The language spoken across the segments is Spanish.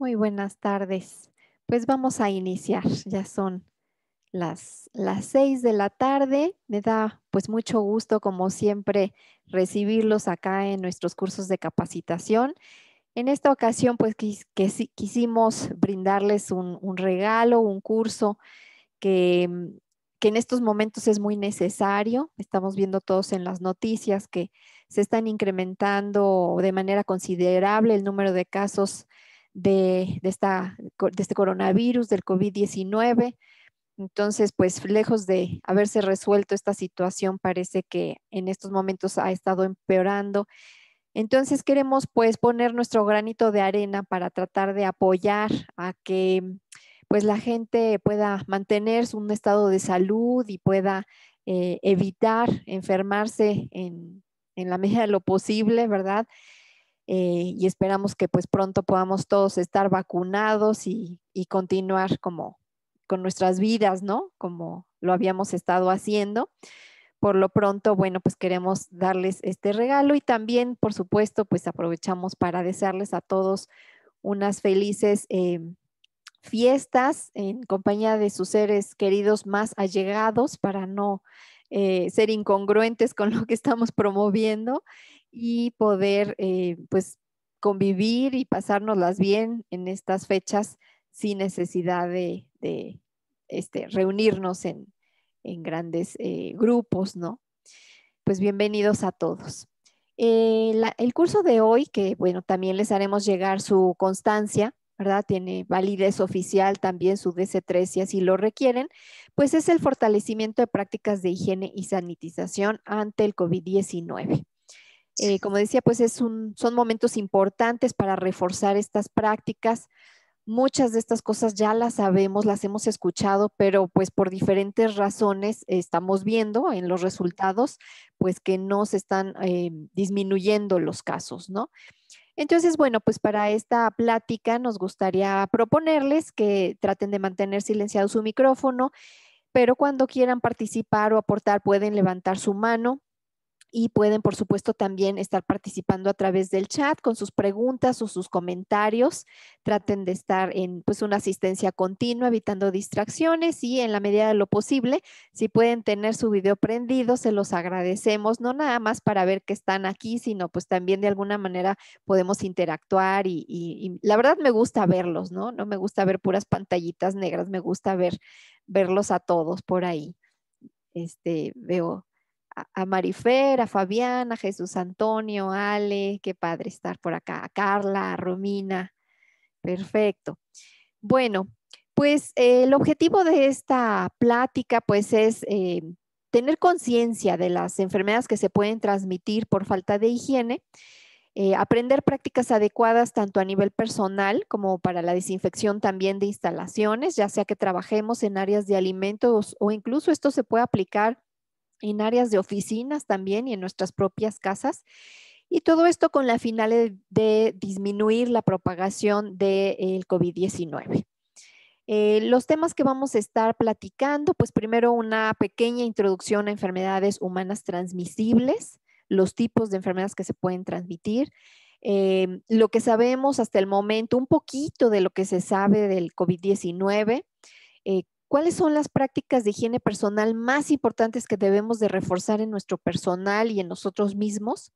Muy buenas tardes. Pues vamos a iniciar. Ya son las, las seis de la tarde. Me da pues mucho gusto, como siempre, recibirlos acá en nuestros cursos de capacitación. En esta ocasión, pues quisimos brindarles un, regalo, un curso que, mm, que en estos momentos es muy necesario. Estamos viendo todos en las noticias que se están incrementando de manera considerable el número de casos de, este coronavirus, del COVID-19. Entonces, pues lejos de haberse resuelto esta situación, parece que en estos momentos ha estado empeorando. Entonces, queremos pues poner nuestro granito de arena para tratar de apoyar a que pues la gente pueda mantener un estado de salud y pueda eh, evitar enfermarse en la medida de lo posible, ¿verdad? Eh, y esperamos que pues pronto podamos todos estar vacunados y, continuar como con nuestras vidas, ¿no? Como lo habíamos estado haciendo. Por lo pronto, bueno, pues queremos darles este regalo y también, por supuesto, pues aprovechamos para desearles a todos unas felices em, fiestas en compañía de sus seres queridos más allegados para no eh, ser incongruentes con lo que estamos promoviendo y poder eh, pues convivir y pasárnoslas bien en estas fechas sin necesidad de, este, reunirnos en, grandes eh, grupos, ¿no? Pues bienvenidos a todos. Eh, el curso de hoy, que bueno, también les haremos llegar su constancia, ¿verdad? Tiene validez oficial también su DC3 si así lo requieren, pues es el fortalecimiento de prácticas de higiene y sanitización ante el COVID-19. Eh, como decía, pues son momentos importantes para reforzar estas prácticas. Muchas de estas cosas ya las sabemos, las hemos escuchado, pero pues por diferentes razones estamos viendo en los resultados, pues que no se están eh, disminuyendo los casos, ¿no? Entonces, bueno, pues para esta plática nos gustaría proponerles que traten de mantener silenciado su micrófono, pero cuando quieran participar o aportar pueden levantar su mano y pueden, por supuesto, también estar participando a través del chat con sus preguntas o sus comentarios. Traten de estar en pues, una asistencia continua, evitando distracciones y en la medida de lo posible, si pueden tener su video prendido, se los agradecemos, no nada más para ver que están aquí, sino pues también de alguna manera podemos interactuar y, la verdad me gusta verlos, ¿no? No me gusta ver puras pantallitas negras, me gusta ver verlos a todos por ahí. Este, veo a Marifer, a a Jesús Antonio, Ale, qué padre estar por acá, a Carla, a Romina. Perfecto. Bueno, pues eh, el objetivo de esta plática pues es eh, tener conciencia de las enfermedades que se pueden transmitir por falta de higiene, eh, aprender prácticas adecuadas tanto a nivel personal como para la desinfección también de instalaciones, ya sea que trabajemos en áreas de alimentos o incluso esto se puede aplicar en áreas de oficinas también y en nuestras propias casas. Y todo esto con la finalidad de disminuir la propagación del COVID-19. Eh, los temas que vamos a estar platicando, pues primero una pequeña introducción a enfermedades humanas transmisibles, los tipos de enfermedades que se pueden transmitir, eh, lo que sabemos hasta el momento, un poquito de lo que se sabe del COVID-19, eh, ¿Cuáles son las prácticas de higiene personal más importantes que debemos de reforzar en nuestro personal y en nosotros mismos?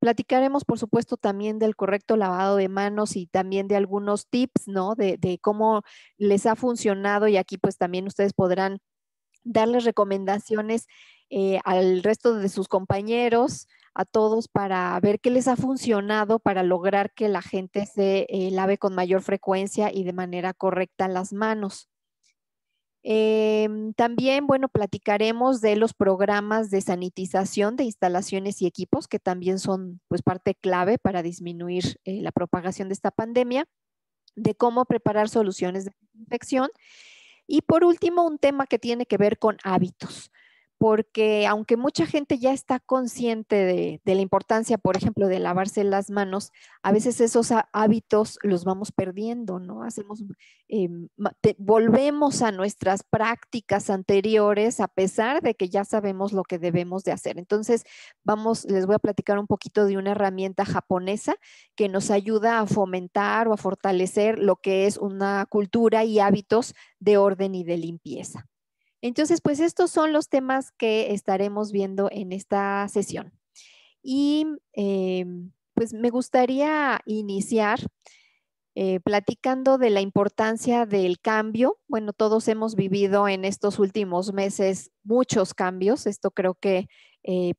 Platicaremos, por supuesto, también del correcto lavado de manos y también de algunos tips, ¿no? De, cómo les ha funcionado y aquí pues también ustedes podrán darles recomendaciones eh, al resto de sus compañeros, a todos, para ver qué les ha funcionado para lograr que la gente se eh, lave con mayor frecuencia y de manera correcta las manos. Em, también, bueno, platicaremos de los programas de sanitización de instalaciones y equipos, que también son pues, parte clave para disminuir eh, la propagación de esta pandemia, de cómo preparar soluciones de infección. Y por último, un tema que tiene que ver con hábitos porque aunque mucha gente ya está consciente de, la importancia, por ejemplo, de lavarse las manos, a veces esos hábitos los vamos perdiendo, ¿no? Hacemos, em, volvemos a nuestras prácticas anteriores a pesar de que ya sabemos lo que debemos de hacer. Entonces, vamos, les voy a platicar un poquito de una herramienta japonesa que nos ayuda a fomentar o a fortalecer lo que es una cultura y hábitos de orden y de limpieza. Entonces, pues estos son los temas que estaremos viendo en esta sesión. Y em, pues me gustaría iniciar eh, platicando de la importancia del cambio. Bueno, todos hemos vivido en estos últimos meses muchos cambios. Esto creo que eh,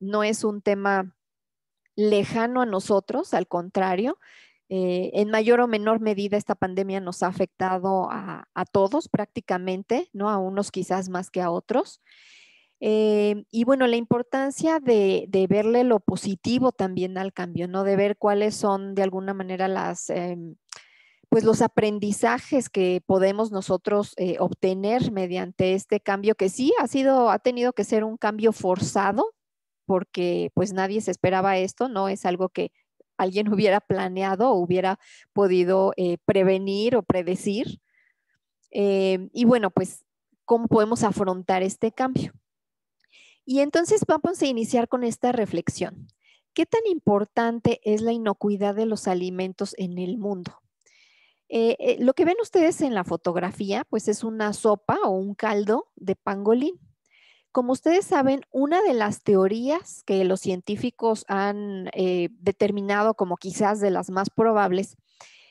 no es un tema lejano a nosotros, al contrario, eh, en mayor o menor medida esta pandemia nos ha afectado a, todos prácticamente, ¿no? A unos quizás más que a otros. Eh, y bueno, la importancia de, verle lo positivo también al cambio, ¿no? De ver cuáles son de alguna manera las, em, pues los aprendizajes que podemos nosotros eh, obtener mediante este cambio que sí ha sido, ha tenido que ser un cambio forzado porque pues nadie se esperaba esto, no es algo que alguien hubiera planeado o hubiera podido eh, prevenir o predecir. Eh, y bueno, pues, ¿cómo podemos afrontar este cambio? Y entonces vamos a iniciar con esta reflexión. ¿Qué tan importante es la inocuidad de los alimentos en el mundo? Eh, lo que ven ustedes en la fotografía, pues es una sopa o un caldo de pangolín. Como ustedes saben, una de las teorías que los científicos han eh, determinado como quizás de las más probables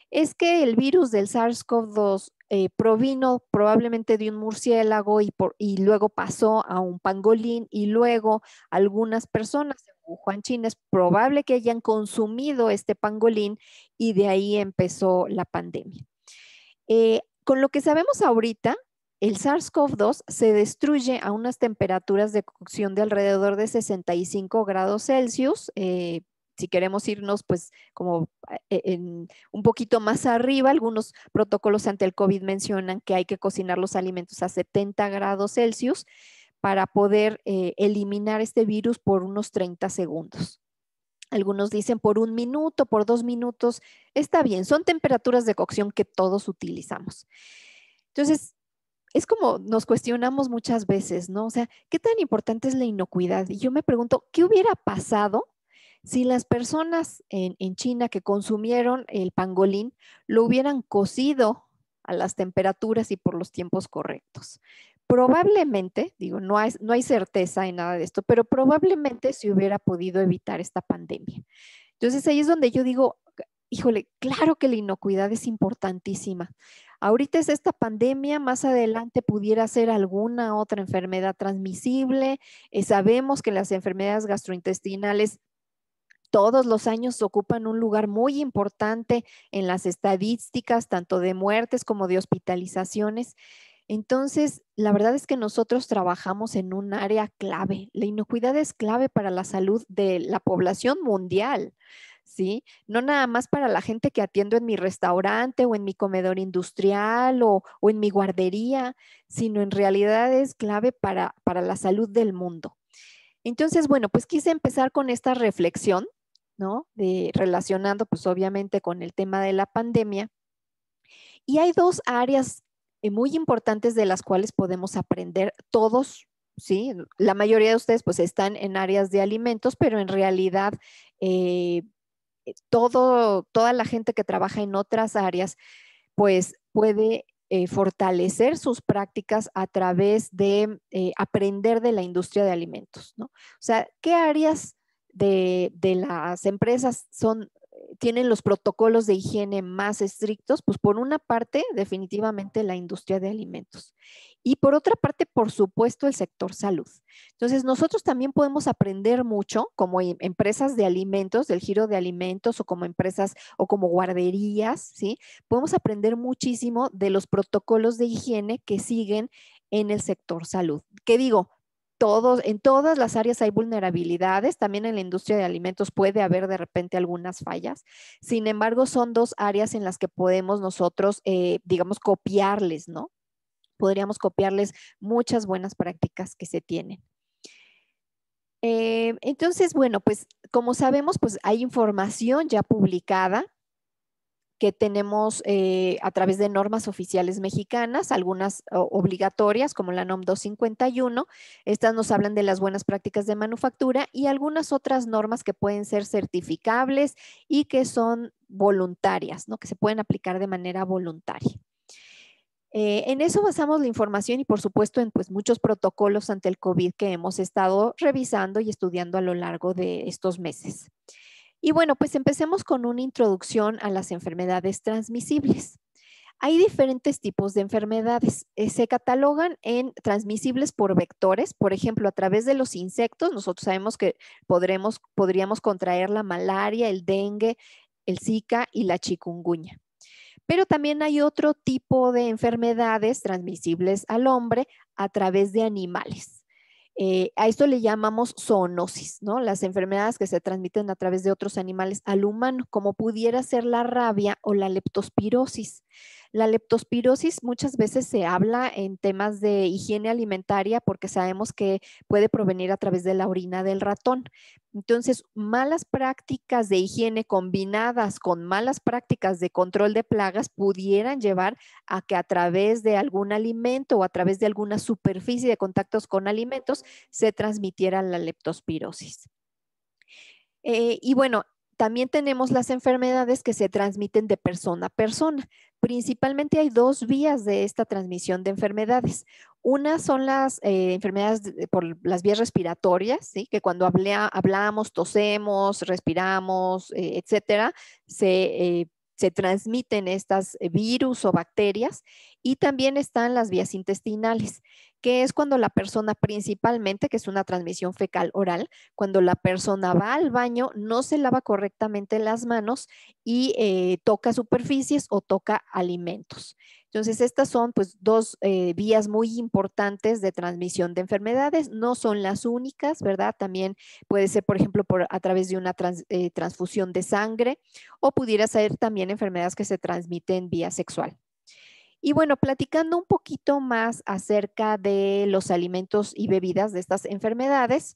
es que el virus del SARS-CoV-2 eh, provino probablemente de un murciélago y, luego pasó a un pangolín y luego algunas personas en Wuhan, China, es probable que hayan consumido este pangolín y de ahí empezó la pandemia. Eh, con lo que sabemos ahorita, el SARS-CoV-2 se destruye a unas temperaturas de cocción de alrededor de 65 grados Celsius. Eh, si queremos irnos pues como eh, eh, en, un poquito más arriba, algunos protocolos ante el COVID mencionan que hay que cocinar los alimentos a 70 grados Celsius para poder eliminar este virus por unos 30 segundos. Algunos dicen por un minuto, por dos minutos. Está bien, son temperaturas de cocción que todos utilizamos. Entonces, es como nos cuestionamos muchas veces, ¿no? O sea, ¿qué tan importante es la inocuidad? Y yo me pregunto, ¿qué hubiera pasado si las personas en, China que consumieron el pangolín lo hubieran cocido a las temperaturas y por los tiempos correctos? probablemente, digo, no hay, no hay, certeza en nada de esto, pero probablemente se hubiera podido evitar esta pandemia. Entonces ahí es donde yo digo, híjole, claro que la inocuidad es importantísima. Ahorita es esta pandemia, más adelante pudiera ser alguna otra enfermedad transmisible. Eh, sabemos que las enfermedades gastrointestinales todos los años ocupan un lugar muy importante en las estadísticas, tanto de muertes como de hospitalizaciones. Entonces, la verdad es que nosotros trabajamos en un área clave. La inocuidad es clave para la salud de la población mundial. ¿sí? No nada más para la gente que atiendo en mi restaurante o en mi comedor industrial o, o en mi guardería, sino en realidad es clave para, la salud del mundo. Entonces, bueno, pues quise empezar con esta reflexión, ¿no? De, relacionando, pues obviamente, con el tema de la pandemia. Y hay dos áreas eh, muy importantes de las cuales podemos aprender todos, ¿sí? La mayoría de ustedes, pues, están en áreas de alimentos, pero en realidad eh, eh, todo, toda la gente que trabaja en otras áreas, pues puede eh, fortalecer sus prácticas a través de eh, aprender de la industria de alimentos, ¿no? O sea, ¿qué áreas de, de las empresas son tienen los protocolos de higiene más estrictos, pues por una parte, definitivamente la industria de alimentos. Y por otra parte, por supuesto, el sector salud. Entonces, nosotros también podemos aprender mucho como em, empresas de alimentos, del giro de alimentos o como empresas o como guarderías, ¿sí? Podemos aprender muchísimo de los protocolos de higiene que siguen en el sector salud. ¿Qué digo? Todos, en todas las áreas hay vulnerabilidades, también en la industria de alimentos puede haber de repente algunas fallas, sin embargo son dos áreas en las que podemos nosotros, eh, digamos, copiarles, ¿no? podríamos copiarles muchas buenas prácticas que se tienen. Eh, entonces, bueno, pues como sabemos, pues hay información ya publicada que tenemos eh, a través de normas oficiales mexicanas, algunas obligatorias como la NOM 251. Estas nos hablan de las buenas prácticas de manufactura y algunas otras normas que pueden ser certificables y que son voluntarias, ¿no? que se pueden aplicar de manera voluntaria. Eh, en eso basamos la información y por supuesto en pues, muchos protocolos ante el COVID que hemos estado revisando y estudiando a lo largo de estos meses. Y bueno, pues empecemos con una introducción a las enfermedades transmisibles. Hay diferentes tipos de enfermedades. Eh, se catalogan en transmisibles por vectores, por ejemplo, a través de los insectos. Nosotros sabemos que podríamos contraer la malaria, el dengue, el zika y la chikungunya. Pero también hay otro tipo de enfermedades transmisibles al hombre a través de animales. Eh, a esto le llamamos zoonosis, ¿no? Las enfermedades que se transmiten a través de otros animales al humano, como pudiera ser la rabia o la leptospirosis. La leptospirosis muchas veces se habla en temas de higiene alimentaria porque sabemos que puede provenir a través de la orina del ratón. Entonces, malas prácticas de higiene combinadas con malas prácticas de control de plagas pudieran llevar a que a través de algún alimento o a través de alguna superficie de contactos con alimentos se transmitiera la leptospirosis. Eh, y bueno, también tenemos las enfermedades que se transmiten de persona a persona. Principalmente hay dos vías de esta transmisión de enfermedades. Una son las eh, enfermedades por las vías respiratorias, que cuando hablamos, tosemos, respiramos, eh, etcétera, se, eh, se transmiten estas virus o bacterias. Y también están las vías intestinales, que es cuando la persona principalmente, que es una transmisión fecal oral, cuando la persona va al baño, no se lava correctamente las manos y eh, toca superficies o toca alimentos. Entonces, estas son pues dos eh, vías muy importantes de transmisión de enfermedades. No son las únicas, ¿verdad? También puede ser, por ejemplo, por, a través de una eh, transfusión de sangre o pudiera ser también enfermedades que se transmiten vía sexual. Y bueno, platicando un poquito más acerca de los alimentos y bebidas de estas enfermedades,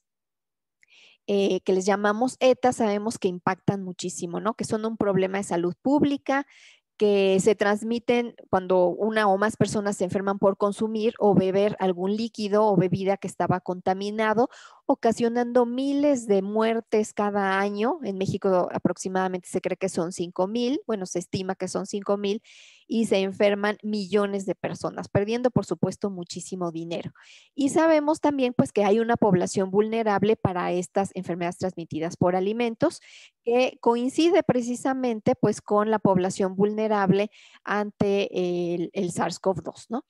eh, que les llamamos ETA, sabemos que impactan muchísimo, ¿no? Que son un problema de salud pública, que se transmiten cuando una o más personas se enferman por consumir o beber algún líquido o bebida que estaba contaminado ocasionando miles de muertes cada año. En México aproximadamente se cree que son 5 mil, bueno, se estima que son 5 mil y se enferman millones de personas, perdiendo por supuesto muchísimo dinero. Y sabemos también pues que hay una población vulnerable para estas enfermedades transmitidas por alimentos que coincide precisamente pues con la población vulnerable ante el, el SARS-CoV-2, ¿no?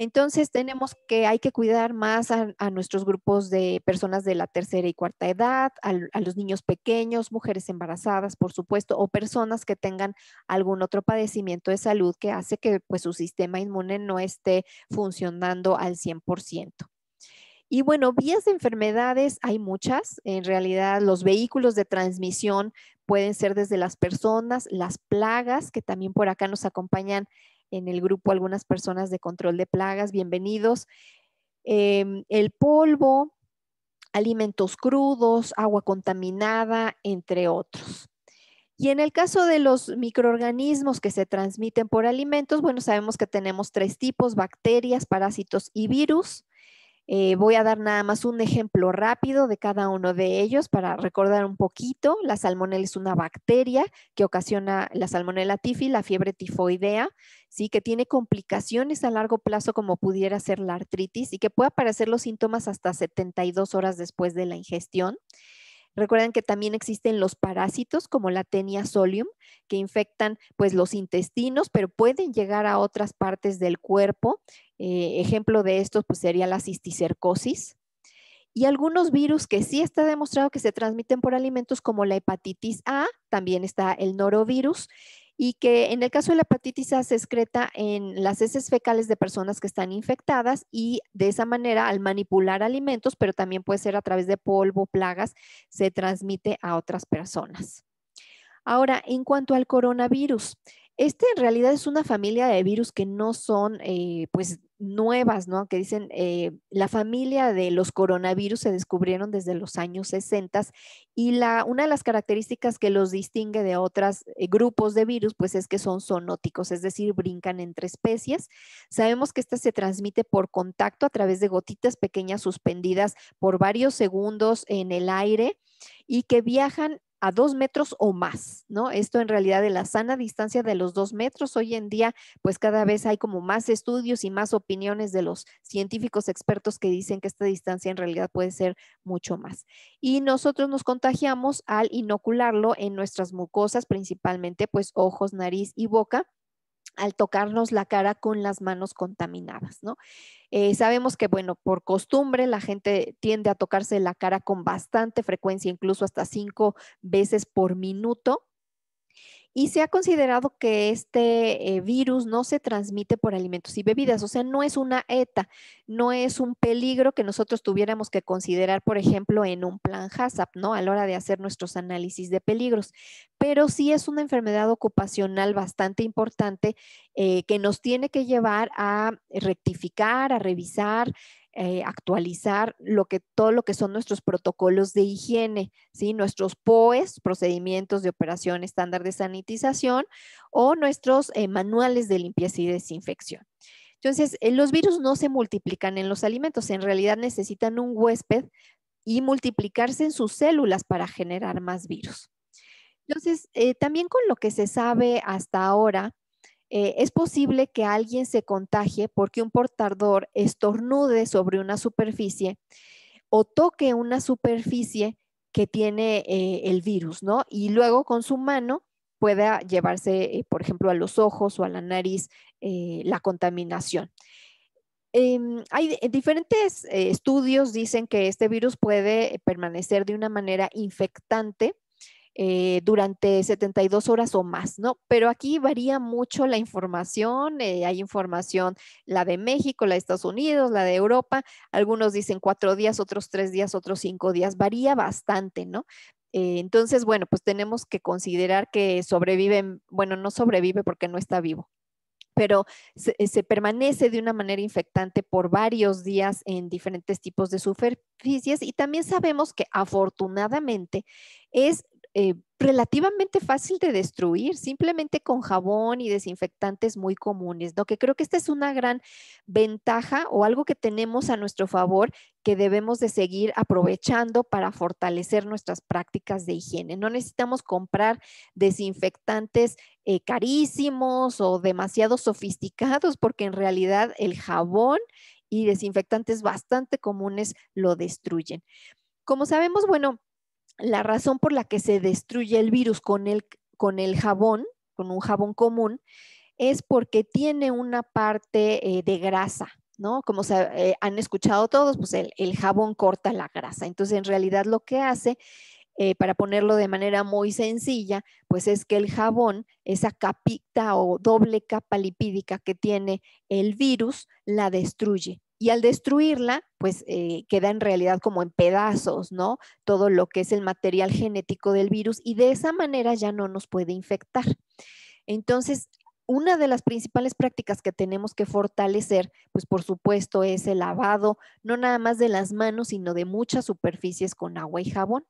Entonces tenemos que hay que cuidar más a, nuestros grupos de personas de la tercera y cuarta edad, a, los niños pequeños, mujeres embarazadas, por supuesto, o personas que tengan algún otro padecimiento de salud que hace que pues, su sistema inmune no esté funcionando al 100%. Y bueno, vías de enfermedades hay muchas. En realidad, los vehículos de transmisión pueden ser desde las personas, las plagas, que también por acá nos acompañan en el grupo algunas personas de control de plagas, bienvenidos. Em, el polvo, alimentos crudos, agua contaminada, entre otros. Y en el caso de los microorganismos que se transmiten por alimentos, bueno, sabemos que tenemos tres tipos, bacterias, parásitos y virus. Eh, voy a dar nada más un ejemplo rápido de cada uno de ellos para recordar un poquito. La salmonella es una bacteria que ocasiona la salmonella tifi, la fiebre tifoidea, ¿sí? que tiene complicaciones a largo plazo como pudiera ser la artritis y que puede aparecer los síntomas hasta 72 horas después de la ingestión. Recuerden que también existen los parásitos como la tenia solium que infectan pues los intestinos, pero pueden llegar a otras partes del cuerpo. Eh, ejemplo de estos pues sería la cisticercosis, y algunos virus que sí está demostrado que se transmiten por alimentos como la hepatitis A, también está el norovirus y que en el caso de la hepatitis A se excreta en las heces fecales de personas que están infectadas y de esa manera al manipular alimentos, pero también puede ser a través de polvo, plagas, se transmite a otras personas. Ahora, en cuanto al coronavirus, este en realidad es una familia de virus que no son eh, pues nuevas, ¿no? Que dicen, eh, la familia de los coronavirus se descubrieron desde los años 60 y la, una de las características que los distingue de otros eh, grupos de virus pues es que son zoonóticos, es decir, brincan entre especies. Sabemos que esta se transmite por contacto a través de gotitas pequeñas suspendidas por varios segundos en el aire y que viajan a dos metros o más, ¿no? Esto en realidad de la sana distancia de los dos metros. Hoy en día, pues cada vez hay como más estudios y más opiniones de los científicos expertos que dicen que esta distancia en realidad puede ser mucho más. Y nosotros nos contagiamos al inocularlo en nuestras mucosas, principalmente pues ojos, nariz y boca al tocarnos la cara con las manos contaminadas, ¿no? Eh, sabemos que, bueno, por costumbre la gente tiende a tocarse la cara con bastante frecuencia, incluso hasta cinco veces por minuto, y se ha considerado que este eh, virus no se transmite por alimentos y bebidas, o sea, no es una ETA, no es un peligro que nosotros tuviéramos que considerar, por ejemplo, en un plan HACCP, ¿no? A la hora de hacer nuestros análisis de peligros. Pero sí es una enfermedad ocupacional bastante importante eh, que nos tiene que llevar a rectificar, a revisar eh, actualizar lo que, todo lo que son nuestros protocolos de higiene, ¿sí? nuestros POEs, procedimientos de operación estándar de sanitización, o nuestros eh, manuales de limpieza y desinfección. Entonces, eh, los virus no se multiplican en los alimentos, en realidad necesitan un huésped y multiplicarse en sus células para generar más virus. Entonces, también con lo que se sabe hasta ahora, eh, es posible que alguien se contagie porque un portador estornude sobre una superficie o toque una superficie que tiene eh, el virus, ¿no? Y luego con su mano pueda llevarse, eh, por ejemplo, a los ojos o a la nariz la contaminación. Em, hay diferentes estudios estudios dicen que este virus puede permanecer de una manera infectante eh, durante 72 horas o más, ¿no? Pero aquí varía mucho la información, eh, hay información, la de México, la de Estados Unidos, la de Europa, algunos dicen cuatro días, otros tres días, otros cinco días, varía bastante, ¿no? Eh, entonces, bueno, pues tenemos que considerar que sobreviven, bueno, no sobrevive porque no está vivo, pero se, permanece de una manera infectante por varios días en diferentes tipos de superficies y también sabemos que afortunadamente es eh, relativamente fácil de destruir, simplemente con jabón y desinfectantes muy comunes, lo Que creo que esta es una gran ventaja o algo que tenemos a nuestro favor que debemos de seguir aprovechando para fortalecer nuestras prácticas de higiene. No necesitamos comprar desinfectantes eh, carísimos o demasiado sofisticados, porque en realidad el jabón y desinfectantes bastante comunes lo destruyen. Como sabemos, bueno, la razón por la que se destruye el virus con el, jabón, con un jabón común, es porque tiene una parte eh, de grasa, ¿no? Como se, eh, han escuchado todos, pues el, jabón corta la grasa. Entonces, en realidad lo que hace, eh, para ponerlo de manera muy sencilla, pues es que el jabón, esa capita o doble capa lipídica que tiene el virus, la destruye y al destruirla, pues eh, queda en realidad como en pedazos, ¿no? Todo lo que es el material genético del virus y de esa manera ya no nos puede infectar. Entonces, una de las principales prácticas que tenemos que fortalecer, pues por supuesto es el lavado, no nada más de las manos, sino de muchas superficies con agua y jabón.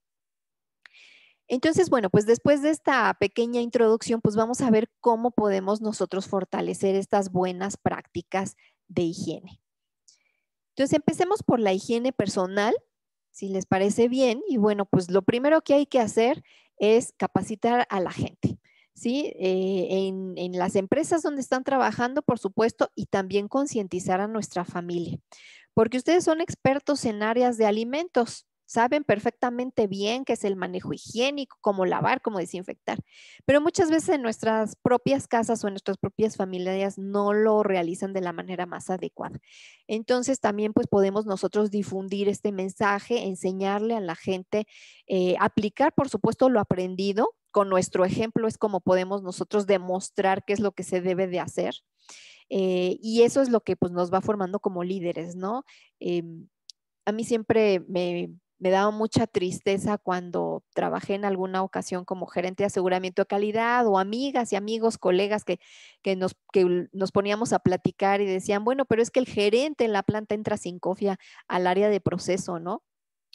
Entonces, bueno, pues después de esta pequeña introducción, pues vamos a ver cómo podemos nosotros fortalecer estas buenas prácticas de higiene. Entonces, empecemos por la higiene personal, si les parece bien. Y bueno, pues lo primero que hay que hacer es capacitar a la gente. ¿sí? Eh, en, en, las empresas donde están trabajando, por supuesto, y también concientizar a nuestra familia, porque ustedes son expertos en áreas de alimentos saben perfectamente bien qué es el manejo higiénico, cómo lavar, cómo desinfectar. Pero muchas veces en nuestras propias casas o en nuestras propias familias no lo realizan de la manera más adecuada. Entonces también pues podemos nosotros difundir este mensaje, enseñarle a la gente, eh, aplicar por supuesto lo aprendido. Con nuestro ejemplo es como podemos nosotros demostrar qué es lo que se debe de hacer. Eh, y eso es lo que pues nos va formando como líderes, ¿no? Em, a mí siempre me, me daba mucha tristeza cuando trabajé en alguna ocasión como gerente de aseguramiento de calidad o amigas y amigos, colegas que, nos, nos poníamos a platicar y decían, bueno, pero es que el gerente en la planta entra sin cofia al área de proceso, ¿no?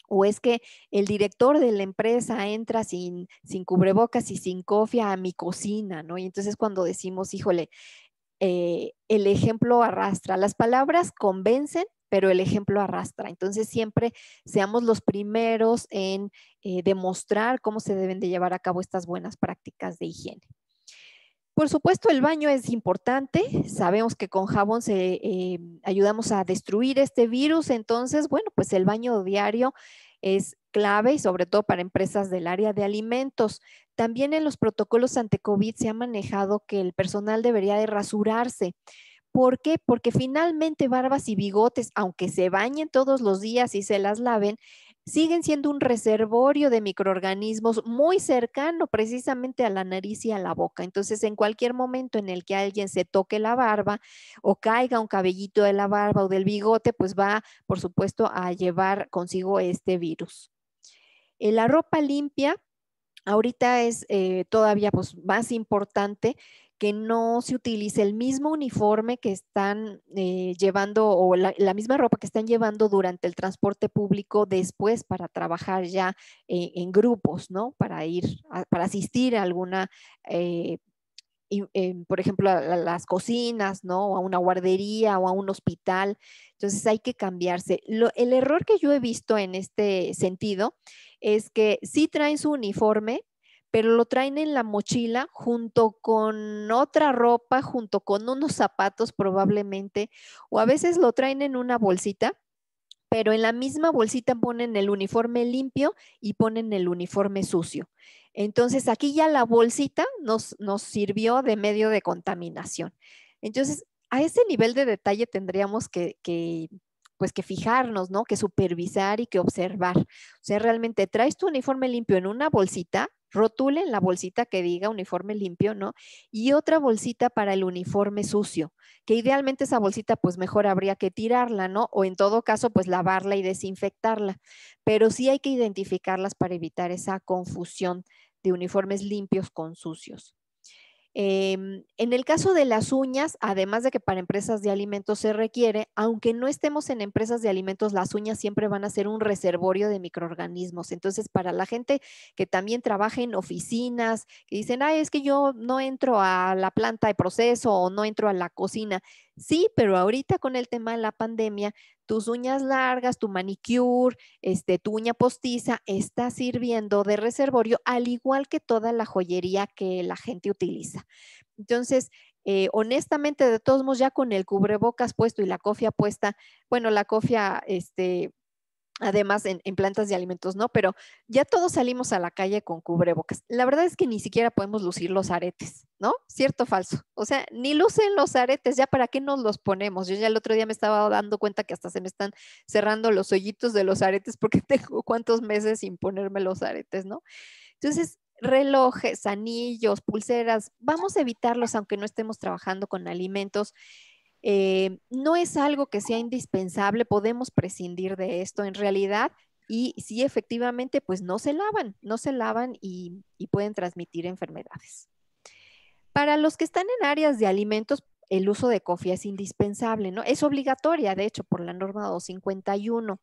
O es que el director de la empresa entra sin, sin cubrebocas y sin cofia a mi cocina, ¿no? Y entonces cuando decimos, híjole, eh, el ejemplo arrastra, las palabras convencen pero el ejemplo arrastra. Entonces siempre seamos los primeros en eh, demostrar cómo se deben de llevar a cabo estas buenas prácticas de higiene. Por supuesto, el baño es importante. Sabemos que con jabón se, eh, ayudamos a destruir este virus. Entonces, bueno, pues el baño diario es clave y sobre todo para empresas del área de alimentos. También en los protocolos ante COVID se ha manejado que el personal debería de rasurarse. ¿Por qué? Porque finalmente barbas y bigotes, aunque se bañen todos los días y se las laven, siguen siendo un reservorio de microorganismos muy cercano precisamente a la nariz y a la boca. Entonces, en cualquier momento en el que alguien se toque la barba o caiga un cabellito de la barba o del bigote, pues va, por supuesto, a llevar consigo este virus. Eh, la ropa limpia, ahorita es eh, todavía pues, más importante que no se utilice el mismo uniforme que están eh, llevando o la, misma ropa que están llevando durante el transporte público después para trabajar ya eh, en grupos, ¿no? Para ir, para asistir a alguna... Eh, por ejemplo, a, las cocinas, ¿no? O a una guardería o a un hospital. Entonces hay que cambiarse. el error que yo he visto en este sentido es que si traen su uniforme, pero lo traen en la mochila junto con otra ropa, junto con unos zapatos probablemente, o a veces lo traen en una bolsita, pero en la misma bolsita ponen el uniforme limpio y ponen el uniforme sucio. Entonces aquí ya la bolsita nos, nos sirvió de medio de contaminación. Entonces, a ese nivel de detalle tendríamos que, pues que fijarnos, ¿no? Que supervisar y que observar. O sea, realmente traes tu uniforme limpio en una bolsita rotulen la bolsita que diga uniforme limpio, ¿no? Y otra bolsita para el uniforme sucio, que idealmente esa bolsita pues mejor habría que tirarla, ¿no? O en todo caso pues lavarla y desinfectarla, pero sí hay que identificarlas para evitar esa confusión de uniformes limpios con sucios. Em, en el caso de las uñas, además de que para empresas de alimentos se requiere, aunque no estemos en empresas de alimentos, las uñas siempre van a ser un reservorio de microorganismos. Entonces, para la gente que también trabaja en oficinas, que dicen, ay, es que yo no entro a la planta de proceso o no entro a la cocina, Sí, pero ahorita con el tema de la pandemia, tus uñas largas, tu manicure, este, tu uña postiza está sirviendo de reservorio, al igual que toda la joyería que la gente utiliza. Entonces, eh, honestamente, de todos modos, ya con el cubrebocas puesto y la cofia puesta, bueno, la cofia, este, además en, plantas de alimentos no, pero ya todos salimos a la calle con cubrebocas. La verdad es que ni siquiera podemos lucir los aretes, ¿no? Cierto o falso. O sea, ni lucen los aretes, ya para qué nos los ponemos. Yo ya el otro día me estaba dando cuenta que hasta se me están cerrando los hoyitos de los aretes porque tengo cuántos meses sin ponerme los aretes, ¿no? Entonces, relojes, anillos, pulseras, vamos a evitarlos aunque no estemos trabajando con alimentos. Eh, no es algo que sea indispensable, podemos prescindir de esto en realidad y si efectivamente pues no se lavan, no se lavan y, y pueden transmitir enfermedades. Para los que están en áreas de alimentos, el uso de cofia es indispensable, ¿no? Es obligatoria, de hecho, por la norma 251.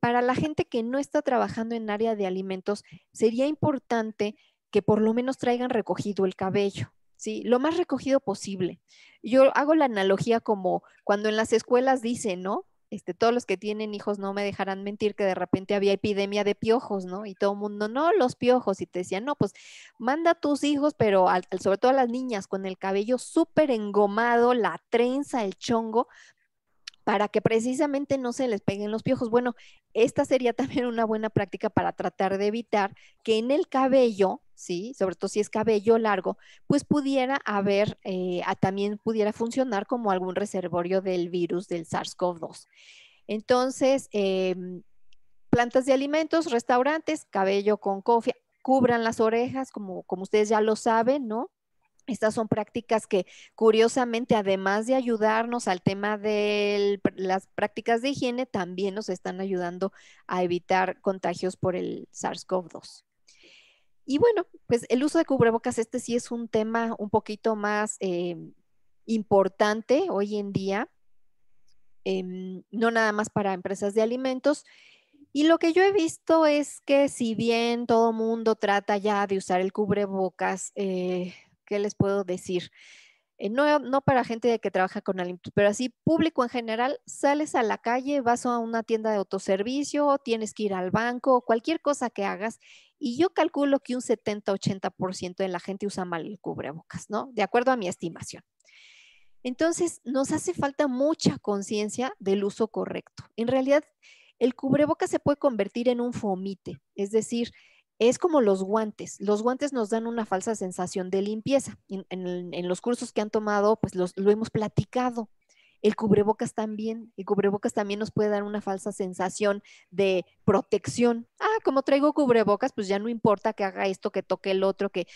Para la gente que no está trabajando en área de alimentos, sería importante que por lo menos traigan recogido el cabello, ¿sí? Lo más recogido posible. Yo hago la analogía como cuando en las escuelas dicen, ¿no? Este, todos los que tienen hijos no me dejarán mentir que de repente había epidemia de piojos, ¿no? Y todo el mundo, no, los piojos. Y te decían, no, pues manda a tus hijos, pero sobre todo a las niñas, con el cabello súper engomado, la trenza, el chongo, para que precisamente no se les peguen los piojos. Bueno, esta sería también una buena práctica para tratar de evitar que en el cabello, ¿sí? Sobre todo si es cabello largo, pues pudiera haber, eh, también pudiera funcionar como algún reservorio del virus del SARS-CoV-2. Entonces, em, plantas de alimentos, restaurantes, cabello con cofia, cubran las orejas, como, como ustedes ya lo saben, ¿no? Estas son prácticas que, curiosamente, además de ayudarnos al tema de las prácticas de higiene, también nos están ayudando a evitar contagios por el SARS-CoV-2. Y bueno, pues el uso de cubrebocas, este sí es un tema un poquito más eh, importante hoy en día, em, no nada más para empresas de alimentos, y lo que yo he visto es que si bien todo mundo trata ya de usar el cubrebocas, eh, ¿qué les puedo decir? Eh, no, para gente que trabaja con alimentos, pero así público en general, sales a la calle, vas a una tienda de autoservicio, tienes que ir al banco, cualquier cosa que hagas, y yo calculo que un 70-80% de la gente usa mal el cubrebocas, ¿no? De acuerdo a mi estimación. Entonces, nos hace falta mucha conciencia del uso correcto. En realidad, el cubrebocas se puede convertir en un fomite, es decir, es como los guantes. Los guantes nos dan una falsa sensación de limpieza. En, los cursos que han tomado, pues lo hemos platicado. El cubrebocas también, el cubrebocas también nos puede dar una falsa sensación de protección. Ah, como traigo cubrebocas, pues ya no importa que haga esto, que toque el otro, que,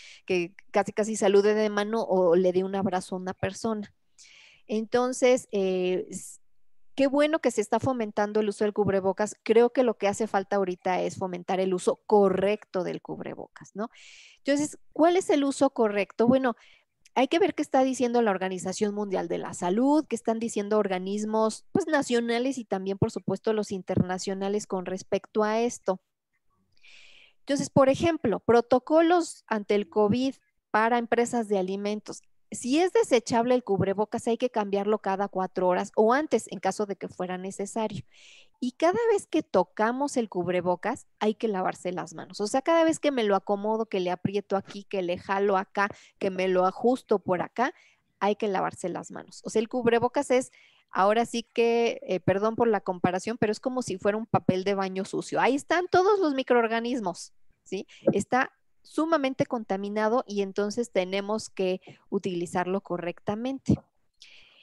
casi casi salude de mano o le dé un abrazo a una persona. Entonces, eh, Qué bueno que se está fomentando el uso del cubrebocas. Creo que lo que hace falta ahorita es fomentar el uso correcto del cubrebocas, ¿no? Entonces, ¿cuál es el uso correcto? Bueno, hay que ver qué está diciendo la Organización Mundial de la Salud, qué están diciendo organismos pues, nacionales y también, por supuesto, los internacionales con respecto a esto. Entonces, por ejemplo, protocolos ante el COVID para empresas de alimentos si es desechable el cubrebocas, hay que cambiarlo cada cuatro horas o antes en caso de que fuera necesario. Y cada vez que tocamos el cubrebocas, hay que lavarse las manos. O sea, cada vez que me lo acomodo, que le aprieto aquí, que le jalo acá, que me lo ajusto por acá, hay que lavarse las manos. O sea, el cubrebocas es, ahora sí que, eh, perdón por la comparación, pero es como si fuera un papel de baño sucio. Ahí están todos los microorganismos, ¿sí? Está sumamente contaminado y entonces tenemos que utilizarlo correctamente.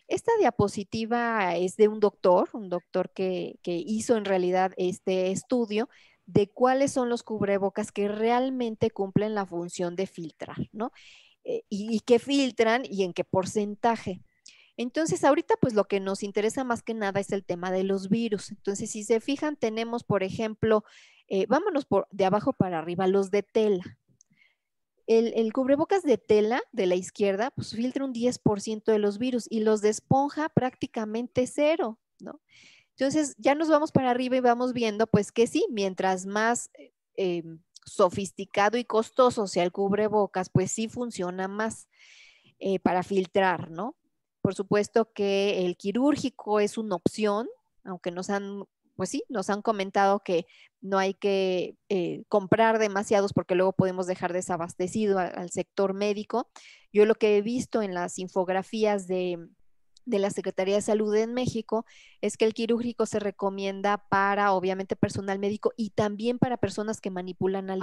Esta diapositiva es de un doctor, un doctor que, hizo en realidad este estudio, de cuáles son los cubrebocas que realmente cumplen la función de filtrar, ¿no? Eh, y, qué filtran y en qué porcentaje. Entonces, ahorita pues lo que nos interesa más que nada es el tema de los virus. Entonces, si se fijan, tenemos, por ejemplo, eh, vámonos de abajo para arriba, los de tela el, cubrebocas de tela de la izquierda pues filtra un 10% de los virus y los de esponja prácticamente cero, ¿no? Entonces ya nos vamos para arriba y vamos viendo pues que sí, mientras más eh, em, sofisticado y costoso sea el cubrebocas, pues sí funciona más eh, para filtrar, ¿no? Por supuesto que el quirúrgico es una opción, aunque nos han, pues sí, nos han comentado que no hay que eh, comprar demasiados porque luego podemos dejar desabastecido al, sector médico. Yo lo que he visto en las infografías de, la Secretaría de Salud en México es que el quirúrgico se recomienda para, obviamente, personal médico y también para personas que manipulan al.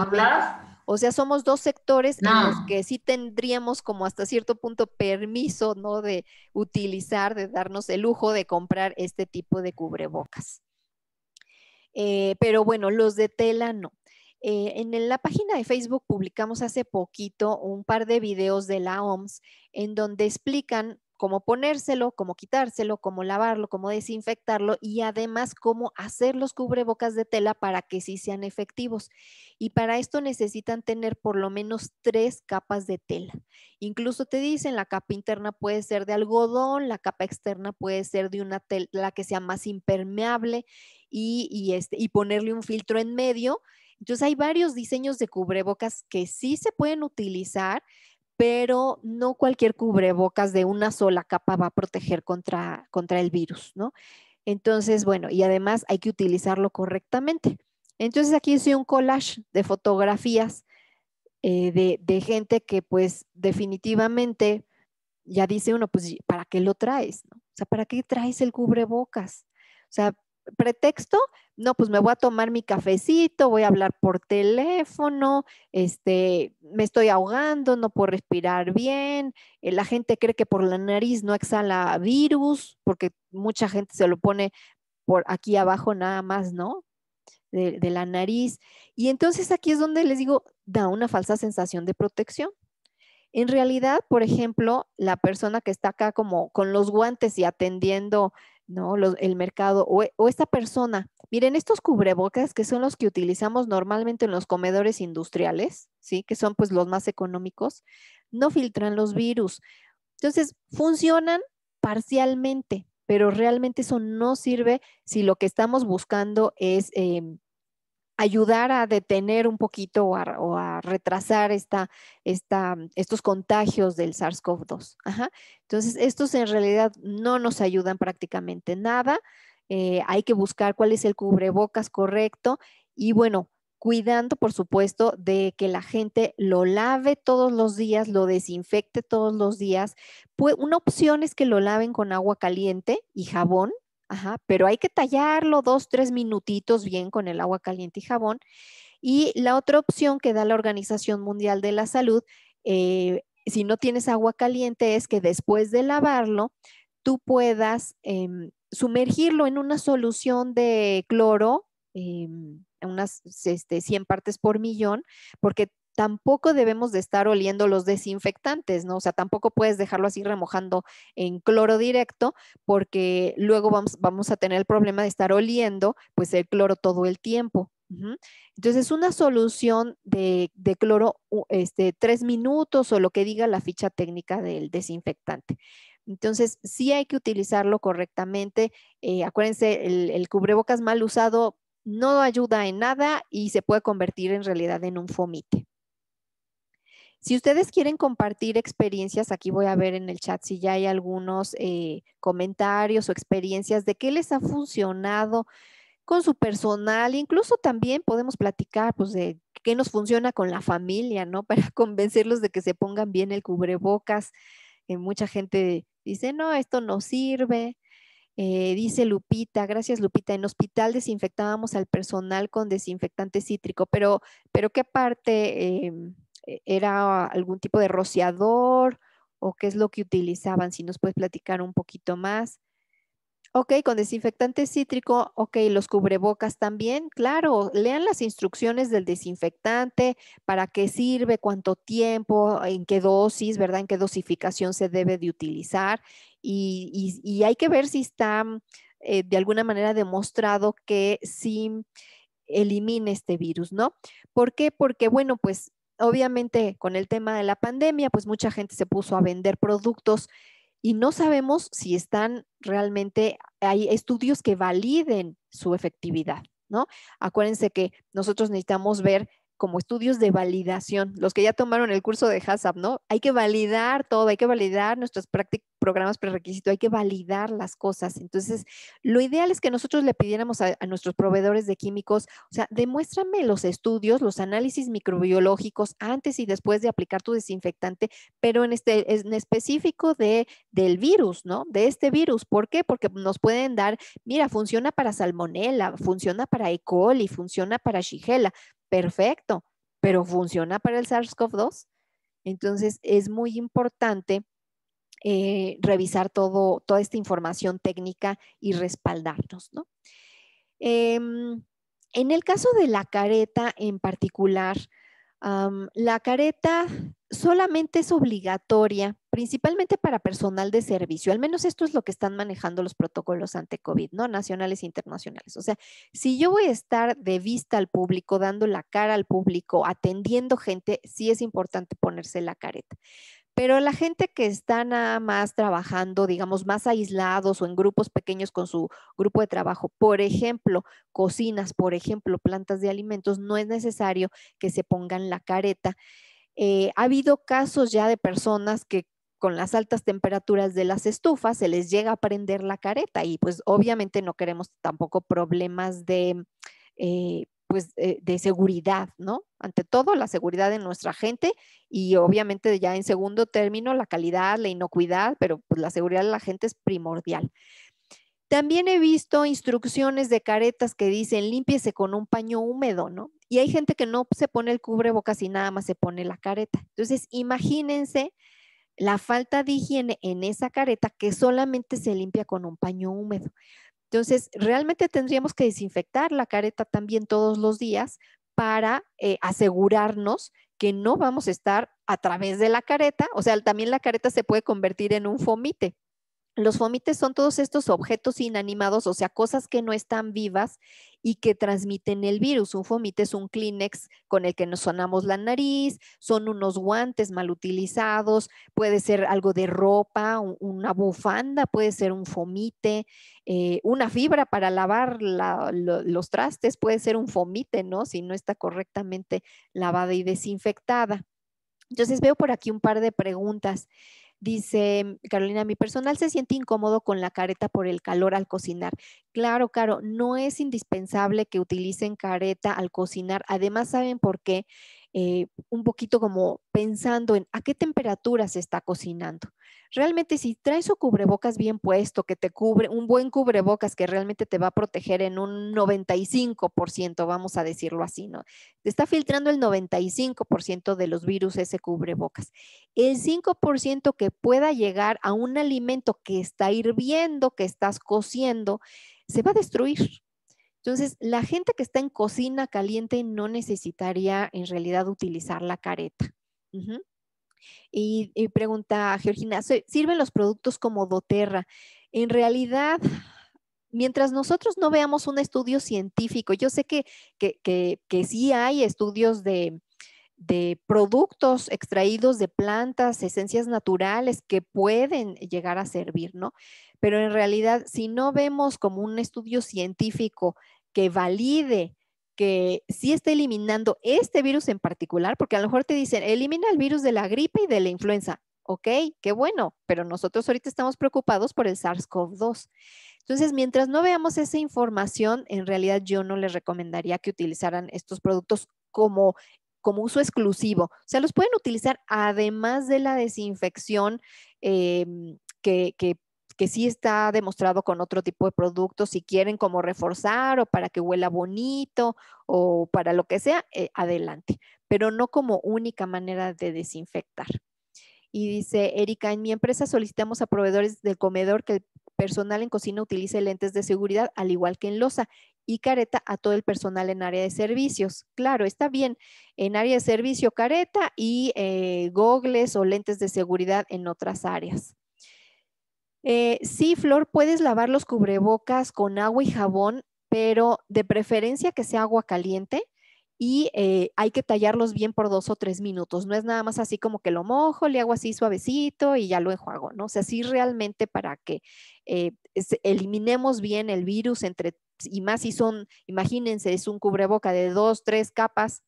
O sea, somos dos sectores en los que sí tendríamos como hasta cierto punto permiso, ¿no? De utilizar, de darnos el lujo de comprar este tipo de cubrebocas. Eh, pero bueno, los de tela no. Eh, en la página de Facebook publicamos hace poquito un par de videos de la OMS en donde explican cómo ponérselo, cómo quitárselo, cómo lavarlo, cómo desinfectarlo y además cómo hacer los cubrebocas de tela para que sí sean efectivos. Y para esto necesitan tener por lo menos tres capas de tela. Incluso te dicen la capa interna puede ser de algodón, la capa externa puede ser de una tela que sea más impermeable y, este, y ponerle un filtro en medio. Entonces hay varios diseños de cubrebocas que sí se pueden utilizar, pero no cualquier cubrebocas de una sola capa va a proteger contra, contra el virus, ¿no? Entonces, bueno, y además hay que utilizarlo correctamente. Entonces aquí hice un collage de fotografías eh, de, gente que pues definitivamente ya dice uno, pues ¿para qué lo traes? O sea, ¿para qué traes el cubrebocas? O sea, pretexto, no, pues me voy a tomar mi cafecito, voy a hablar por teléfono, este, me estoy ahogando, no puedo respirar bien, eh, la gente cree que por la nariz no exhala virus, porque mucha gente se lo pone por aquí abajo nada más, ¿no? De, de la nariz. Y entonces aquí es donde les digo, da una falsa sensación de protección. En realidad, por ejemplo, la persona que está acá como con los guantes y atendiendo ¿no? el mercado o, esta persona. Miren, estos cubrebocas que son los que utilizamos normalmente en los comedores industriales, ¿sí? Que son pues los más económicos, no filtran los virus. Entonces, funcionan parcialmente, pero realmente eso no sirve si lo que estamos buscando es... Em, ayudar a detener un poquito o a, retrasar esta, estos contagios del SARS-CoV-2. Entonces, estos en realidad no nos ayudan prácticamente nada. Eh, hay que buscar cuál es el cubrebocas correcto y bueno, cuidando, por supuesto, de que la gente lo lave todos los días, lo desinfecte todos los días. Una opción es que lo laven con agua caliente y jabón, Ajá, pero hay que tallarlo dos, tres minutitos bien con el agua caliente y jabón. Y la otra opción que da la Organización Mundial de la Salud, eh, si no tienes agua caliente, es que después de lavarlo, tú puedas em, sumergirlo en una solución de cloro, em, unas 100 este, partes por millón, porque tampoco debemos de estar oliendo los desinfectantes, ¿no? O sea, tampoco puedes dejarlo así remojando en cloro directo porque luego vamos, vamos a tener el problema de estar oliendo pues el cloro todo el tiempo. Entonces, una solución de, cloro, este, tres minutos o lo que diga la ficha técnica del desinfectante. Entonces, sí hay que utilizarlo correctamente. Eh, acuérdense, el cubrebocas mal usado no ayuda en nada y se puede convertir en realidad en un fomite. Si ustedes quieren compartir experiencias, aquí voy a ver en el chat si ya hay algunos eh, comentarios o experiencias de qué les ha funcionado con su personal, incluso también podemos platicar pues, de qué nos funciona con la familia, ¿no? Para convencerlos de que se pongan bien el cubrebocas. Eh, mucha gente dice, no, esto no sirve. Eh, dice Lupita, gracias Lupita, en hospital desinfectábamos al personal con desinfectante cítrico, pero, pero qué parte em, eh, ¿Era algún tipo de rociador o qué es lo que utilizaban? Si nos puedes platicar un poquito más. Ok, con desinfectante cítrico, ok, los cubrebocas también, claro, lean las instrucciones del desinfectante, para qué sirve, cuánto tiempo, en qué dosis, ¿verdad? En qué dosificación se debe de utilizar y, hay que ver si está mm, eh, de alguna manera demostrado que sí elimine este virus, ¿no? ¿Por qué? Porque, bueno, pues obviamente con el tema de la pandemia, pues mucha gente se puso a vender productos y no sabemos si están realmente, hay estudios que validen su efectividad, ¿no? Acuérdense que nosotros necesitamos ver como estudios de validación, los que ya tomaron el curso de HACCP, ¿no? Hay que validar todo, hay que validar nuestras prácticas programas prerequisito, hay que validar las cosas. Entonces, lo ideal es que nosotros le pidiéramos a, nuestros proveedores de químicos, o sea, demuéstrame los estudios, los análisis microbiológicos antes y después de aplicar tu desinfectante, pero en, este, en específico de, del virus, ¿no? De este virus. ¿Por qué? Porque nos pueden dar, mira, funciona para salmonella, funciona para E. coli, funciona para Shigella. Perfecto, pero ¿funciona para el SARS-CoV-2? Entonces, es muy importante eh, revisar toda esta información técnica y respaldarnos. Em, en el caso de la careta en particular, la careta solamente es obligatoria, principalmente para personal de servicio. Al menos esto es lo que están manejando los protocolos ante COVID, ¿no? Nacionales e internacionales. O sea, si yo voy a estar de vista al público, dando la cara al público, atendiendo gente, sí es importante ponerse la careta. Pero la gente que está nada más trabajando, digamos, más aislados o en grupos pequeños con su grupo de trabajo, por ejemplo, cocinas, por ejemplo, plantas de alimentos, no es necesario que se pongan la careta. Eh, ha habido casos ya de personas que con las altas temperaturas de las estufas se les llega a prender la careta y pues obviamente no queremos tampoco problemas de... Eh, pues, eh, de seguridad, ¿no? Ante todo, la seguridad de nuestra gente y obviamente ya en segundo término, la calidad, la inocuidad, pero pues, la seguridad de la gente es primordial. También he visto instrucciones de caretas que dicen límpiese con un paño húmedo, ¿no? Y hay gente que no se pone el cubrebocas y nada más se pone la careta. Entonces, imagínense la falta de higiene en esa careta que solamente se limpia con un paño húmedo. Entonces, realmente tendríamos que desinfectar la careta también todos los días para eh, asegurarnos que no vamos a estar a través de la careta, o sea, también la careta se puede convertir en un fomite. Los fomites son todos estos objetos inanimados, o sea, cosas que no están vivas y que transmiten el virus. Un fomite es un Kleenex con el que nos sonamos la nariz, son unos guantes mal utilizados, puede ser algo de ropa, una bufanda, puede ser un fomite, eh, una fibra para lavar los trastes, puede ser un fomite, ¿no? Si no está correctamente lavada y desinfectada. Entonces veo por aquí un par de preguntas. Dice Carolina, mi personal se siente incómodo con la careta por el calor al cocinar. Claro, claro, no es indispensable que utilicen careta al cocinar. Además, ¿saben por qué? Eh, un poquito como pensando en a qué temperatura se está cocinando. Realmente si traes un cubrebocas bien puesto, que te cubre, un buen cubrebocas que realmente te va a proteger en un 95%, vamos a decirlo así, ¿no? Te está filtrando el 95% de los virus ese cubrebocas. El 5% que pueda llegar a un alimento que está hirviendo, que estás cociendo, se va a destruir entonces, la gente que está en cocina caliente no necesitaría en realidad utilizar la careta. y, pregunta Georgina, ¿sirven los productos como doTERRA? En realidad, mientras nosotros no veamos un estudio científico, yo sé que, sí hay estudios de, de productos extraídos de plantas, esencias naturales que pueden llegar a servir, ¿no? pero en realidad si no vemos como un estudio científico que valide que sí está eliminando este virus en particular, porque a lo mejor te dicen, elimina el virus de la gripe y de la influenza. Ok, qué bueno, pero nosotros ahorita estamos preocupados por el SARS-CoV-2. Entonces, mientras no veamos esa información, en realidad yo no les recomendaría que utilizaran estos productos como como uso exclusivo. O sea, los pueden utilizar además de la desinfección eh, que, que, que sí está demostrado con otro tipo de productos, si quieren como reforzar o para que huela bonito o para lo que sea, eh, adelante, pero no como única manera de desinfectar. Y dice Erika, en mi empresa solicitamos a proveedores del comedor que el personal en cocina utilice lentes de seguridad, al igual que en losa, y careta a todo el personal en área de servicios. Claro, está bien, en área de servicio careta y eh, gogles o lentes de seguridad en otras áreas. Eh, sí, Flor, puedes lavar los cubrebocas con agua y jabón, pero de preferencia que sea agua caliente y eh, hay que tallarlos bien por dos o tres minutos. No es nada más así como que lo mojo, le hago así suavecito y ya lo enjuago, ¿no? O sea, sí realmente para que eh, eliminemos bien el virus entre, y más si son, imagínense, es un cubreboca de dos, tres capas,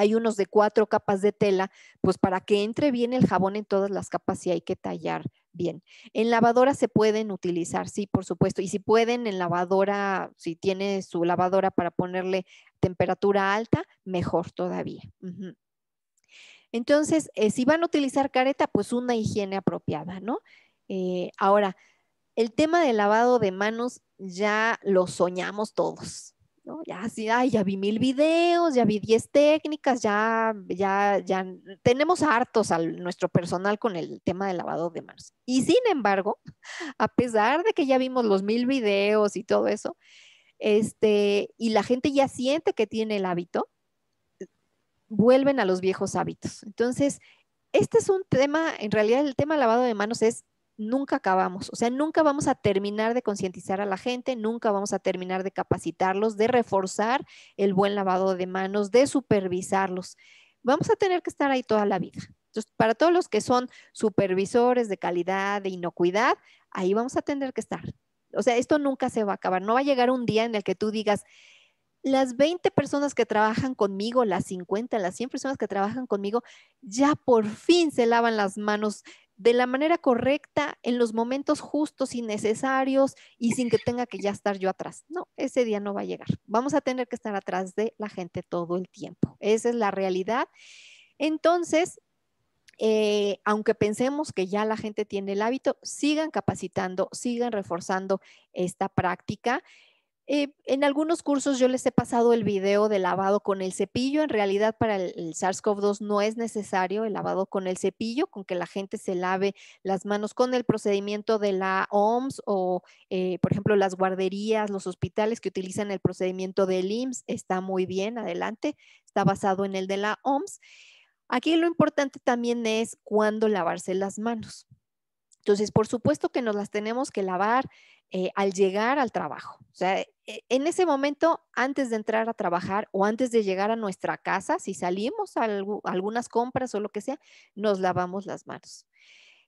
hay unos de cuatro capas de tela, pues para que entre bien el jabón en todas las capas y hay que tallar bien. En lavadora se pueden utilizar, sí, por supuesto. Y si pueden, en lavadora, si tiene su lavadora para ponerle temperatura alta, mejor todavía. Entonces, eh, si van a utilizar careta, pues una higiene apropiada, ¿no? Eh, ahora, el tema del lavado de manos ya lo soñamos todos. Ya así, ay, ya vi mil videos, ya vi diez técnicas, ya, ya, ya tenemos hartos a nuestro personal con el tema del lavado de manos. Y sin embargo, a pesar de que ya vimos los mil videos y todo eso, este, y la gente ya siente que tiene el hábito, vuelven a los viejos hábitos. Entonces, este es un tema, en realidad el tema lavado de manos es nunca acabamos, o sea, nunca vamos a terminar de concientizar a la gente, nunca vamos a terminar de capacitarlos, de reforzar el buen lavado de manos, de supervisarlos. Vamos a tener que estar ahí toda la vida. Entonces, para todos los que son supervisores de calidad, de inocuidad, ahí vamos a tener que estar. O sea, esto nunca se va a acabar. No va a llegar un día en el que tú digas, las 20 personas que trabajan conmigo, las 50, las 100 personas que trabajan conmigo, ya por fin se lavan las manos de la manera correcta, en los momentos justos y necesarios y sin que tenga que ya estar yo atrás. No, ese día no va a llegar. Vamos a tener que estar atrás de la gente todo el tiempo. Esa es la realidad. Entonces, eh, aunque pensemos que ya la gente tiene el hábito, sigan capacitando, sigan reforzando esta práctica. Eh, en algunos cursos yo les he pasado el video de lavado con el cepillo. En realidad para el, SARS-CoV-2 no es necesario el lavado con el cepillo, con que la gente se lave las manos con el procedimiento de la OMS o, eh, por ejemplo, las guarderías, los hospitales que utilizan el procedimiento del IMSS. Está muy bien, adelante. Está basado en el de la OMS. Aquí lo importante también es cuándo lavarse las manos. Entonces, por supuesto que nos las tenemos que lavar eh, al llegar al trabajo. O sea, e, en ese momento, antes de entrar a trabajar o antes de llegar a nuestra casa, si salimos a algunas compras o lo que sea, nos lavamos las manos.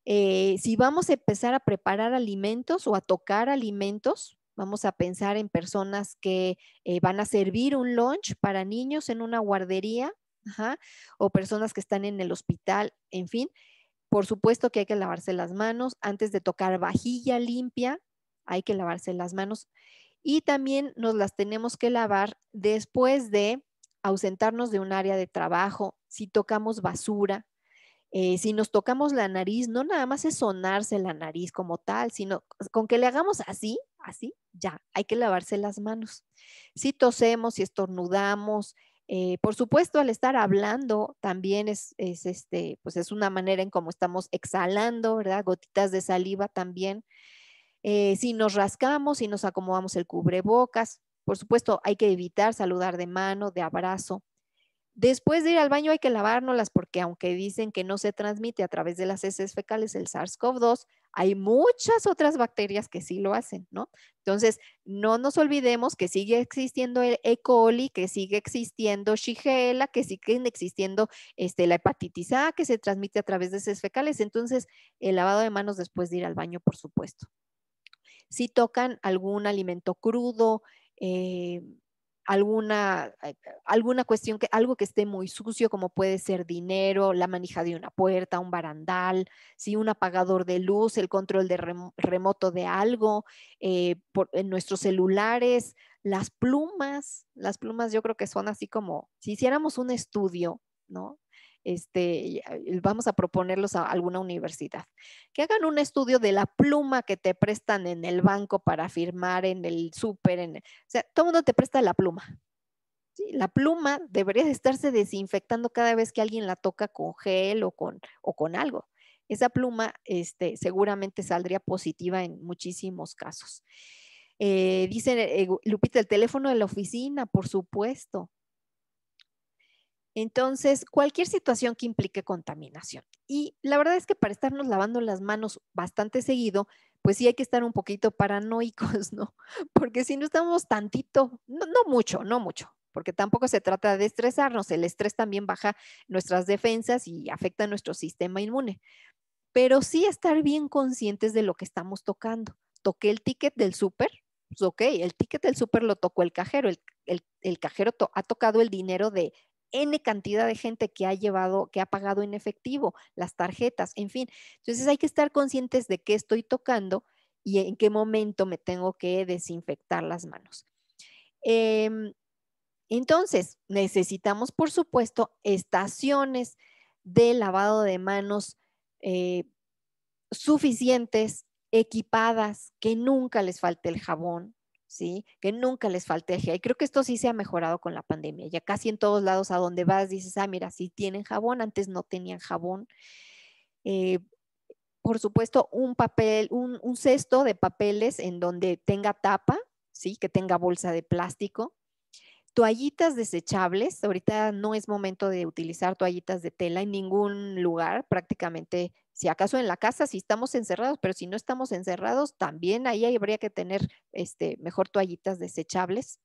Eh, si vamos a empezar a preparar alimentos o a tocar alimentos, vamos a pensar en personas que eh, van a servir un lunch para niños en una guardería, o personas que están en el hospital, en fin, por supuesto que hay que lavarse las manos antes de tocar vajilla limpia, hay que lavarse las manos y también nos las tenemos que lavar después de ausentarnos de un área de trabajo, si tocamos basura, eh, si nos tocamos la nariz, no nada más es sonarse la nariz como tal, sino con que le hagamos así, así, ya, hay que lavarse las manos. Si tosemos, si estornudamos, eh, por supuesto, al estar hablando también es, este, pues es una manera en cómo estamos exhalando, Gotitas de saliva también. Eh, si nos rascamos, si nos acomodamos el cubrebocas, por supuesto, hay que evitar saludar de mano, de abrazo. Después de ir al baño hay que lavárnoslas porque aunque dicen que no se transmite a través de las heces fecales el SARS-CoV-2, hay muchas otras bacterias que sí lo hacen, ¿no? Entonces, no nos olvidemos que sigue existiendo el E. coli, que sigue existiendo Shigella, que sigue existiendo este, la hepatitis A, que se transmite a través de heces fecales. Entonces, el lavado de manos después de ir al baño, por supuesto. Si tocan algún alimento crudo, eh, alguna, eh, alguna cuestión, que, algo que esté muy sucio, como puede ser dinero, la manija de una puerta, un barandal, si un apagador de luz, el control de remoto de algo, eh, en nuestros celulares, las plumas, las plumas yo creo que son así como, si hiciéramos un estudio, ¿no? este, ah, vamos a proponerlos a alguna universidad, que hagan un estudio de la pluma que te prestan en el banco para firmar, en el súper, en, o sea, todo mundo te presta la pluma. La pluma debería estarse desinfectando cada vez que alguien la toca con gel o con, algo esa pluma este, seguramente saldría positiva en muchísimos casos. Eh, dice eh, Lupita, el teléfono de la oficina, por supuesto. Entonces, cualquier situación que implique contaminación. Y la verdad es que para estarnos lavando las manos bastante seguido, pues sí hay que estar un poquito paranoicos, ¿no? Porque si no estamos tantito, no, mucho, no mucho, porque tampoco se trata de estresarnos, el estrés también baja nuestras defensas y afecta nuestro sistema inmune. Pero sí estar bien conscientes de lo que estamos tocando. Toqué el ticket del súper, pues ok, el ticket del súper lo tocó el cajero, el, cajero ha tocado el dinero de N cantidad de gente que ha llevado, que ha pagado en efectivo, las tarjetas, en fin. Entonces hay que estar conscientes de qué estoy tocando y en qué momento me tengo que desinfectar las manos. Em, entonces, necesitamos, por supuesto, estaciones de lavado de manos eh, suficientes, equipadas, que nunca les falte el jabón, que nunca les falteje. Y creo que esto sí se ha mejorado con la pandemia. Ya casi en todos lados a donde vas dices, ah, mira, sí tienen jabón, antes no tenían jabón. Eh, por supuesto, un papel, un, un, cesto de papeles en donde tenga tapa, ¿sí? Que tenga bolsa de plástico, toallitas desechables. Ahorita no es momento de utilizar toallitas de tela en ningún lugar, prácticamente, si acaso en la casa, si estamos encerrados, pero si no estamos encerrados, también ahí habría que tener este, mejor toallitas desechables.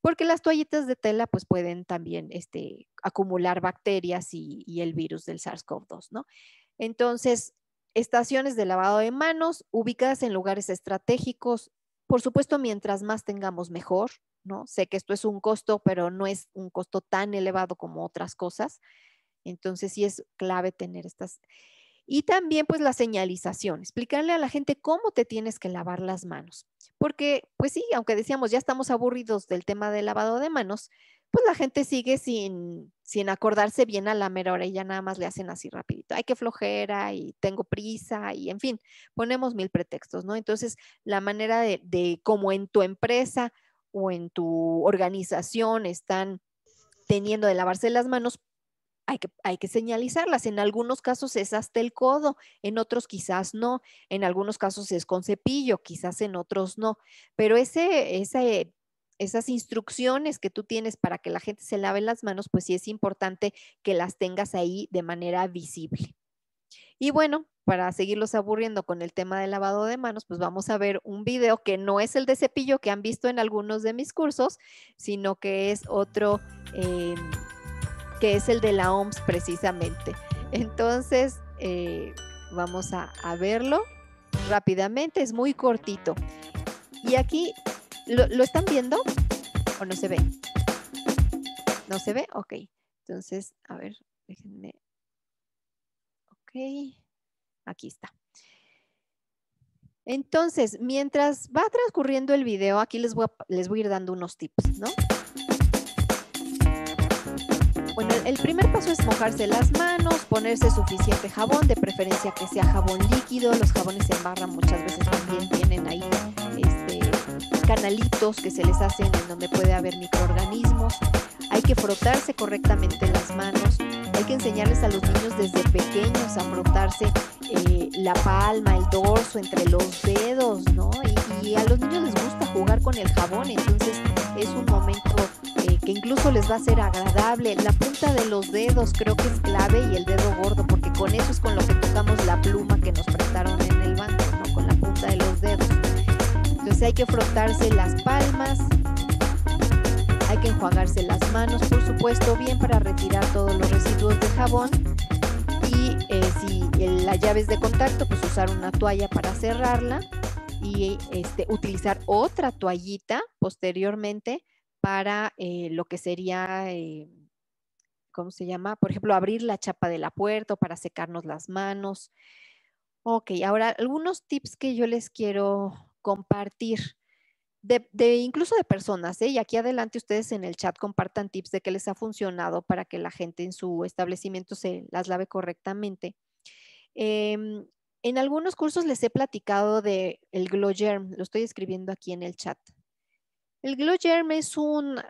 Porque las toallitas de tela pues pueden también este, acumular bacterias y, y el virus del SARS-CoV-2, ¿no? Entonces, estaciones de lavado de manos ubicadas en lugares estratégicos por supuesto, mientras más tengamos, mejor, ¿no? Sé que esto es un costo, pero no es un costo tan elevado como otras cosas. Entonces, sí es clave tener estas. Y también, pues, la señalización, explicarle a la gente cómo te tienes que lavar las manos. Porque, pues sí, aunque decíamos, ya estamos aburridos del tema del lavado de manos, pues la gente sigue sin, sin acordarse bien a la mera hora y ya nada más le hacen así rapidito. Hay que flojera y tengo prisa y en fin, ponemos mil pretextos, ¿no? Entonces, la manera de, de como en tu empresa o en tu organización están teniendo de lavarse las manos, hay que, hay que, señalizarlas. En algunos casos es hasta el codo, en otros quizás no, en algunos casos es con cepillo, quizás en otros no. Pero ese, ese esas instrucciones que tú tienes para que la gente se lave las manos, pues sí es importante que las tengas ahí de manera visible. Y bueno, para seguirlos aburriendo con el tema del lavado de manos, pues vamos a ver un video que no es el de cepillo que han visto en algunos de mis cursos, sino que es otro, em, que es el de la OMS precisamente. Entonces, eh, vamos a verlo rápidamente, es muy cortito. Y aquí ¿Lo, están viendo o no se ve? ¿No se ve? Ok. Entonces, a ver, déjenme. Ok. Aquí está. Entonces, mientras va transcurriendo el video, aquí les voy a, les voy a ir dando unos tips, ¿no? Bueno, el primer paso es mojarse las manos, ponerse suficiente jabón, de preferencia que sea jabón líquido. Los jabones se barra muchas veces también tienen ahí canalitos que se les hacen en donde puede haber microorganismos. Hay que frotarse correctamente las manos. Hay que enseñarles a los niños desde pequeños a frotarse eh, la palma, el dorso, entre los dedos, ¿no? Y, a los niños les gusta jugar con el jabón, entonces es un momento eh, que incluso les va a ser agradable. La punta de los dedos creo que es clave y el dedo gordo, porque con eso es con lo que tocamos la pluma que nos prestaron en el banco, ¿no? Con la punta de los dedos. Entonces hay que frotarse las palmas, hay que enjuagarse las manos, por supuesto, bien para retirar todos los residuos de jabón. Y eh, si la llave es de contacto, pues usar una toalla para cerrarla y este, utilizar otra toallita posteriormente para eh, lo que sería, eh, ¿cómo se llama? Por ejemplo, abrir la chapa de la puerta o para secarnos las manos. Ok, ahora algunos tips que yo les quiero compartir. De, incluso de personas, ¿eh? y aquí adelante ustedes en el chat compartan tips de qué les ha funcionado para que la gente en su establecimiento se las lave correctamente. Em, en algunos cursos les he platicado de el glow germ, lo estoy escribiendo aquí en el chat. El glow germ es un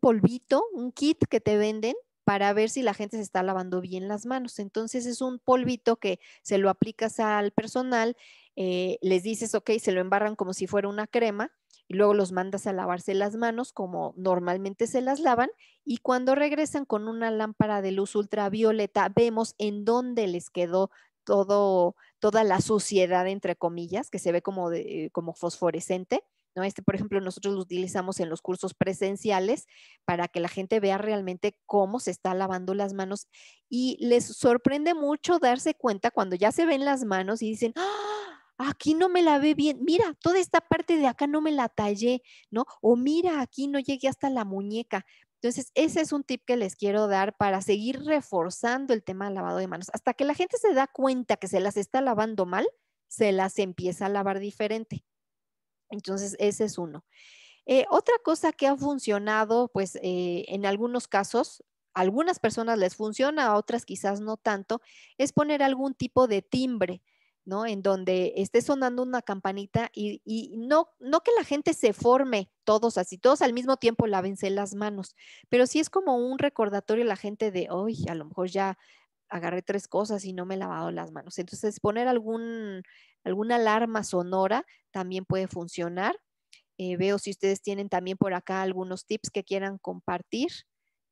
polvito, un kit que te venden para ver si la gente se está lavando bien las manos. Entonces es un polvito que se lo aplicas al personal, eh, les dices, ok, se lo embarran como si fuera una crema y luego los mandas a lavarse las manos como normalmente se las lavan y cuando regresan con una lámpara de luz ultravioleta vemos en dónde les quedó todo, toda la suciedad, entre comillas, que se ve como, como fosforescente este, por ejemplo, nosotros lo utilizamos en los cursos presenciales para que la gente vea realmente cómo se está lavando las manos y les sorprende mucho darse cuenta cuando ya se ven las manos y dicen, ¡Ah! aquí no me lavé bien, mira, toda esta parte de acá no me la tallé, ¿no? O mira, aquí no llegué hasta la muñeca. Entonces, ese es un tip que les quiero dar para seguir reforzando el tema del lavado de manos. Hasta que la gente se da cuenta que se las está lavando mal, se las empieza a lavar diferente. Entonces, ese es uno. Eh, otra cosa que ha funcionado, pues eh, en algunos casos, a algunas personas les funciona, a otras quizás no tanto, es poner algún tipo de timbre. ¿no? En donde esté sonando una campanita y, no, no que la gente se forme todos así, todos al mismo tiempo lávense las manos, pero sí es como un recordatorio a la gente de, hoy a lo mejor ya agarré tres cosas y no me he lavado las manos. Entonces, poner algún, alguna alarma sonora también puede funcionar. Eh, veo si ustedes tienen también por acá algunos tips que quieran compartir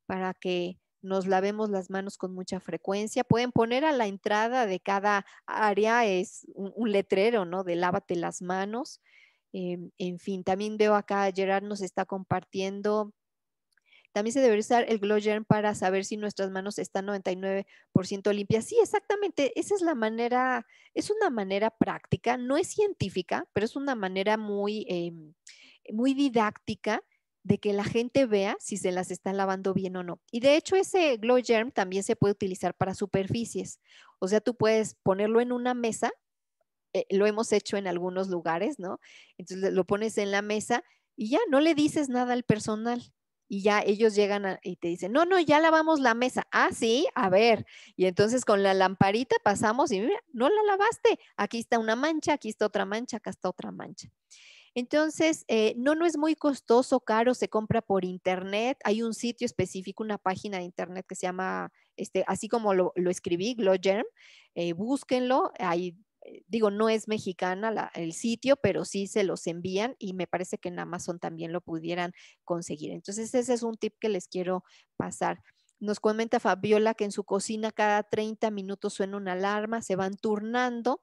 para que nos lavemos las manos con mucha frecuencia. Pueden poner a la entrada de cada área es un, letrero, ¿no? De lávate las manos. Em, en fin, también veo acá Gerard nos está compartiendo también se debe usar el glow germ para saber si nuestras manos están 99% limpias. Sí, exactamente, esa es la manera, es una manera práctica, no es científica, pero es una manera muy, em, muy didáctica de que la gente vea si se las están lavando bien o no. Y de hecho ese glow germ también se puede utilizar para superficies. O sea, tú puedes ponerlo en una mesa, eh, lo hemos hecho en algunos lugares, ¿no? Entonces lo pones en la mesa y ya no le dices nada al personal y ya ellos llegan y te dicen, no, no, ya lavamos la mesa. Ah, sí, a ver. Y entonces con la lamparita pasamos y mira, no la lavaste. Aquí está una mancha, aquí está otra mancha, acá está otra mancha. Entonces, eh, no, no es muy costoso, caro, se compra por internet. Hay un sitio específico, una página de internet que se llama, este, así como lo, escribí, Glowgerm. Eh, búsquenlo, hay eh, digo, no es mexicana el sitio, pero sí se los envían y me parece que en Amazon también lo pudieran conseguir. Entonces, ese es un tip que les quiero pasar. Nos comenta Fabiola que en su cocina cada 30 minutos suena una alarma, se van turnando.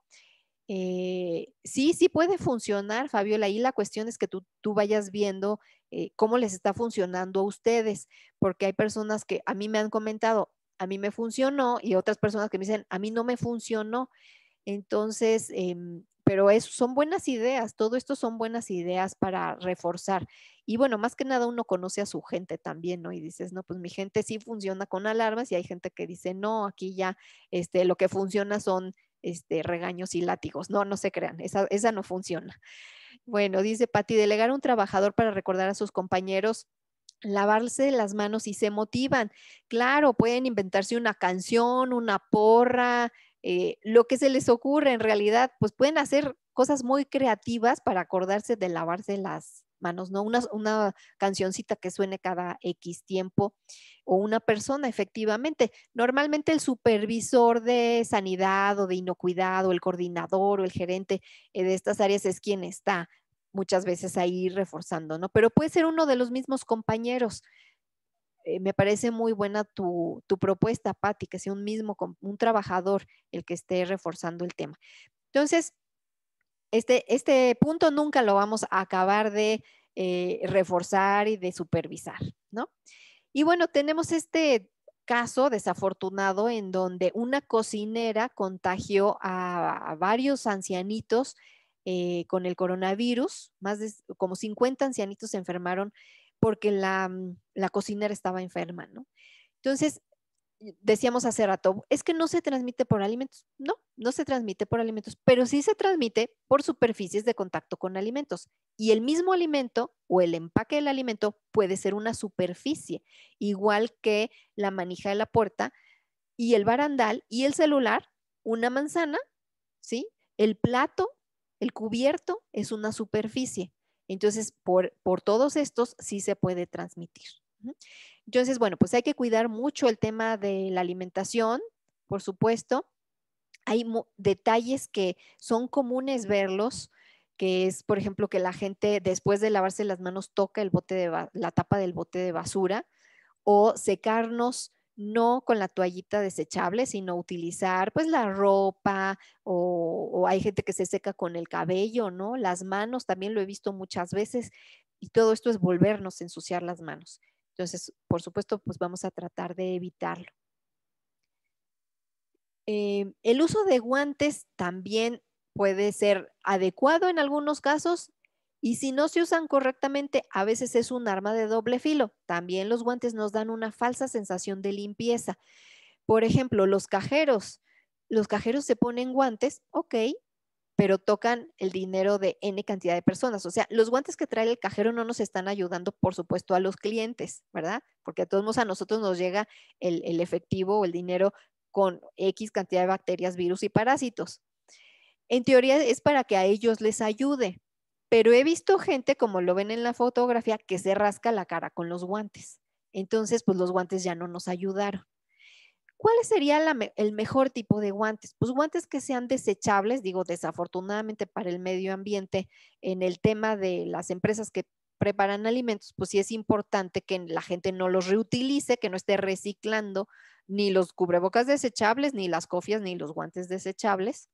Eh, sí, sí puede funcionar, Fabiola. y la cuestión es que tú, tú vayas viendo eh, cómo les está funcionando a ustedes, porque hay personas que a mí me han comentado, a mí me funcionó, y otras personas que me dicen, a mí no me funcionó. Entonces, em, pero son buenas ideas, todo esto son buenas ideas para reforzar. Y bueno, más que nada uno conoce a su gente también, ¿no? Y dices, no, pues mi gente sí funciona con alarmas y hay gente que dice, no, aquí ya este, lo que funciona son este, regaños y látigos. No, no se crean, esa, esa no funciona. Bueno, dice Patti, delegar a un trabajador para recordar a sus compañeros lavarse las manos y se motivan. Claro, pueden inventarse una canción, una porra, eh, lo que se les ocurre en realidad, pues pueden hacer cosas muy creativas para acordarse de lavarse las manos, ¿no? Una, una cancioncita que suene cada X tiempo o una persona, efectivamente. Normalmente el supervisor de sanidad o de inocuidad o el coordinador o el gerente eh, de estas áreas es quien está muchas veces ahí reforzando, ¿no? Pero puede ser uno de los mismos compañeros eh, me parece muy buena tu, propuesta, Patti, que sea un mismo, un trabajador el que esté reforzando el tema. Entonces, este, este punto nunca lo vamos a acabar de eh, reforzar y de supervisar, ¿no? Y bueno, tenemos este caso desafortunado en donde una cocinera contagió a, varios ancianitos eh, con el coronavirus, más de como 50 ancianitos se enfermaron porque la, mm, la cocinera estaba enferma, ¿no? Entonces, decíamos hace rato, es que no se transmite por alimentos. No, no se transmite por alimentos, pero sí se transmite por superficies de contacto con alimentos. Y el mismo alimento o el empaque del alimento puede ser una superficie, igual que la manija de la puerta y el barandal y el celular, una manzana, ¿sí? El plato, el cubierto es una superficie. Entonces, por, todos estos sí se puede transmitir. Entonces, bueno, pues hay que cuidar mucho el tema de la alimentación, por supuesto. Hay detalles que son comunes verlos, que es, por ejemplo, que la gente después de lavarse las manos toca el bote de la tapa del bote de basura o secarnos no con la toallita desechable, sino utilizar pues la ropa o, hay gente que se seca con el cabello, ¿no? Las manos, también lo he visto muchas veces y todo esto es volvernos a ensuciar las manos. Entonces, por supuesto, pues vamos a tratar de evitarlo. Em, el uso de guantes también puede ser adecuado en algunos casos y si no se usan correctamente, a veces es un arma de doble filo. También los guantes nos dan una falsa sensación de limpieza. Por ejemplo, los cajeros. Los cajeros se ponen guantes, ok, pero tocan el dinero de N cantidad de personas. O sea, los guantes que trae el cajero no nos están ayudando, por supuesto, a los clientes, ¿verdad? Porque a todos a nosotros nos llega el, el, efectivo o el dinero con X cantidad de bacterias, virus y parásitos. En teoría es para que a ellos les ayude, pero he visto gente, como lo ven en la fotografía, que se rasca la cara con los guantes. Entonces, pues los guantes ya no nos ayudaron. ¿Cuál sería el mejor tipo de guantes? Pues guantes que sean desechables, digo, desafortunadamente para el medio ambiente, en el tema de las empresas que preparan alimentos, pues sí es importante que la gente no los reutilice, que no esté reciclando ni los cubrebocas desechables, ni las cofias, ni los guantes desechables.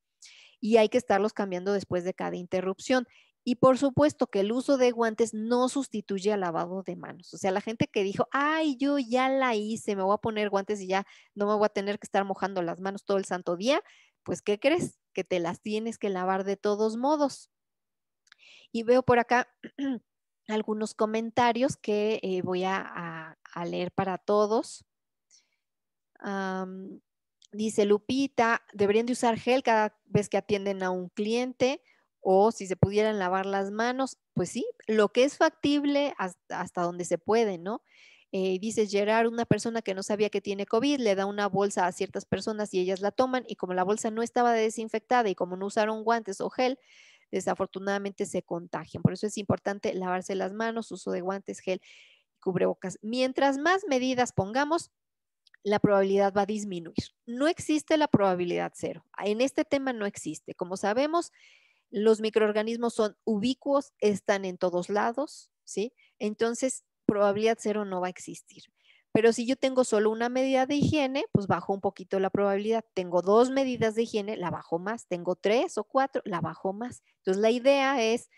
Y hay que estarlos cambiando después de cada interrupción. Y por supuesto que el uso de guantes no sustituye al lavado de manos. O sea, la gente que dijo, ay, yo ya la hice, me voy a poner guantes y ya no me voy a tener que estar mojando las manos todo el santo día, pues ¿qué crees? Que te las tienes que lavar de todos modos. Y veo por acá algunos comentarios que eh, voy a, leer para todos. dice Lupita, deberían de usar gel cada vez que atienden a un cliente o si se pudieran lavar las manos, pues sí, lo que es factible hasta, donde se puede, ¿no? Eh, dice Gerard, una persona que no sabía que tiene COVID le da una bolsa a ciertas personas y ellas la toman y como la bolsa no estaba desinfectada y como no usaron guantes o gel, desafortunadamente se contagian. Por eso es importante lavarse las manos, uso de guantes, gel, cubrebocas. Mientras más medidas pongamos, la probabilidad va a disminuir. No existe la probabilidad cero. En este tema no existe. Como sabemos, los microorganismos son ubicuos, están en todos lados, ¿sí? Entonces, probabilidad cero no va a existir. Pero si yo tengo solo una medida de higiene, pues bajo un poquito la probabilidad. Tengo dos medidas de higiene, la bajo más. Tengo tres o cuatro, la bajo más. Entonces, la idea es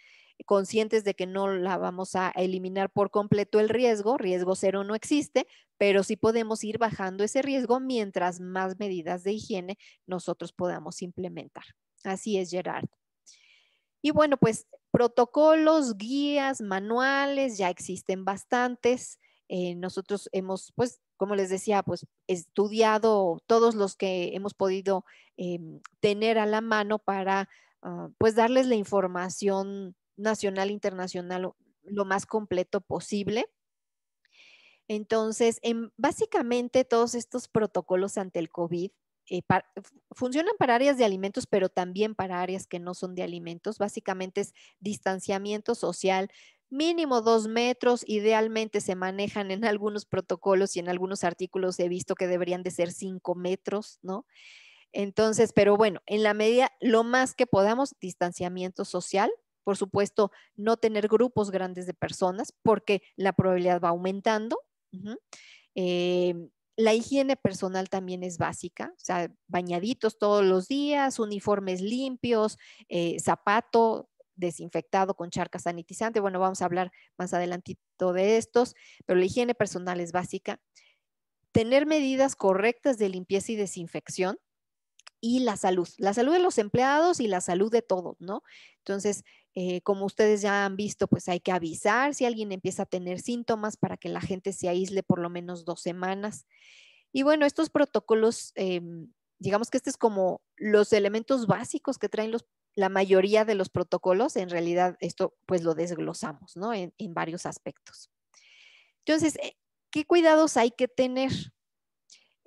conscientes de que no la vamos a eliminar por completo el riesgo, riesgo cero no existe, pero sí podemos ir bajando ese riesgo mientras más medidas de higiene nosotros podamos implementar. Así es, Gerardo. Y bueno, pues protocolos, guías, manuales, ya existen bastantes. Eh, nosotros hemos, pues, como les decía, pues estudiado todos los que hemos podido em, tener a la mano para, ah, pues, darles la información nacional, internacional, lo, más completo posible. Entonces, básicamente todos estos protocolos ante el COVID eh, funcionan para áreas de alimentos, pero también para áreas que no son de alimentos. Básicamente es distanciamiento social, mínimo dos metros, idealmente se manejan en algunos protocolos y en algunos artículos he visto que deberían de ser cinco metros, ¿no? Entonces, pero bueno, en la medida, lo más que podamos, distanciamiento social, por supuesto, no tener grupos grandes de personas porque la probabilidad va aumentando. Em, la higiene personal también es básica, o sea, bañaditos todos los días, uniformes limpios, eh, zapato desinfectado con charca sanitizante. Bueno, vamos a hablar más adelantito de estos, pero la higiene personal es básica. Tener medidas correctas de limpieza y desinfección y la salud, la salud de los empleados y la salud de todos, ¿no? Entonces, eh, como ustedes ya han visto, pues hay que avisar si alguien empieza a tener síntomas para que la gente se aísle por lo menos dos semanas. Y bueno, estos protocolos, em, digamos que este es como los elementos básicos que traen los, la mayoría de los protocolos. En realidad, esto pues lo desglosamos, ¿no? en varios aspectos. Entonces, eh, ¿qué cuidados hay que tener?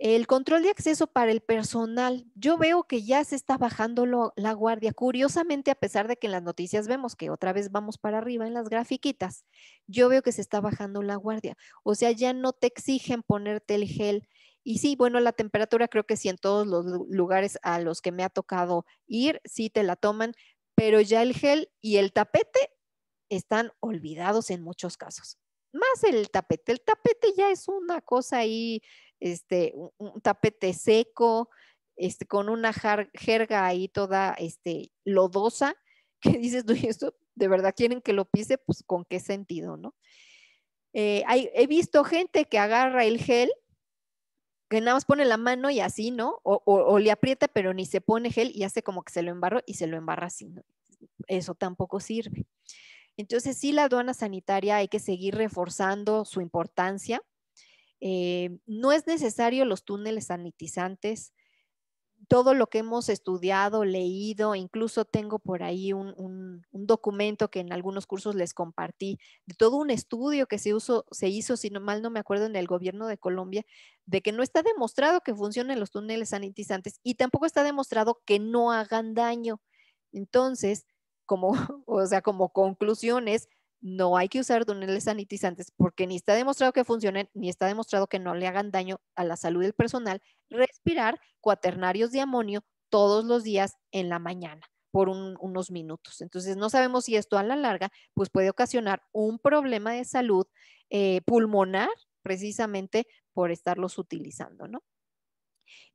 El control de acceso para el personal. Yo veo que ya se está bajando la guardia. Curiosamente, a pesar de que en las noticias vemos que otra vez vamos para arriba en las grafiquitas, yo veo que se está bajando la guardia. O sea, ya no te exigen ponerte el gel. Y sí, bueno, la temperatura creo que sí en todos los lugares a los que me ha tocado ir, sí te la toman, pero ya el gel y el tapete están olvidados en muchos casos. Más el tapete. El tapete ya es una cosa ahí este, un, tapete seco, este, con una jerga ahí toda este, lodosa, que dices, esto de verdad quieren que lo pise? Pues con qué sentido, ¿no? Eh, he visto gente que agarra el gel, que nada más pone la mano y así, ¿no? O, le aprieta, pero ni se pone gel y hace como que se lo embarró y se lo embarra así, Eso tampoco sirve. Entonces, sí, la aduana sanitaria hay que seguir reforzando su importancia eh, no es necesario los túneles sanitizantes. Todo lo que hemos estudiado, leído, incluso tengo por ahí un, documento que en algunos cursos les compartí, de todo un estudio que se, uso, se hizo, si mal no me acuerdo, en el gobierno de Colombia, de que no está demostrado que funcionen los túneles sanitizantes y tampoco está demostrado que no hagan daño. Entonces, como, o sea, como conclusiones, no hay que usar túneles sanitizantes porque ni está demostrado que funcionen, ni está demostrado que no le hagan daño a la salud del personal, respirar cuaternarios de amonio todos los días en la mañana por unos minutos. Entonces, no sabemos si esto a la larga pues puede ocasionar un problema de salud eh, pulmonar precisamente por estarlos utilizando, ¿no?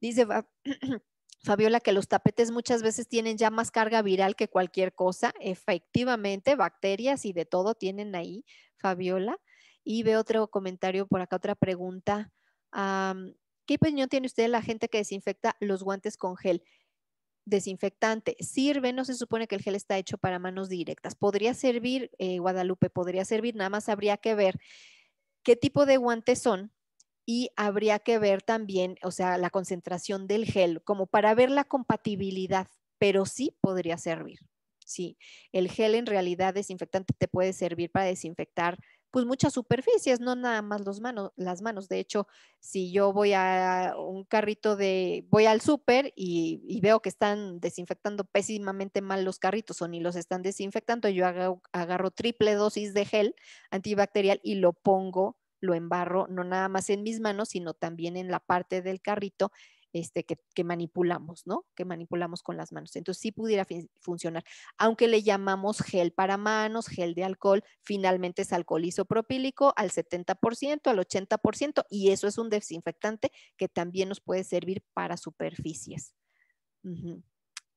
Dice, Fabiola, que los tapetes muchas veces tienen ya más carga viral que cualquier cosa. Efectivamente, bacterias y de todo tienen ahí, Fabiola. Y veo otro comentario por acá, otra pregunta. ¿Qué opinión tiene usted de la gente que desinfecta los guantes con gel? Desinfectante, sirve, no se supone que el gel está hecho para manos directas. Podría servir, eh, Guadalupe, podría servir, nada más habría que ver qué tipo de guantes son y habría que ver también, o sea, la concentración del gel, como para ver la compatibilidad, pero sí podría servir. Sí, el gel en realidad desinfectante te puede servir para desinfectar pues muchas superficies, no nada más manos, las manos. De hecho, si yo voy a un carrito de, voy al súper y, veo que están desinfectando pésimamente mal los carritos o ni los están desinfectando, yo agarro triple dosis de gel antibacterial y lo pongo lo embarro no nada más en mis manos, sino también en la parte del carrito este, que, manipulamos, ¿no? Que manipulamos con las manos. Entonces sí pudiera funcionar. Aunque le llamamos gel para manos, gel de alcohol, finalmente es alcohol isopropílico al 70%, al 80% y eso es un desinfectante que también nos puede servir para superficies.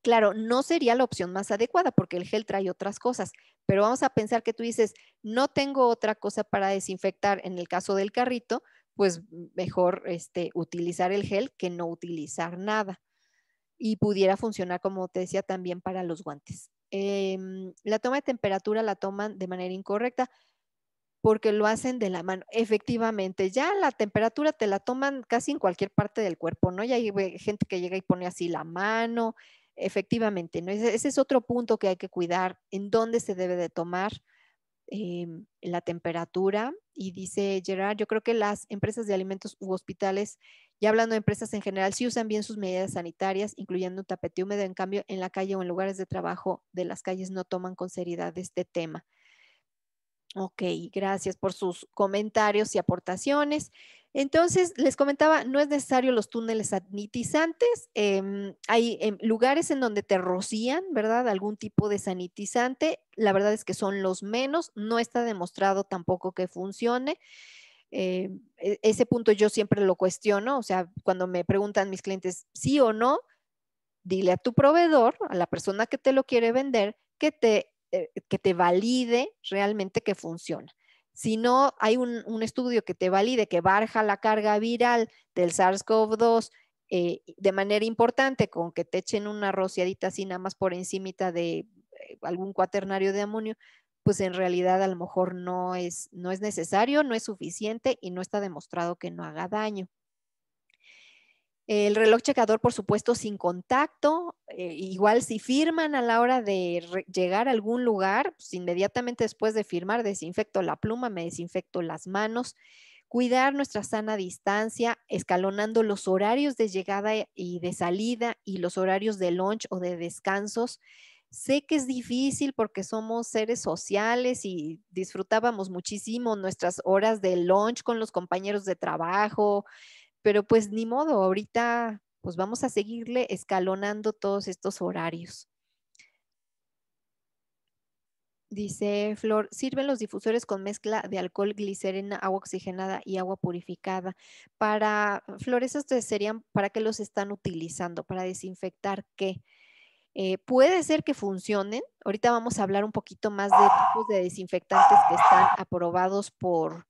Claro, no sería la opción más adecuada porque el gel trae otras cosas, pero vamos a pensar que tú dices, no tengo otra cosa para desinfectar en el caso del carrito, pues mejor este, utilizar el gel que no utilizar nada. Y pudiera funcionar, como te decía, también para los guantes. Em, la toma de temperatura la toman de manera incorrecta porque lo hacen de la mano. Efectivamente, ya la temperatura te la toman casi en cualquier parte del cuerpo, ¿no? Y hay gente que llega y pone así la mano, Efectivamente, ¿no? ese, ese es otro punto que hay que cuidar, en dónde se debe de tomar em, la temperatura. Y dice Gerard, yo creo que las empresas de alimentos u hospitales, ya hablando de empresas en general, sí usan bien sus medidas sanitarias, incluyendo un tapete húmedo. En cambio, en la calle o en lugares de trabajo de las calles no toman con seriedad este tema. Ok, gracias por sus comentarios y aportaciones. Entonces, les comentaba, no es necesario los túneles sanitizantes. Em, hay em, lugares en donde te rocían, ¿verdad? Algún tipo de sanitizante. La verdad es que son los menos. No está demostrado tampoco que funcione. Eh, e, ese punto yo siempre lo cuestiono. O sea, cuando me preguntan mis clientes sí o no, dile a tu proveedor, a la persona que te lo quiere vender, que te, eh, que te valide realmente que funciona si no hay un, estudio que te valide que baja la carga viral del SARS-CoV-2 eh, de manera importante con que te echen una rociadita así nada más por encima de eh, algún cuaternario de amonio, pues en realidad a lo mejor no es, no es necesario, no es suficiente y no está demostrado que no haga daño. El reloj checador, por supuesto, sin contacto. Eh, igual si firman a la hora de llegar a algún lugar, pues, inmediatamente después de firmar, desinfecto la pluma, me desinfecto las manos. Cuidar nuestra sana distancia, escalonando los horarios de llegada y de salida y los horarios de lunch o de descansos. Sé que es difícil porque somos seres sociales y disfrutábamos muchísimo nuestras horas de lunch con los compañeros de trabajo, pero pues ni modo, ahorita pues vamos a seguirle escalonando todos estos horarios. Dice Flor, sirven los difusores con mezcla de alcohol, glicerina, agua oxigenada y agua purificada. Para flores. estos serían para qué los están utilizando, para desinfectar qué. Eh, puede ser que funcionen. Ahorita vamos a hablar un poquito más de tipos de desinfectantes que están aprobados por,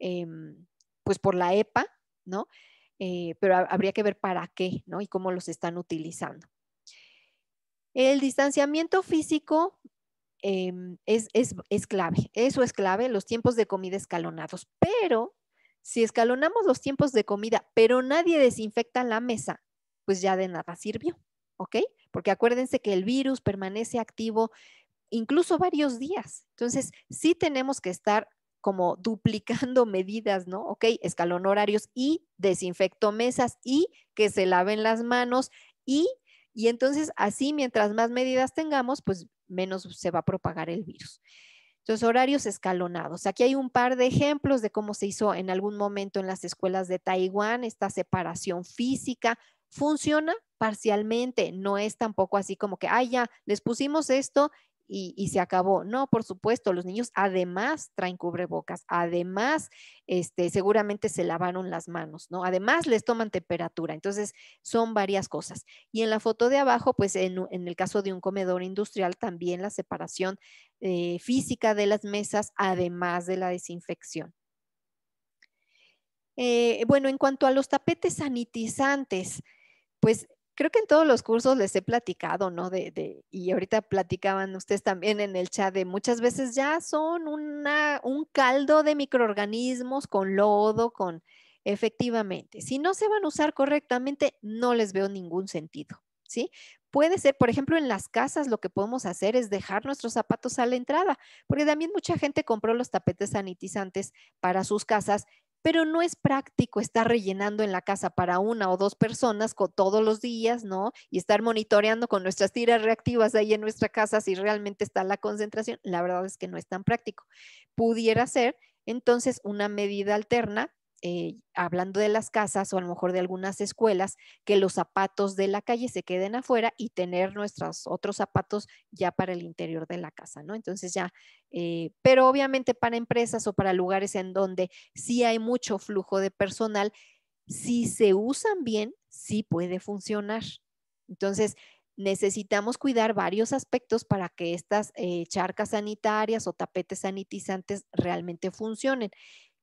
em, pues por la EPA, ¿no? Eh, pero habría que ver para qué, ¿no? Y cómo los están utilizando. El distanciamiento físico em, es, es clave, eso es clave, los tiempos de comida escalonados, pero si escalonamos los tiempos de comida, pero nadie desinfecta la mesa, pues ya de nada sirvió, ¿ok? Porque acuérdense que el virus permanece activo incluso varios días. Entonces, sí tenemos que estar como duplicando medidas, ¿no? Ok, escalón horarios y desinfecto mesas y que se laven las manos y, y entonces así mientras más medidas tengamos, pues menos se va a propagar el virus. Entonces, horarios escalonados. Aquí hay un par de ejemplos de cómo se hizo en algún momento en las escuelas de Taiwán esta separación física. Funciona parcialmente, no es tampoco así como que, ah, ya, les pusimos esto y, se acabó. No, por supuesto, los niños además traen cubrebocas, además este, seguramente se lavaron las manos, ¿no? Además les toman temperatura, entonces son varias cosas. Y en la foto de abajo, pues en, el caso de un comedor industrial, también la separación eh, física de las mesas, además de la desinfección. Eh, bueno, en cuanto a los tapetes sanitizantes, pues creo que en todos los cursos les he platicado, ¿no? De, y ahorita platicaban ustedes también en el chat de muchas veces ya son una, un caldo de microorganismos con lodo, con... Efectivamente, si no se van a usar correctamente, no les veo ningún sentido, ¿sí? Puede ser, por ejemplo, en las casas lo que podemos hacer es dejar nuestros zapatos a la entrada, porque también mucha gente compró los tapetes sanitizantes para sus casas pero no es práctico estar rellenando en la casa para una o dos personas con todos los días, ¿no? Y estar monitoreando con nuestras tiras reactivas ahí en nuestra casa si realmente está la concentración. La verdad es que no es tan práctico. Pudiera ser entonces una medida alterna eh, hablando de las casas o a lo mejor de algunas escuelas, que los zapatos de la calle se queden afuera y tener nuestros otros zapatos ya para el interior de la casa, ¿no? Entonces ya, eh, pero obviamente para empresas o para lugares en donde sí hay mucho flujo de personal, si se usan bien, sí puede funcionar. Entonces, necesitamos cuidar varios aspectos para que estas eh, charcas sanitarias o tapetes sanitizantes realmente funcionen.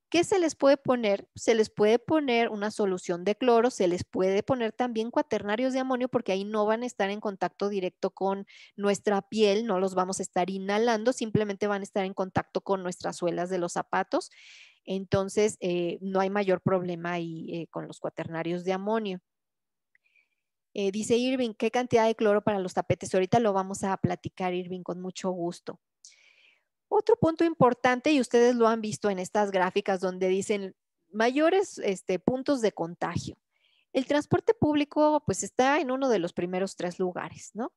¿Qué se les puede poner? Se les puede poner una solución de cloro, se les puede poner también cuaternarios de amonio porque ahí no van a estar en contacto directo con nuestra piel, no los vamos a estar inhalando, simplemente van a estar en contacto con nuestras suelas de los zapatos. Entonces, eh, no hay mayor problema ahí eh, con los cuaternarios de amonio. Eh, dice Irving, ¿qué cantidad de cloro para los tapetes? Ahorita lo vamos a platicar, Irving, con mucho gusto. Otro punto importante, y ustedes lo han visto en estas gráficas donde dicen mayores este, puntos de contagio. El transporte público pues está en uno de los primeros tres lugares, ¿no?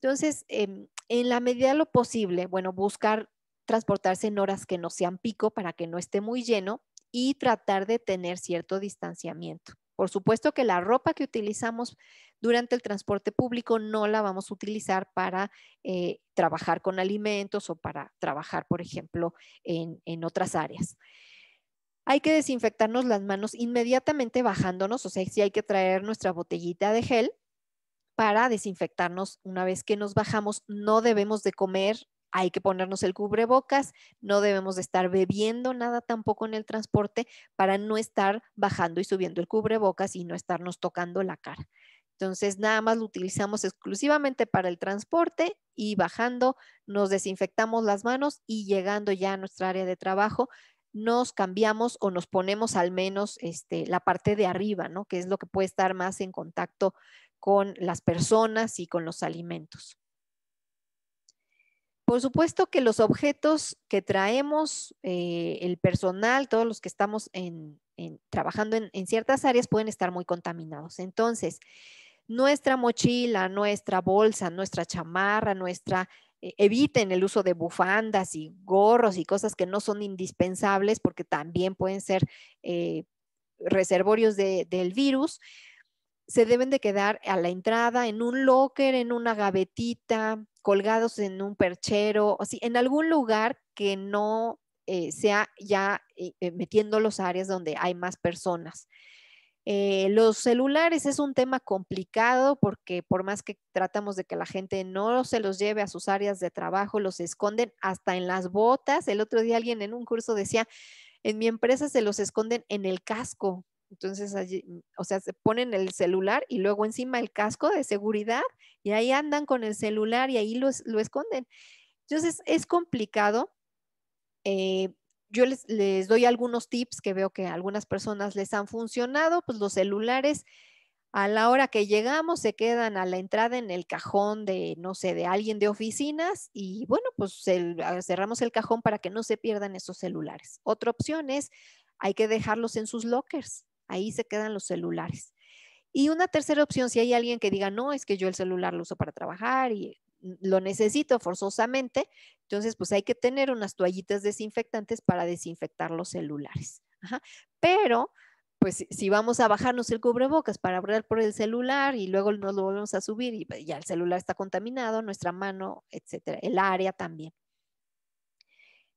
Entonces, em, en la medida de lo posible, bueno, buscar transportarse en horas que no sean pico para que no esté muy lleno y tratar de tener cierto distanciamiento. Por supuesto que la ropa que utilizamos durante el transporte público no la vamos a utilizar para eh, trabajar con alimentos o para trabajar, por ejemplo, en, otras áreas hay que desinfectarnos las manos inmediatamente bajándonos, o sea, si hay que traer nuestra botellita de gel para desinfectarnos una vez que nos bajamos. No debemos de comer hay que ponernos el cubrebocas, no debemos de estar bebiendo nada tampoco en el transporte para no estar bajando y subiendo el cubrebocas y no estarnos tocando la cara. Entonces, nada más lo utilizamos exclusivamente para el transporte y bajando, nos desinfectamos las manos y llegando ya a nuestra área de trabajo, nos cambiamos o nos ponemos al menos este, la parte de arriba, ¿no? Que es lo que puede estar más en contacto con las personas y con los alimentos. Por supuesto que los objetos que traemos, eh, el personal, todos los que estamos trabajando en, ciertas áreas pueden estar muy contaminados. Entonces, nuestra mochila, nuestra bolsa, nuestra chamarra, nuestra eh, eviten el uso de bufandas y gorros y cosas que no son indispensables porque también pueden ser eh, reservorios del virus se deben de quedar a la entrada, en un locker, en una gavetita, colgados en un perchero, o en algún lugar que no eh, sea ya eh, eh, metiendo los áreas donde hay más personas. los celulares es un tema complicado porque por más que tratamos de que la gente no se los lleve a sus áreas de trabajo, los esconden hasta en las botas. El otro día alguien en un curso decía, en mi empresa se los esconden en el casco. Entonces, mm, o sea, se ponen el celular y luego encima el casco de seguridad y ahí andan con el celular y ahí lo, esconden. Entonces, es complicado. Eh, yo les, doy algunos tips que veo que a algunas personas les han funcionado, pues los celulares a la hora que llegamos se quedan a la entrada en el cajón de, no sé, de alguien de oficinas y bueno, pues ah, cerramos el cajón para que no se pierdan esos celulares. Otra opción es, hay que dejarlos en sus lockers. Ahí se quedan los celulares. Y una tercera opción, si hay alguien que diga, no, es que yo el celular lo uso para trabajar y lo necesito forzosamente, entonces pues hay que tener unas toallitas desinfectantes para desinfectar los celulares. Pero pues si vamos a bajarnos el cubrebocas para hablar por el celular y luego nos lo volvemos a subir y pues, ya el celular está contaminado, nuestra mano, etcétera, el área también.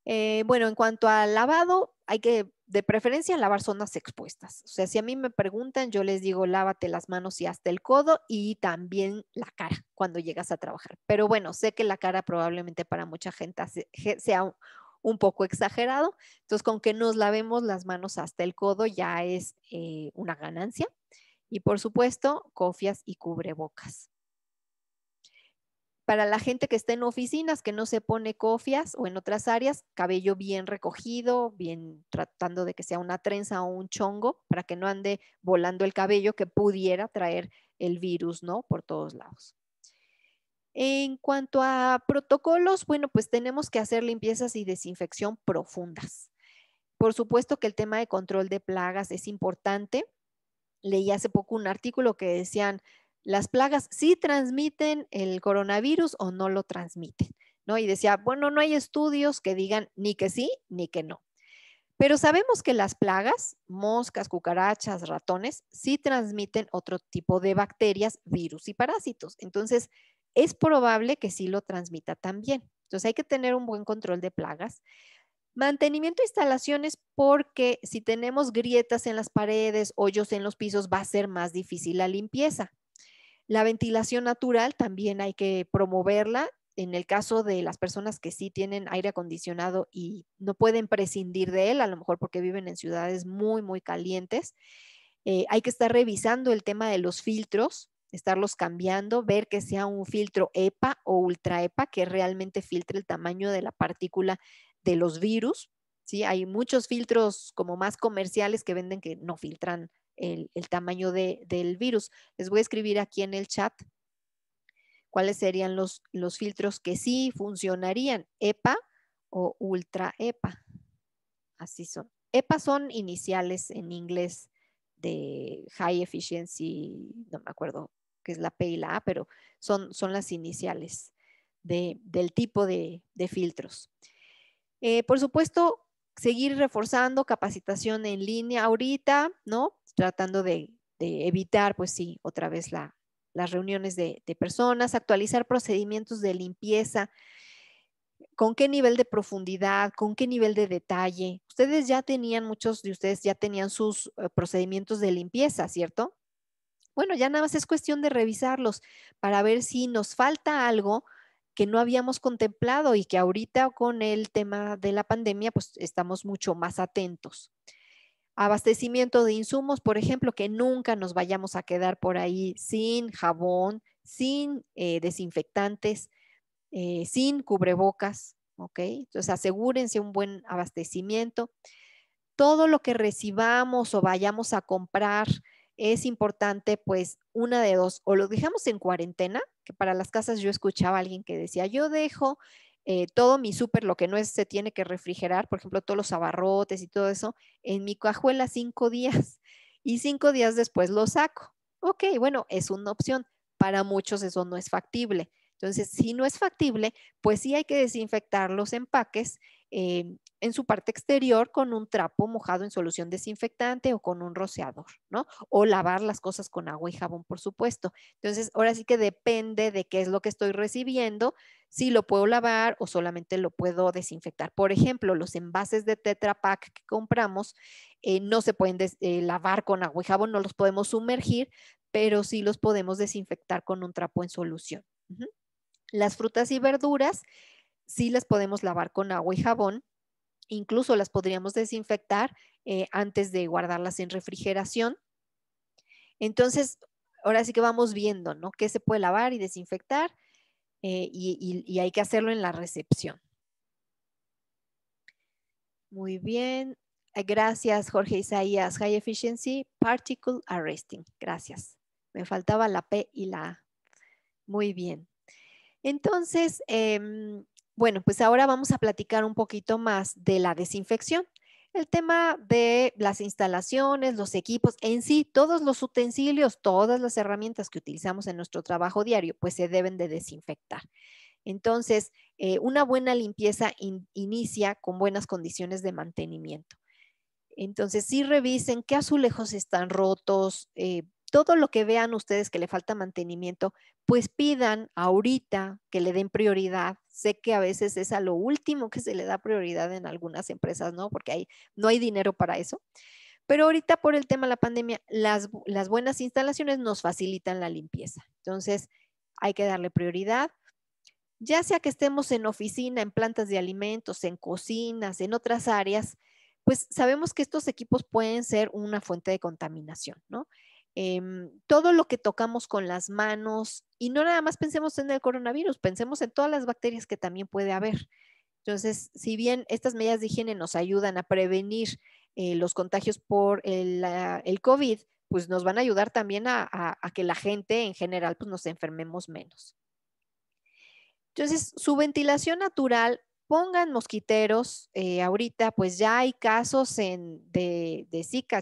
Eh, bueno, en cuanto al lavado, hay que de preferencia lavar zonas expuestas. O sea, si a mí me preguntan, yo les digo lávate las manos y hasta el codo y también la cara cuando llegas a trabajar. Pero bueno, sé que la cara probablemente para mucha gente sea un poco exagerado. Entonces, con que nos lavemos las manos hasta el codo ya es eh, una ganancia. Y por supuesto, cofias y cubrebocas. Para la gente que está en oficinas, que no se pone cofias o en otras áreas, cabello bien recogido, bien tratando de que sea una trenza o un chongo, para que no ande volando el cabello que pudiera traer el virus, ¿no? Por todos lados. En cuanto a protocolos, bueno, pues tenemos que hacer limpiezas y desinfección profundas. Por supuesto que el tema de control de plagas es importante. Leí hace poco un artículo que decían, las plagas sí transmiten el coronavirus o no lo transmiten, ¿no? Y decía, bueno, no hay estudios que digan ni que sí ni que no. Pero sabemos que las plagas, moscas, cucarachas, ratones, sí transmiten otro tipo de bacterias, virus y parásitos. Entonces, es probable que sí lo transmita también. Entonces, hay que tener un buen control de plagas. Mantenimiento de instalaciones porque si tenemos grietas en las paredes, hoyos en los pisos, va a ser más difícil la limpieza. La ventilación natural también hay que promoverla. En el caso de las personas que sí tienen aire acondicionado y no pueden prescindir de él, a lo mejor porque viven en ciudades muy, muy calientes, eh, hay que estar revisando el tema de los filtros, estarlos cambiando, ver que sea un filtro EPA o ultra EPA que realmente filtre el tamaño de la partícula de los virus. ¿sí? Hay muchos filtros como más comerciales que venden que no filtran el, tamaño del virus. Les voy a escribir aquí en el chat cuáles serían los, filtros que sí funcionarían, EPA o ultra EPA. Así son. EPA son iniciales en inglés de High Efficiency, no me acuerdo qué es la P y la A, pero son, son las iniciales del tipo de, filtros. Eh, por supuesto, seguir reforzando capacitación en línea ahorita, ¿no? Tratando de, evitar, pues sí, otra vez las reuniones de, de personas, actualizar procedimientos de limpieza, con qué nivel de profundidad, con qué nivel de detalle. Ustedes ya tenían, muchos de ustedes ya tenían sus eh, procedimientos de limpieza, ¿cierto? Bueno, ya nada más es cuestión de revisarlos para ver si nos falta algo que no habíamos contemplado y que ahorita con el tema de la pandemia pues estamos mucho más atentos. Abastecimiento de insumos, por ejemplo, que nunca nos vayamos a quedar por ahí sin jabón, sin eh, desinfectantes, eh, sin cubrebocas, ¿ok? Entonces asegúrense un buen abastecimiento. Todo lo que recibamos o vayamos a comprar, es importante pues una de dos, o lo dejamos en cuarentena, que para las casas yo escuchaba a alguien que decía, yo dejo eh, todo mi súper, lo que no es, se tiene que refrigerar, por ejemplo, todos los abarrotes y todo eso, en mi cajuela cinco días y cinco días después lo saco. Ok, bueno, es una opción. Para muchos eso no es factible. Entonces, si no es factible, pues sí hay que desinfectar los empaques em, en su parte exterior con un trapo mojado en solución desinfectante o con un rociador, ¿no? O lavar las cosas con agua y jabón, por supuesto. Entonces, ahora sí que depende de qué es lo que estoy recibiendo, si lo puedo lavar o solamente lo puedo desinfectar. Por ejemplo, los envases de Tetra Pak que compramos eh, no se pueden eh, lavar con agua y jabón, no los podemos sumergir, pero sí los podemos desinfectar con un trapo en solución. Las frutas y verduras sí las podemos lavar con agua y jabón, Incluso las podríamos desinfectar eh, antes de guardarlas en refrigeración. Entonces, ahora sí que vamos viendo, ¿no? ¿Qué se puede lavar y desinfectar? Eh, y, hay que hacerlo en la recepción. Muy bien. Gracias, Jorge Isaías. High Efficiency Particle Arresting. Gracias. Me faltaba la P y la A. Muy bien. Entonces, em, bueno, pues ahora vamos a platicar un poquito más de la desinfección. El tema de las instalaciones, los equipos, en sí, todos los utensilios, todas las herramientas que utilizamos en nuestro trabajo diario, pues se deben de desinfectar. Entonces, eh, una buena limpieza inicia con buenas condiciones de mantenimiento. Entonces, sí revisen qué azulejos están rotos, eh, todo lo que vean ustedes que le falta mantenimiento, pues pidan ahorita que le den prioridad. Sé que a veces es a lo último que se le da prioridad en algunas empresas, ¿no? Porque no hay dinero para eso. Pero ahorita por el tema de la pandemia, las, las buenas instalaciones nos facilitan la limpieza. Entonces, hay que darle prioridad ya sea que estemos en oficina, en plantas de alimentos, en cocinas, en otras áreas, pues sabemos que estos equipos pueden ser una fuente de contaminación, ¿no? Em, todo lo que tocamos con las manos, y no nada más pensemos en el coronavirus, pensemos en todas las bacterias que también puede haber. Entonces, si bien estas medidas de higiene nos ayudan a prevenir eh, los contagios por el, COVID, pues nos van a ayudar también a, que la gente en general pues, nos enfermemos menos. Entonces, su ventilación natural, pongan mosquiteros. Eh, ahorita pues ya hay casos de, zika, Zika,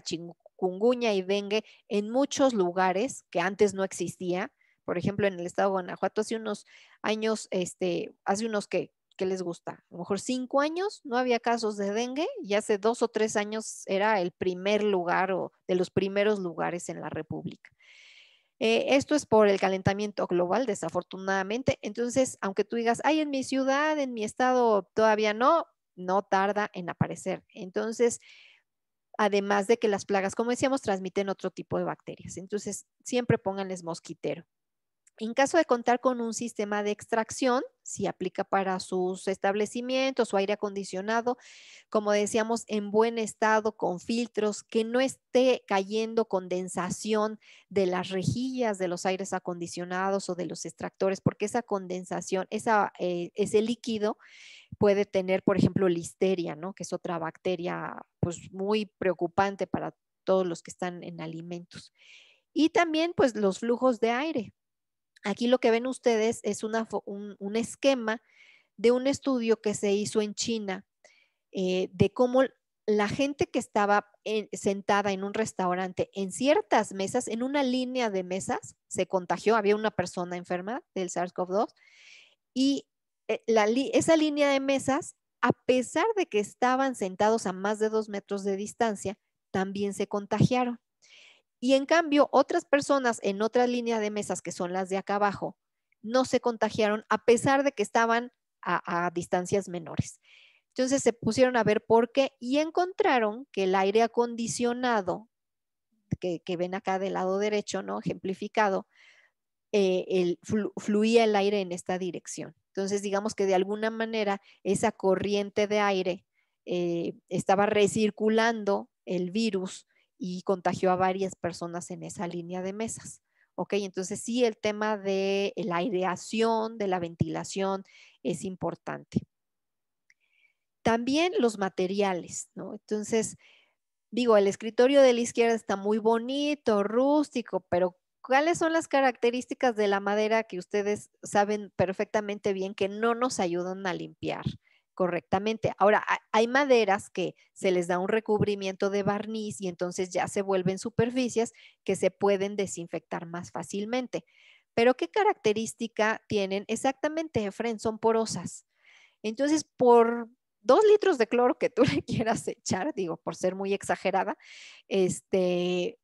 Cunguña y dengue en muchos lugares que antes no existía. Por ejemplo, en el estado de Guanajuato hace unos años, este, hace unos que, ¿qué les gusta? A lo mejor cinco años no había casos de dengue y hace dos o tres años era el primer lugar o de los primeros lugares en la República. Eh, esto es por el calentamiento global, desafortunadamente. Entonces, aunque tú digas, ay, en mi ciudad, en mi estado todavía no, no tarda en aparecer. Entonces, además de que las plagas, como decíamos, transmiten otro tipo de bacterias. Entonces, siempre pónganles mosquitero en caso de contar con un sistema de extracción, si aplica para sus establecimientos, o aire acondicionado, como decíamos, en buen estado, con filtros, que no esté cayendo condensación de las rejillas de los aires acondicionados o de los extractores, porque esa condensación, eh, ese líquido puede tener, por ejemplo, listeria, ¿no? que es otra bacteria pues, muy preocupante para todos los que están en alimentos. Y también pues los flujos de aire, Aquí lo que ven ustedes es un, esquema de un estudio que se hizo en China eh, de cómo la gente que estaba sentada en un restaurante en ciertas mesas, en una línea de mesas, se contagió, había una persona enferma del SARS-CoV-2 y eh, esa línea de mesas, a pesar de que estaban sentados a más de dos metros de distancia, también se contagiaron. Y en cambio, otras personas en otra línea de mesas, que son las de acá abajo, no se contagiaron a pesar de que estaban a, distancias menores. Entonces se pusieron a ver por qué y encontraron que el aire acondicionado, que, ven acá del lado derecho, ¿no? Ejemplificado, eh, fluía el aire en esta dirección. Entonces, digamos que de alguna manera esa corriente de aire eh, estaba recirculando el virus y contagió a varias personas en esa línea de mesas. Entonces sí, el tema de la aireación, de la ventilación es importante. También los materiales, ¿no? Entonces, digo, el escritorio de la izquierda está muy bonito, rústico, pero ¿cuáles son las características de la madera que ustedes saben perfectamente bien que no nos ayudan a limpiar? correctamente. Ahora, hay maderas que se les da un recubrimiento de barniz y entonces ya se vuelven superficies que se pueden desinfectar más fácilmente. Pero ¿qué característica tienen? Exactamente, Efren, son porosas. Entonces, por dos litros de cloro que tú le quieras echar, digo, por ser muy exagerada, este,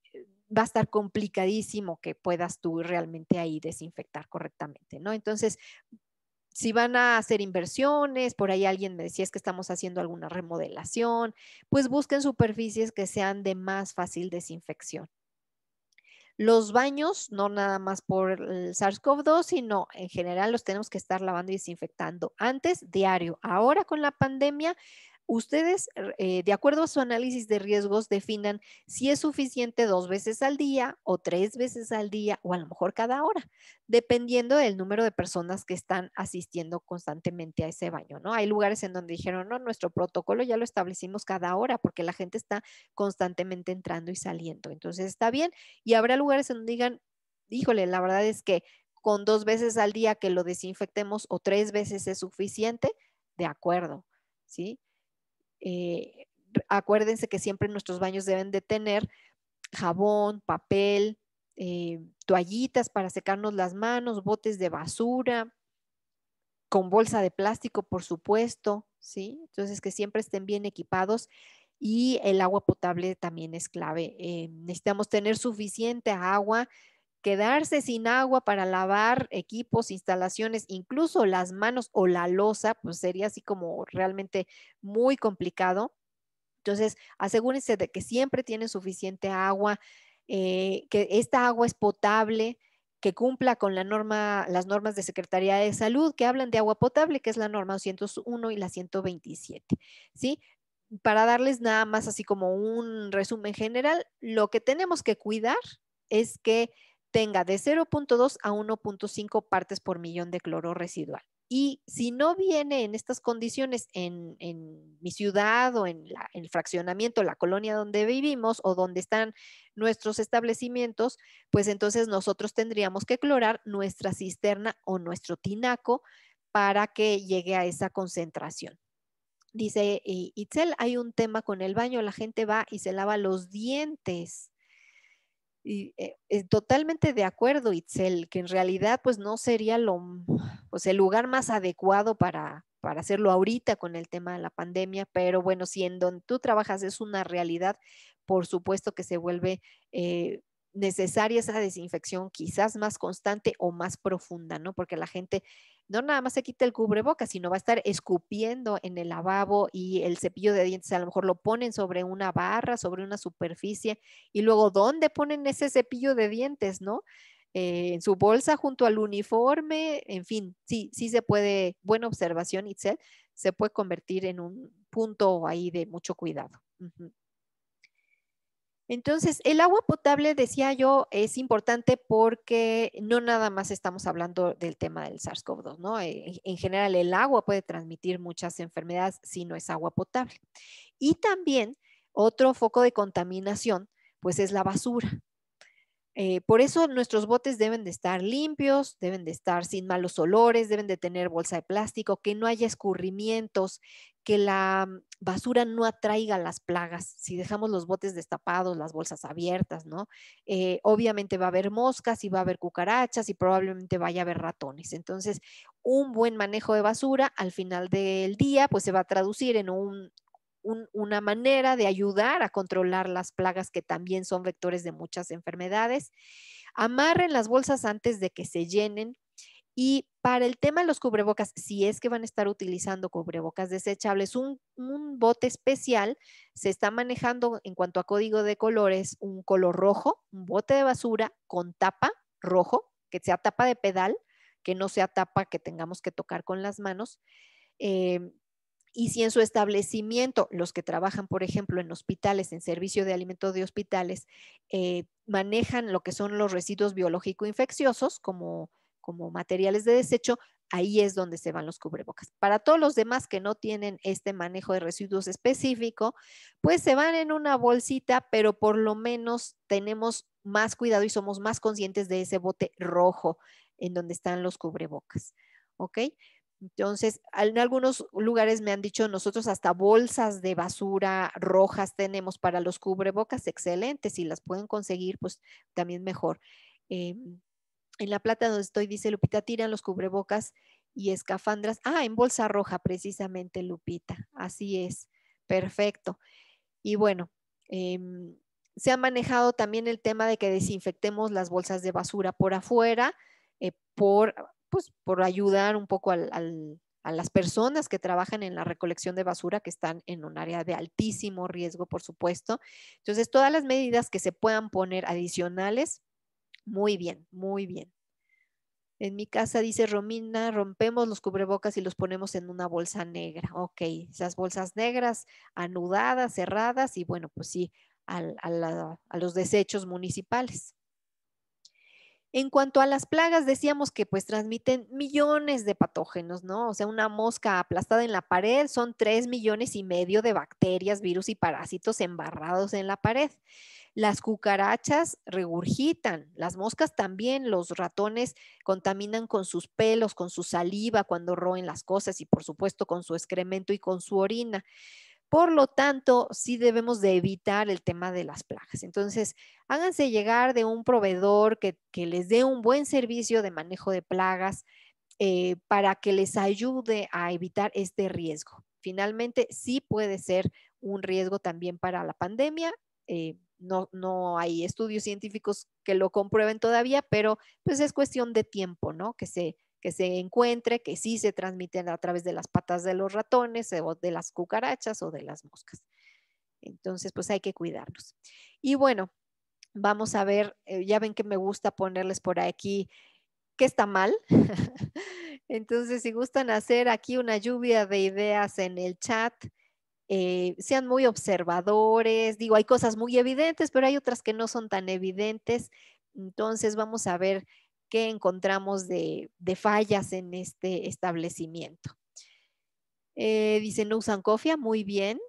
va a estar complicadísimo que puedas tú realmente ahí desinfectar correctamente, ¿no? Entonces, si van a hacer inversiones, por ahí alguien me decía es que estamos haciendo alguna remodelación, pues busquen superficies que sean de más fácil desinfección. Los baños, no nada más por el SARS-CoV-2, sino en general los tenemos que estar lavando y desinfectando antes, diario. Ahora con la pandemia ustedes, eh, de acuerdo a su análisis de riesgos, definan si es suficiente dos veces al día o tres veces al día o a lo mejor cada hora, dependiendo del número de personas que están asistiendo constantemente a ese baño, ¿no? Hay lugares en donde dijeron, no, nuestro protocolo ya lo establecimos cada hora porque la gente está constantemente entrando y saliendo. Entonces está bien y habrá lugares en donde digan, híjole, la verdad es que con dos veces al día que lo desinfectemos o tres veces es suficiente, de acuerdo, ¿sí? Eh, acuérdense que siempre nuestros baños deben de tener jabón, papel, eh, toallitas para secarnos las manos, botes de basura, con bolsa de plástico, por supuesto, ¿sí? Entonces, que siempre estén bien equipados y el agua potable también es clave. Eh, necesitamos tener suficiente agua quedarse sin agua para lavar equipos, instalaciones, incluso las manos o la losa, pues sería así como realmente muy complicado. Entonces, asegúrense de que siempre tienen suficiente agua, eh, que esta agua es potable, que cumpla con la norma, las normas de Secretaría de Salud que hablan de agua potable, que es la norma 201 y la 127. ¿sí? Para darles nada más así como un resumen general, lo que tenemos que cuidar es que tenga de 0.2 a 1.5 partes por millón de cloro residual. Y si no viene en estas condiciones en, mi ciudad o en, en, el fraccionamiento, la colonia donde vivimos o donde están nuestros establecimientos, pues entonces nosotros tendríamos que clorar nuestra cisterna o nuestro tinaco para que llegue a esa concentración. Dice eh, Itzel, hay un tema con el baño, la gente va y se lava los dientes y eh, totalmente de acuerdo, Itzel, que en realidad pues no sería lo, pues, el lugar más adecuado para, para hacerlo ahorita con el tema de la pandemia, pero bueno, si en donde tú trabajas es una realidad, por supuesto que se vuelve eh, necesaria esa desinfección quizás más constante o más profunda, ¿no? Porque la gente no nada más se quita el cubreboca sino va a estar escupiendo en el lavabo y el cepillo de dientes a lo mejor lo ponen sobre una barra, sobre una superficie y luego dónde ponen ese cepillo de dientes, ¿no? Eh, en su bolsa junto al uniforme, en fin, sí, sí se puede, buena observación, Itzel, se puede convertir en un punto ahí de mucho cuidado. Entonces, el agua potable, decía yo, es importante porque no nada más estamos hablando del tema del SARS-CoV-2, ¿no? Eh, en general, el agua puede transmitir muchas enfermedades si no es agua potable. Y también otro foco de contaminación, pues es la basura. Eh, por eso nuestros botes deben de estar limpios, deben de estar sin malos olores, deben de tener bolsa de plástico, que no haya escurrimientos, que la basura no atraiga las plagas. Si dejamos los botes destapados, las bolsas abiertas, ¿no? Eh, obviamente va a haber moscas y va a haber cucarachas y probablemente vaya a haber ratones. Entonces, un buen manejo de basura al final del día, pues se va a traducir en una manera de ayudar a controlar las plagas que también son vectores de muchas enfermedades. Amarren las bolsas antes de que se llenen y para el tema de los cubrebocas, si es que van a estar utilizando cubrebocas desechables, un, bote especial se está manejando en cuanto a código de colores, un color rojo, un bote de basura con tapa rojo, que sea tapa de pedal, que no sea tapa que tengamos que tocar con las manos. Em, y si en su establecimiento, los que trabajan, por ejemplo, en hospitales, en servicio de alimento de hospitales, eh, manejan lo que son los residuos biológico-infecciosos, como como materiales de desecho, ahí es donde se van los cubrebocas. Para todos los demás que no tienen este manejo de residuos específico, pues se van en una bolsita, pero por lo menos tenemos más cuidado y somos más conscientes de ese bote rojo en donde están los cubrebocas. ¿Ok? Entonces, en algunos lugares me han dicho, nosotros hasta bolsas de basura rojas tenemos para los cubrebocas, excelentes, si las pueden conseguir, pues también mejor. Em, en La Plata, donde estoy, dice Lupita, tiran los cubrebocas y escafandras. Ah, en bolsa roja, precisamente, Lupita. Así es. Perfecto. Y bueno, em, se ha manejado también el tema de que desinfectemos las bolsas de basura por afuera, eh, por, pues, por ayudar un poco a las personas que trabajan en la recolección de basura, que están en un área de altísimo riesgo, por supuesto. Entonces, todas las medidas que se puedan poner adicionales muy bien, muy bien. En mi casa dice Romina, rompemos los cubrebocas y los ponemos en una bolsa negra. Ok, esas bolsas negras anudadas, cerradas y bueno, pues sí, a, los desechos municipales. En cuanto a las plagas, decíamos que pues transmiten millones de patógenos, ¿no? O sea, una mosca aplastada en la pared son tres millones y medio de bacterias, virus y parásitos embarrados en la pared. Las cucarachas regurgitan, las moscas también, los ratones contaminan con sus pelos, con su saliva cuando roen las cosas y por supuesto con su excremento y con su orina. Por lo tanto, sí debemos de evitar el tema de las plagas. Entonces, háganse llegar de un proveedor que, les dé un buen servicio de manejo de plagas eh, para que les ayude a evitar este riesgo. Finalmente, sí puede ser un riesgo también para la pandemia. Eh, no, hay estudios científicos que lo comprueben todavía, pero pues es cuestión de tiempo, ¿no? Que se, encuentre, que sí se transmiten a través de las patas de los ratones o de las cucarachas o de las moscas. Entonces, pues hay que cuidarnos. Y bueno, vamos a ver, eh, ya ven que me gusta ponerles por aquí qué está mal. Entonces, si gustan hacer aquí una lluvia de ideas en el chat, eh, sean muy observadores. Digo, hay cosas muy evidentes, pero hay otras que no son tan evidentes. Entonces vamos a ver qué encontramos de, fallas en este establecimiento. Eh, dice, no usan cofia, muy bien.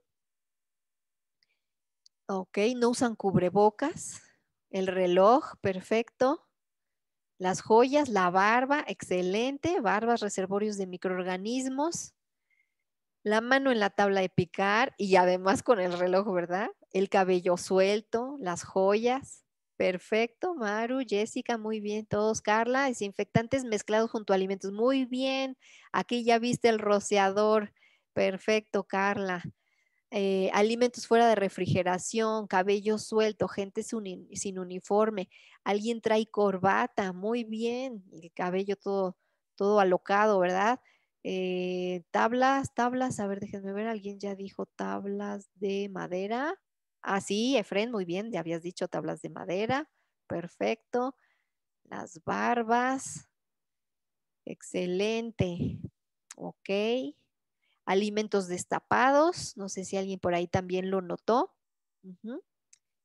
Ok, no usan cubrebocas. El reloj, perfecto. Las joyas, la barba, excelente. Barbas, reservorios de microorganismos la mano en la tabla de picar y además con el reloj, ¿verdad? El cabello suelto, las joyas. Perfecto, Maru, Jessica, muy bien, todos, Carla, desinfectantes mezclados junto a alimentos, muy bien, aquí ya viste el rociador, perfecto, Carla, eh, alimentos fuera de refrigeración, cabello suelto, gente sin, uniforme, alguien trae corbata, muy bien, el cabello todo, todo alocado, ¿verdad? Eh, tablas, tablas, a ver, déjenme ver, alguien ya dijo tablas de madera. Ah, sí, Efren, muy bien, ya habías dicho tablas de madera. Perfecto. Las barbas. Excelente. Ok. Alimentos destapados. No sé si alguien por ahí también lo notó.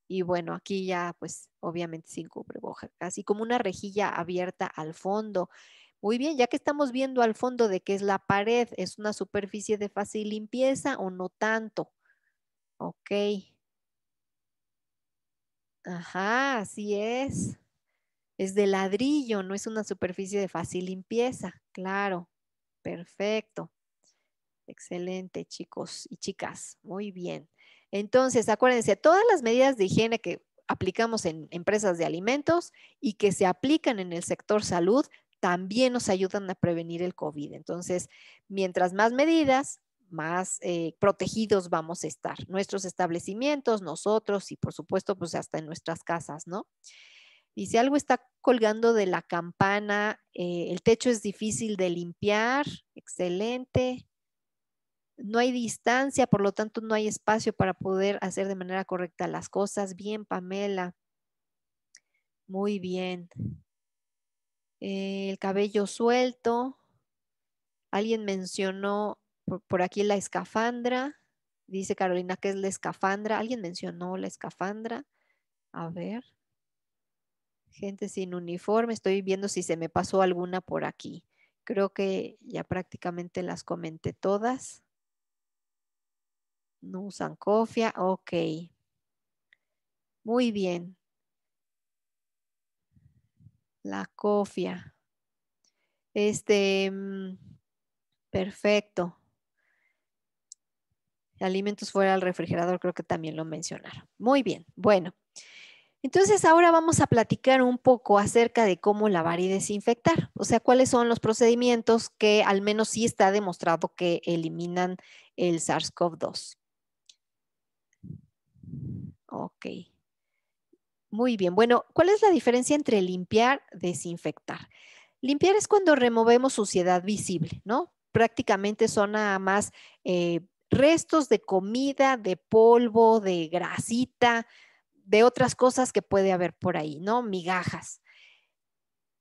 Y bueno, aquí ya, pues, obviamente sin cubrebocas, así como una rejilla abierta al fondo. Muy bien, ya que estamos viendo al fondo de qué es la pared, ¿es una superficie de fácil limpieza o no tanto? Ok. Ajá, así es. Es de ladrillo, no es una superficie de fácil limpieza. Claro, perfecto. Excelente, chicos y chicas. Muy bien. Entonces, acuérdense, todas las medidas de higiene que aplicamos en empresas de alimentos y que se aplican en el sector salud también nos ayudan a prevenir el COVID. Entonces, mientras más medidas, más eh, protegidos vamos a estar. Nuestros establecimientos, nosotros y por supuesto, pues hasta en nuestras casas, ¿no? Y si algo está colgando de la campana, eh, el techo es difícil de limpiar, excelente. No hay distancia, por lo tanto no hay espacio para poder hacer de manera correcta las cosas. Bien, Pamela. Muy bien. Eh, el cabello suelto. Alguien mencionó por, por aquí la escafandra. Dice Carolina que es la escafandra. Alguien mencionó la escafandra. A ver. Gente sin uniforme. Estoy viendo si se me pasó alguna por aquí. Creo que ya prácticamente las comenté todas. No usan cofia. Ok. Muy bien. La cofia. Este, mm, perfecto. Alimentos fuera del refrigerador, creo que también lo mencionaron. Muy bien, bueno. Entonces ahora vamos a platicar un poco acerca de cómo lavar y desinfectar, o sea, cuáles son los procedimientos que al menos sí está demostrado que eliminan el SARS-CoV-2. Ok. Muy bien, bueno, ¿cuál es la diferencia entre limpiar, desinfectar? Limpiar es cuando removemos suciedad visible, ¿no? Prácticamente son nada más eh, restos de comida, de polvo, de grasita, de otras cosas que puede haber por ahí, ¿no? Migajas.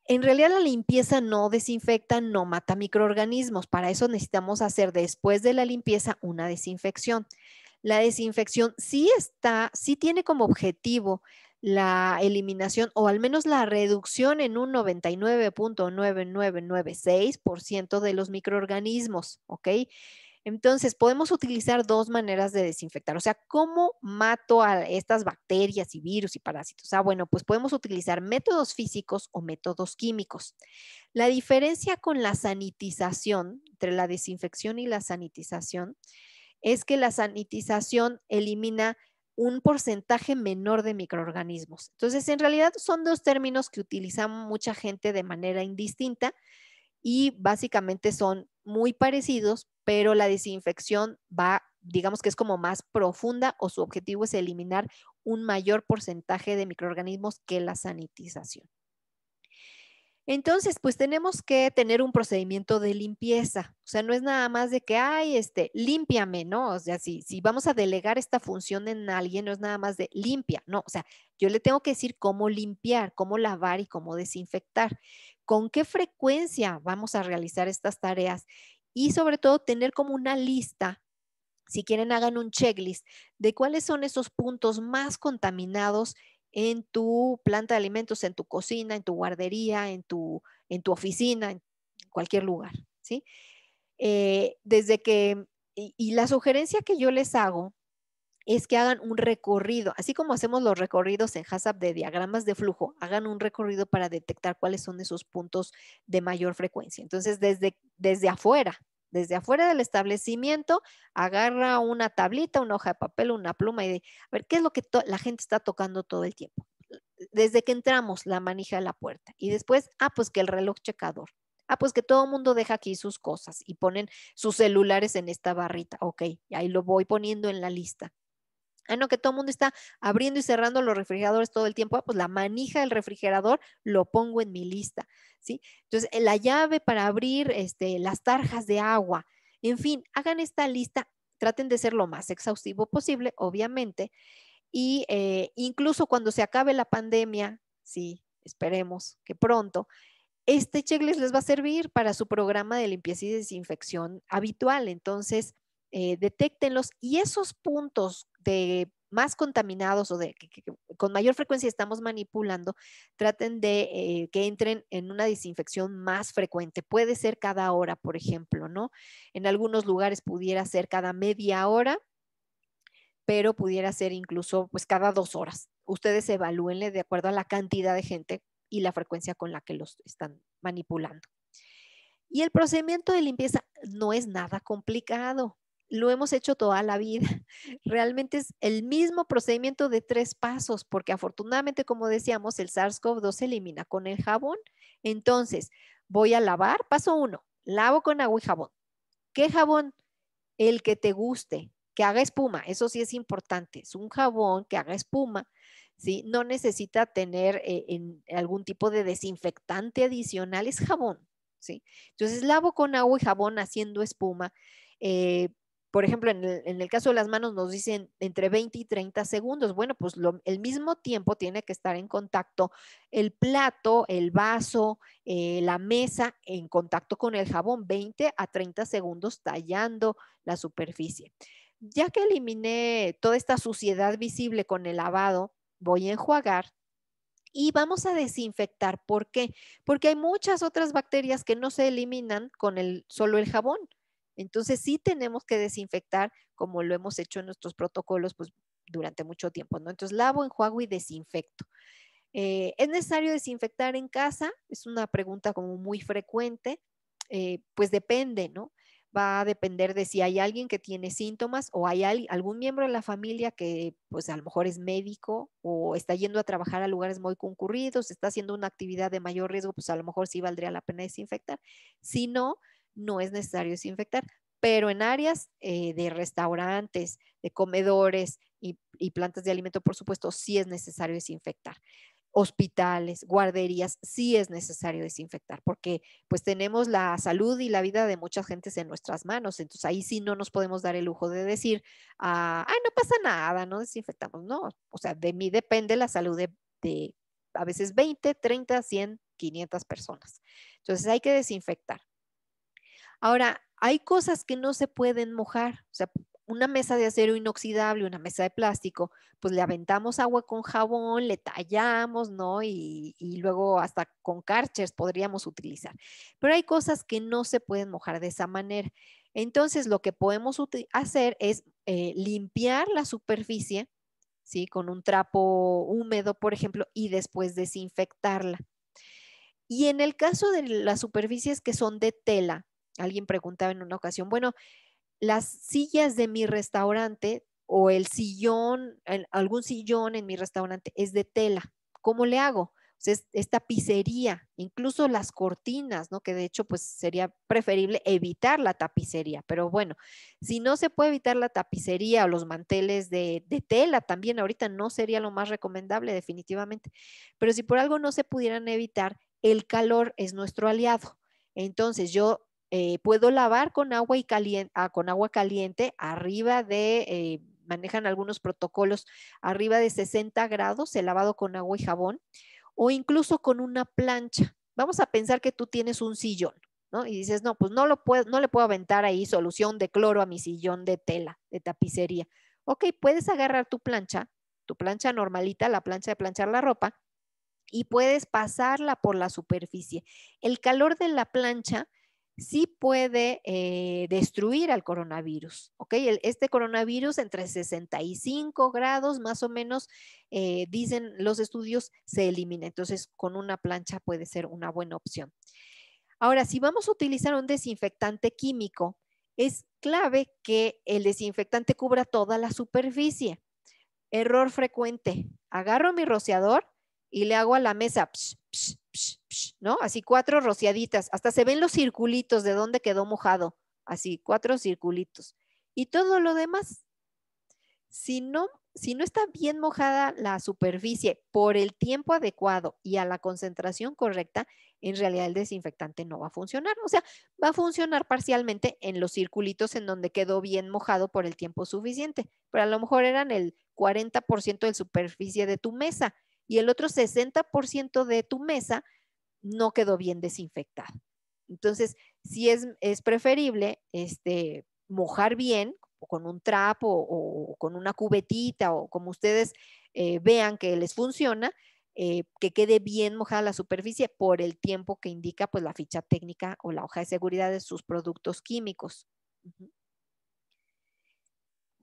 En realidad la limpieza no desinfecta, no mata microorganismos. Para eso necesitamos hacer después de la limpieza una desinfección. La desinfección sí está, sí tiene como objetivo la eliminación o al menos la reducción en un 99.9996% de los microorganismos, ¿ok? Entonces, podemos utilizar dos maneras de desinfectar. O sea, ¿cómo mato a estas bacterias y virus y parásitos? Ah, bueno, pues podemos utilizar métodos físicos o métodos químicos. La diferencia con la sanitización, entre la desinfección y la sanitización, es que la sanitización elimina un porcentaje menor de microorganismos. Entonces, en realidad son dos términos que utiliza mucha gente de manera indistinta y básicamente son muy parecidos, pero la desinfección va, digamos que es como más profunda o su objetivo es eliminar un mayor porcentaje de microorganismos que la sanitización. Entonces, pues tenemos que tener un procedimiento de limpieza. O sea, no es nada más de que, ay, este, límpiame, ¿no? O sea, si, vamos a delegar esta función en alguien, no es nada más de limpia, no. O sea, yo le tengo que decir cómo limpiar, cómo lavar y cómo desinfectar. ¿Con qué frecuencia vamos a realizar estas tareas? Y sobre todo, tener como una lista si quieren hagan un checklist de cuáles son esos puntos más contaminados en tu planta de alimentos, en tu cocina, en tu guardería, en tu, en tu oficina, en cualquier lugar, ¿sí? Eh, desde que, y, la sugerencia que yo les hago es que hagan un recorrido, así como hacemos los recorridos en HACCP de diagramas de flujo, hagan un recorrido para detectar cuáles son esos puntos de mayor frecuencia. Entonces, desde, desde afuera, desde afuera del establecimiento, agarra una tablita, una hoja de papel, una pluma y de, a ver, ¿qué es lo que la gente está tocando todo el tiempo? Desde que entramos, la manija de la puerta. Y después, ah, pues que el reloj checador. Ah, pues que todo el mundo deja aquí sus cosas y ponen sus celulares en esta barrita. Ok, ahí lo voy poniendo en la lista. Ah, no, que todo el mundo está abriendo y cerrando los refrigeradores todo el tiempo. Ah, pues la manija del refrigerador lo pongo en mi lista, ¿sí? Entonces, eh, la llave para abrir este, las tarjas de agua. En fin, hagan esta lista, traten de ser lo más exhaustivo posible, obviamente. Y eh, incluso cuando se acabe la pandemia, sí, esperemos que pronto, este checklist les va a servir para su programa de limpieza y desinfección habitual. Entonces, eh, detéctenlos y esos puntos de más contaminados o de que, con mayor frecuencia estamos manipulando, traten de eh, que entren en una desinfección más frecuente. Puede ser cada hora, por ejemplo, ¿no? En algunos lugares pudiera ser cada media hora, pero pudiera ser incluso pues cada dos horas. Ustedes evalúenle de acuerdo a la cantidad de gente y la frecuencia con la que los están manipulando. Y el procedimiento de limpieza no es nada complicado lo hemos hecho toda la vida. Realmente es el mismo procedimiento de tres pasos, porque afortunadamente, como decíamos, el SARS-CoV-2 se elimina con el jabón. Entonces, voy a lavar. Paso uno, lavo con agua y jabón. ¿Qué jabón? El que te guste, que haga espuma. Eso sí es importante. Es un jabón que haga espuma. ¿sí? No necesita tener eh, algún tipo de desinfectante adicional. Es jabón. ¿sí? Entonces, lavo con agua y jabón haciendo espuma. Eh, por ejemplo, en el, caso de las manos nos dicen entre 20 y 30 segundos. Bueno, pues el mismo tiempo tiene que estar en contacto el plato, el vaso, eh, la mesa en contacto con el jabón, 20 a 30 segundos tallando la superficie. Ya que eliminé toda esta suciedad visible con el lavado, voy a enjuagar y vamos a desinfectar. ¿Por qué? Porque hay muchas otras bacterias que no se eliminan con el, solo el jabón. Entonces sí tenemos que desinfectar como lo hemos hecho en nuestros protocolos pues, durante mucho tiempo, ¿no? Entonces lavo, enjuago y desinfecto. Eh, ¿Es necesario desinfectar en casa? Es una pregunta como muy frecuente. Eh, pues depende, ¿no? Va a depender de si hay alguien que tiene síntomas o hay algún miembro de la familia que pues a lo mejor es médico o está yendo a trabajar a lugares muy concurridos, está haciendo una actividad de mayor riesgo, pues a lo mejor sí valdría la pena desinfectar. Si no, no es necesario desinfectar, pero en áreas eh, de restaurantes, de comedores y, plantas de alimento, por supuesto, sí es necesario desinfectar hospitales, guarderías, sí es necesario desinfectar porque pues tenemos la salud y la vida de muchas gentes en nuestras manos. Entonces ahí sí no nos podemos dar el lujo de decir, ah, ay, no pasa nada, no desinfectamos. No, o sea, de mí depende la salud de a veces 20, 30, 100, 500 personas. Entonces hay que desinfectar. Ahora, hay cosas que no se pueden mojar, o sea, una mesa de acero inoxidable, una mesa de plástico, pues le aventamos agua con jabón, le tallamos, ¿no? Y, luego hasta con cárchers podríamos utilizar. Pero hay cosas que no se pueden mojar de esa manera. Entonces, lo que podemos hacer es eh, limpiar la superficie, ¿sí? Con un trapo húmedo, por ejemplo, y después desinfectarla. Y en el caso de las superficies que son de tela, Alguien preguntaba en una ocasión, bueno, las sillas de mi restaurante o el sillón, algún sillón en mi restaurante es de tela. ¿Cómo le hago? es, tapicería, incluso las cortinas, ¿no? Que de hecho, pues sería preferible evitar la tapicería, pero bueno, si no se puede evitar la tapicería o los manteles de, de, tela también, ahorita no sería lo más recomendable definitivamente, pero si por algo no se pudieran evitar, el calor es nuestro aliado. Entonces yo eh, puedo lavar con agua, y caliente, ah, con agua caliente arriba de, eh, manejan algunos protocolos, arriba de 60 grados, el lavado con agua y jabón, o incluso con una plancha. Vamos a pensar que tú tienes un sillón, ¿no? Y dices, no, pues no, lo puedo, no le puedo aventar ahí solución de cloro a mi sillón de tela, de tapicería. Ok, puedes agarrar tu plancha, tu plancha normalita, la plancha de planchar la ropa, y puedes pasarla por la superficie. El calor de la plancha sí puede eh, destruir al coronavirus. ¿ok? este coronavirus entre 65 grados más o menos, eh, dicen los estudios, se elimina. Entonces, con una plancha puede ser una buena opción. Ahora, si vamos a utilizar un desinfectante químico, es clave que el desinfectante cubra toda la superficie. Error frecuente. Agarro mi rociador, y le hago a la mesa, psh, psh, psh, ¿no? Así cuatro rociaditas, hasta se ven los circulitos de donde quedó mojado, así cuatro circulitos. Y todo lo demás, si no, si no está bien mojada la superficie por el tiempo adecuado y a la concentración correcta, en realidad el desinfectante no va a funcionar. O sea, va a funcionar parcialmente en los circulitos en donde quedó bien mojado por el tiempo suficiente, pero a lo mejor eran el 40% de superficie de tu mesa y el otro 60% de tu mesa no quedó bien desinfectada. Entonces, si es, es preferible este, mojar bien con un trapo o, con una cubetita o como ustedes eh, vean que les funciona, eh, que quede bien mojada la superficie por el tiempo que indica pues, la ficha técnica o la hoja de seguridad de sus productos químicos.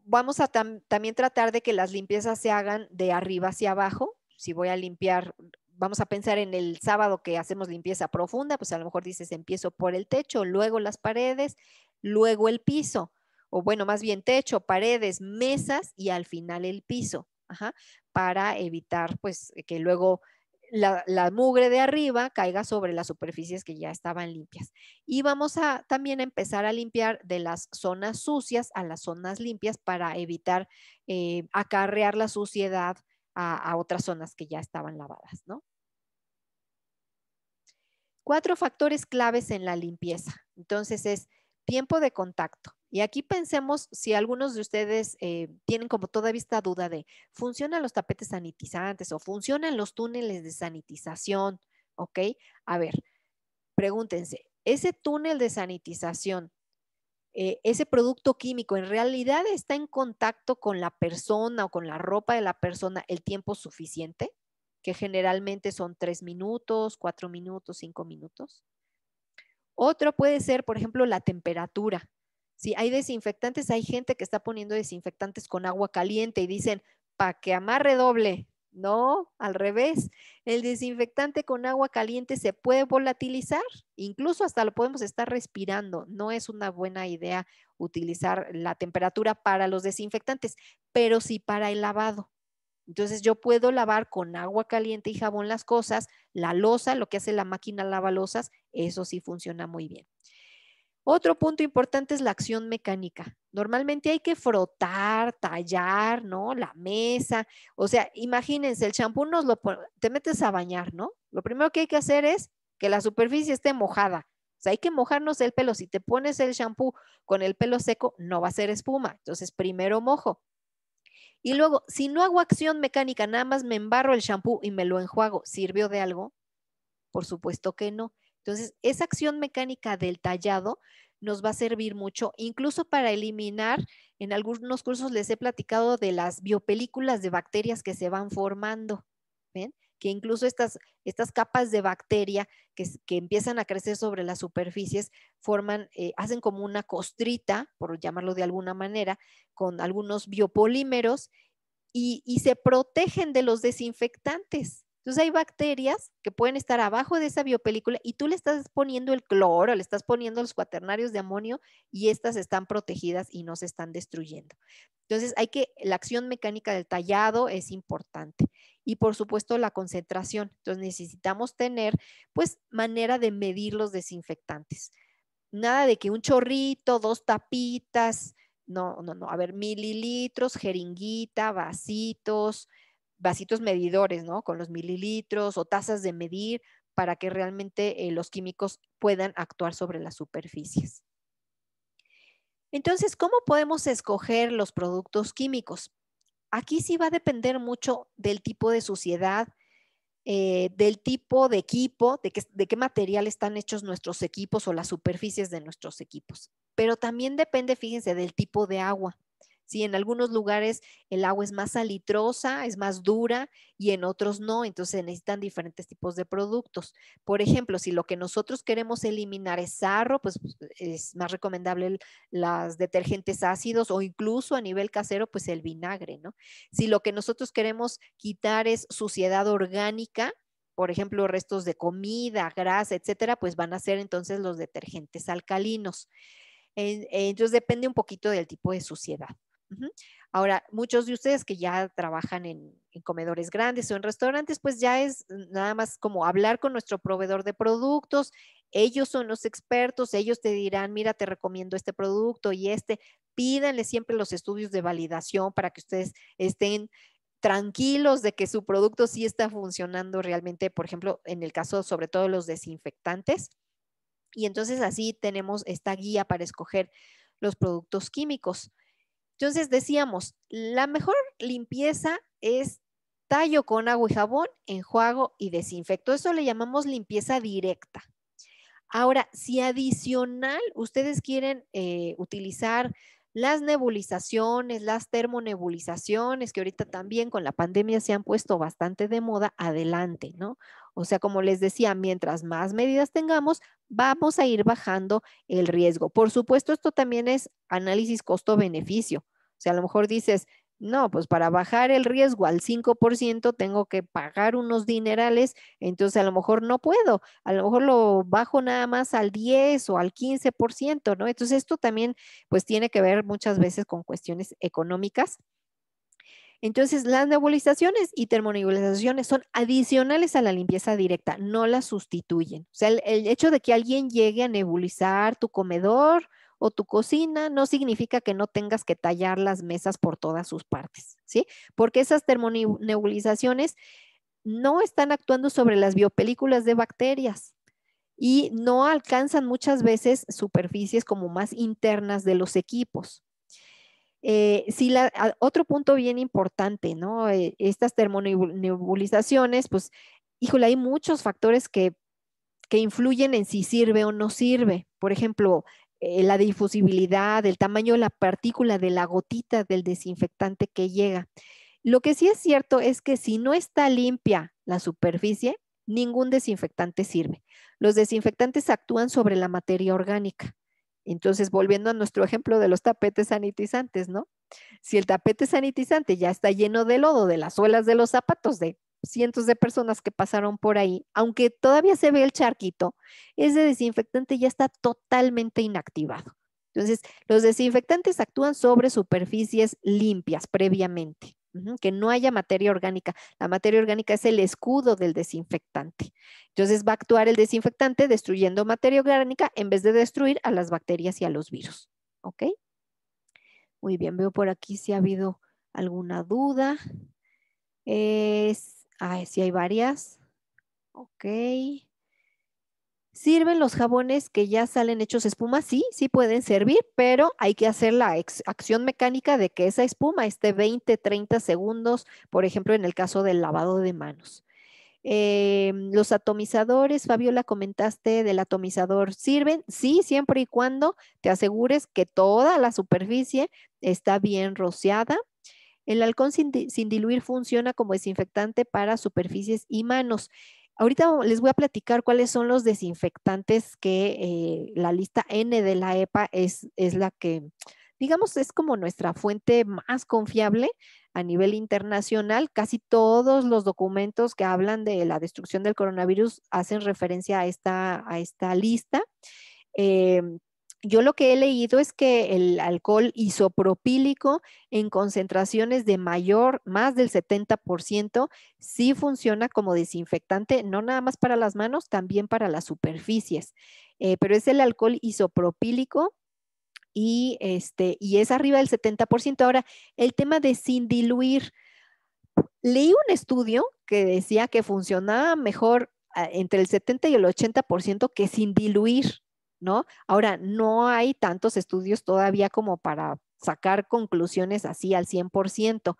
vamos a también tratar de que las limpiezas se hagan de arriba hacia abajo, si voy a limpiar, vamos a pensar en el sábado que hacemos limpieza profunda, pues a lo mejor dices, empiezo por el techo, luego las paredes, luego el piso, o bueno, más bien techo, paredes, mesas y al final el piso, para evitar pues que luego... La, mugre de arriba caiga sobre las superficies que ya estaban limpias. Y vamos a también empezar a limpiar de las zonas sucias a las zonas limpias para evitar eh, acarrear la suciedad a, otras zonas que ya estaban lavadas, ¿no? Cuatro factores claves en la limpieza. Entonces es tiempo de contacto. Y aquí pensemos si algunos de ustedes eh, tienen como toda vista duda de, ¿funcionan los tapetes sanitizantes o funcionan los túneles de sanitización? ¿Ok? A ver, pregúntense, ¿ese túnel de sanitización eh, ese producto químico en realidad está en contacto con la persona o con la ropa de la persona el tiempo suficiente, que generalmente son tres minutos, cuatro minutos, cinco minutos. Otro puede ser, por ejemplo, la temperatura. Si hay desinfectantes, hay gente que está poniendo desinfectantes con agua caliente y dicen, para que amarre doble, no, al revés. El desinfectante con agua caliente se puede volatilizar, incluso hasta lo podemos estar respirando. No es una buena idea utilizar la temperatura para los desinfectantes, pero sí para el lavado. Entonces yo puedo lavar con agua caliente y jabón las cosas, la losa, lo que hace la máquina losas, eso sí funciona muy bien. Otro punto importante es la acción mecánica. Normalmente hay que frotar, tallar, ¿no? La mesa. O sea, imagínense, el champú nos lo te metes a bañar, ¿no? Lo primero que hay que hacer es que la superficie esté mojada. O sea, hay que mojarnos el pelo. Si te pones el champú con el pelo seco, no va a ser espuma. Entonces, primero mojo. Y luego, si no hago acción mecánica, nada más me embarro el champú y me lo enjuago, ¿sirvió de algo? Por supuesto que no. Entonces, esa acción mecánica del tallado nos va a servir mucho, incluso para eliminar, en algunos cursos les he platicado de las biopelículas de bacterias que se van formando, ¿ven? que incluso estas, capas de bacteria que, empiezan a crecer sobre las superficies forman, eh, hacen como una costrita, por llamarlo de alguna manera, con algunos biopolímeros y se protegen de los desinfectantes. Entonces hay bacterias que pueden estar abajo de esa biopelícula y tú le estás poniendo el cloro, le estás poniendo los cuaternarios de amonio y estas están protegidas y no se están destruyendo. Entonces hay que, la acción mecánica del tallado es importante y por supuesto la concentración. Entonces necesitamos tener pues manera de medir los desinfectantes. Nada de que un chorrito, dos tapitas, no, no, no, a ver, mililitros, jeringuita, vasitos, vasitos medidores, ¿no? Con los mililitros o tazas de medir para que realmente eh, los químicos puedan actuar sobre las superficies. Entonces, ¿cómo podemos escoger los productos químicos? Aquí sí va a depender mucho del tipo de suciedad, eh, del tipo de equipo, de, de qué material están hechos nuestros equipos o las superficies de nuestros equipos. Pero también depende, fíjense, del tipo de agua. Si En algunos lugares el agua es más salitrosa, es más dura y en otros no, entonces se necesitan diferentes tipos de productos. Por ejemplo, si lo que nosotros queremos eliminar es sarro, pues, pues es más recomendable las detergentes ácidos o incluso a nivel casero, pues el vinagre, ¿no? Si lo que nosotros queremos quitar es suciedad orgánica, por ejemplo, restos de comida, grasa, etcétera, pues van a ser entonces los detergentes alcalinos. Entonces depende un poquito del tipo de suciedad. Ahora, muchos de ustedes que ya trabajan en, en, comedores grandes o en restaurantes, pues ya es nada más como hablar con nuestro proveedor de productos. Ellos son los expertos, ellos te dirán, mira, te recomiendo este producto y este. Pídanle siempre los estudios de validación para que ustedes estén tranquilos de que su producto sí está funcionando realmente, por ejemplo, en el caso sobre todo de los desinfectantes. Y entonces así tenemos esta guía para escoger los productos químicos. Entonces decíamos, la mejor limpieza es tallo con agua y jabón, enjuago y desinfecto. Eso le llamamos limpieza directa. Ahora, si adicional ustedes quieren eh, utilizar las nebulizaciones, las termonebulizaciones, que ahorita también con la pandemia se han puesto bastante de moda, adelante, ¿no? O sea, como les decía, mientras más medidas tengamos, vamos a ir bajando el riesgo. Por supuesto, esto también es análisis costo-beneficio. O sea, a lo mejor dices, no, pues para bajar el riesgo al 5% tengo que pagar unos dinerales, entonces a lo mejor no puedo, a lo mejor lo bajo nada más al 10 o al 15%, ¿no? Entonces esto también pues tiene que ver muchas veces con cuestiones económicas. Entonces, las nebulizaciones y termonebulizaciones son adicionales a la limpieza directa, no las sustituyen. O sea, el hecho de que alguien llegue a nebulizar tu comedor, o tu cocina, no significa que no tengas que tallar las mesas por todas sus partes, ¿sí? Porque esas termonebulizaciones no están actuando sobre las biopelículas de bacterias y no alcanzan muchas veces superficies como más internas de los equipos. Eh, si la, otro punto bien importante, ¿no? Eh, estas termonebulizaciones, pues, híjole, hay muchos factores que influyen en si sirve o no sirve. Por ejemplo, eh, la difusibilidad, el tamaño de la partícula, de la gotita del desinfectante que llega. Lo que sí es cierto es que si no está limpia la superficie, ningún desinfectante sirve. Los desinfectantes actúan sobre la materia orgánica. Entonces, volviendo a nuestro ejemplo de los tapetes sanitizantes, ¿no? Si el tapete sanitizante ya está lleno de lodo, de las suelas de los zapatos, de cientos de personas que pasaron por ahí, aunque todavía se ve el charquito, ese desinfectante ya está totalmente inactivado. Entonces, los desinfectantes actúan sobre superficies limpias previamente, que no haya materia orgánica. La materia orgánica es el escudo del desinfectante. Entonces, va a actuar el desinfectante destruyendo materia orgánica en vez de destruir a las bacterias y a los virus. ¿Ok? Muy bien, veo por aquí si ha habido alguna duda. Es Ah, sí hay varias. Ok. ¿Sirven los jabones que ya salen hechos espuma? Sí, sí pueden servir, pero hay que hacer la acción mecánica de que esa espuma esté 20, 30 segundos, por ejemplo, en el caso del lavado de manos. Eh, los atomizadores, Fabiola, comentaste del atomizador, ¿sirven? Sí, siempre y cuando te asegures que toda la superficie está bien rociada el halcón sin, diluir funciona como desinfectante para superficies y manos. Ahorita les voy a platicar cuáles son los desinfectantes que eh, la lista N de la EPA es, la que, digamos, es como nuestra fuente más confiable a nivel internacional. Casi todos los documentos que hablan de la destrucción del coronavirus hacen referencia a esta, lista. Em, yo lo que he leído es que el alcohol isopropílico en concentraciones de mayor, más del 70%, sí funciona como desinfectante, no nada más para las manos, también para las superficies. Eh, pero es el alcohol isopropílico y, este, y es arriba del 70%. Ahora, el tema de sin diluir. Leí un estudio que decía que funcionaba mejor ah, entre el 70 y el 80% que sin diluir. ¿no? Ahora, no hay tantos estudios todavía como para sacar conclusiones así al 100%,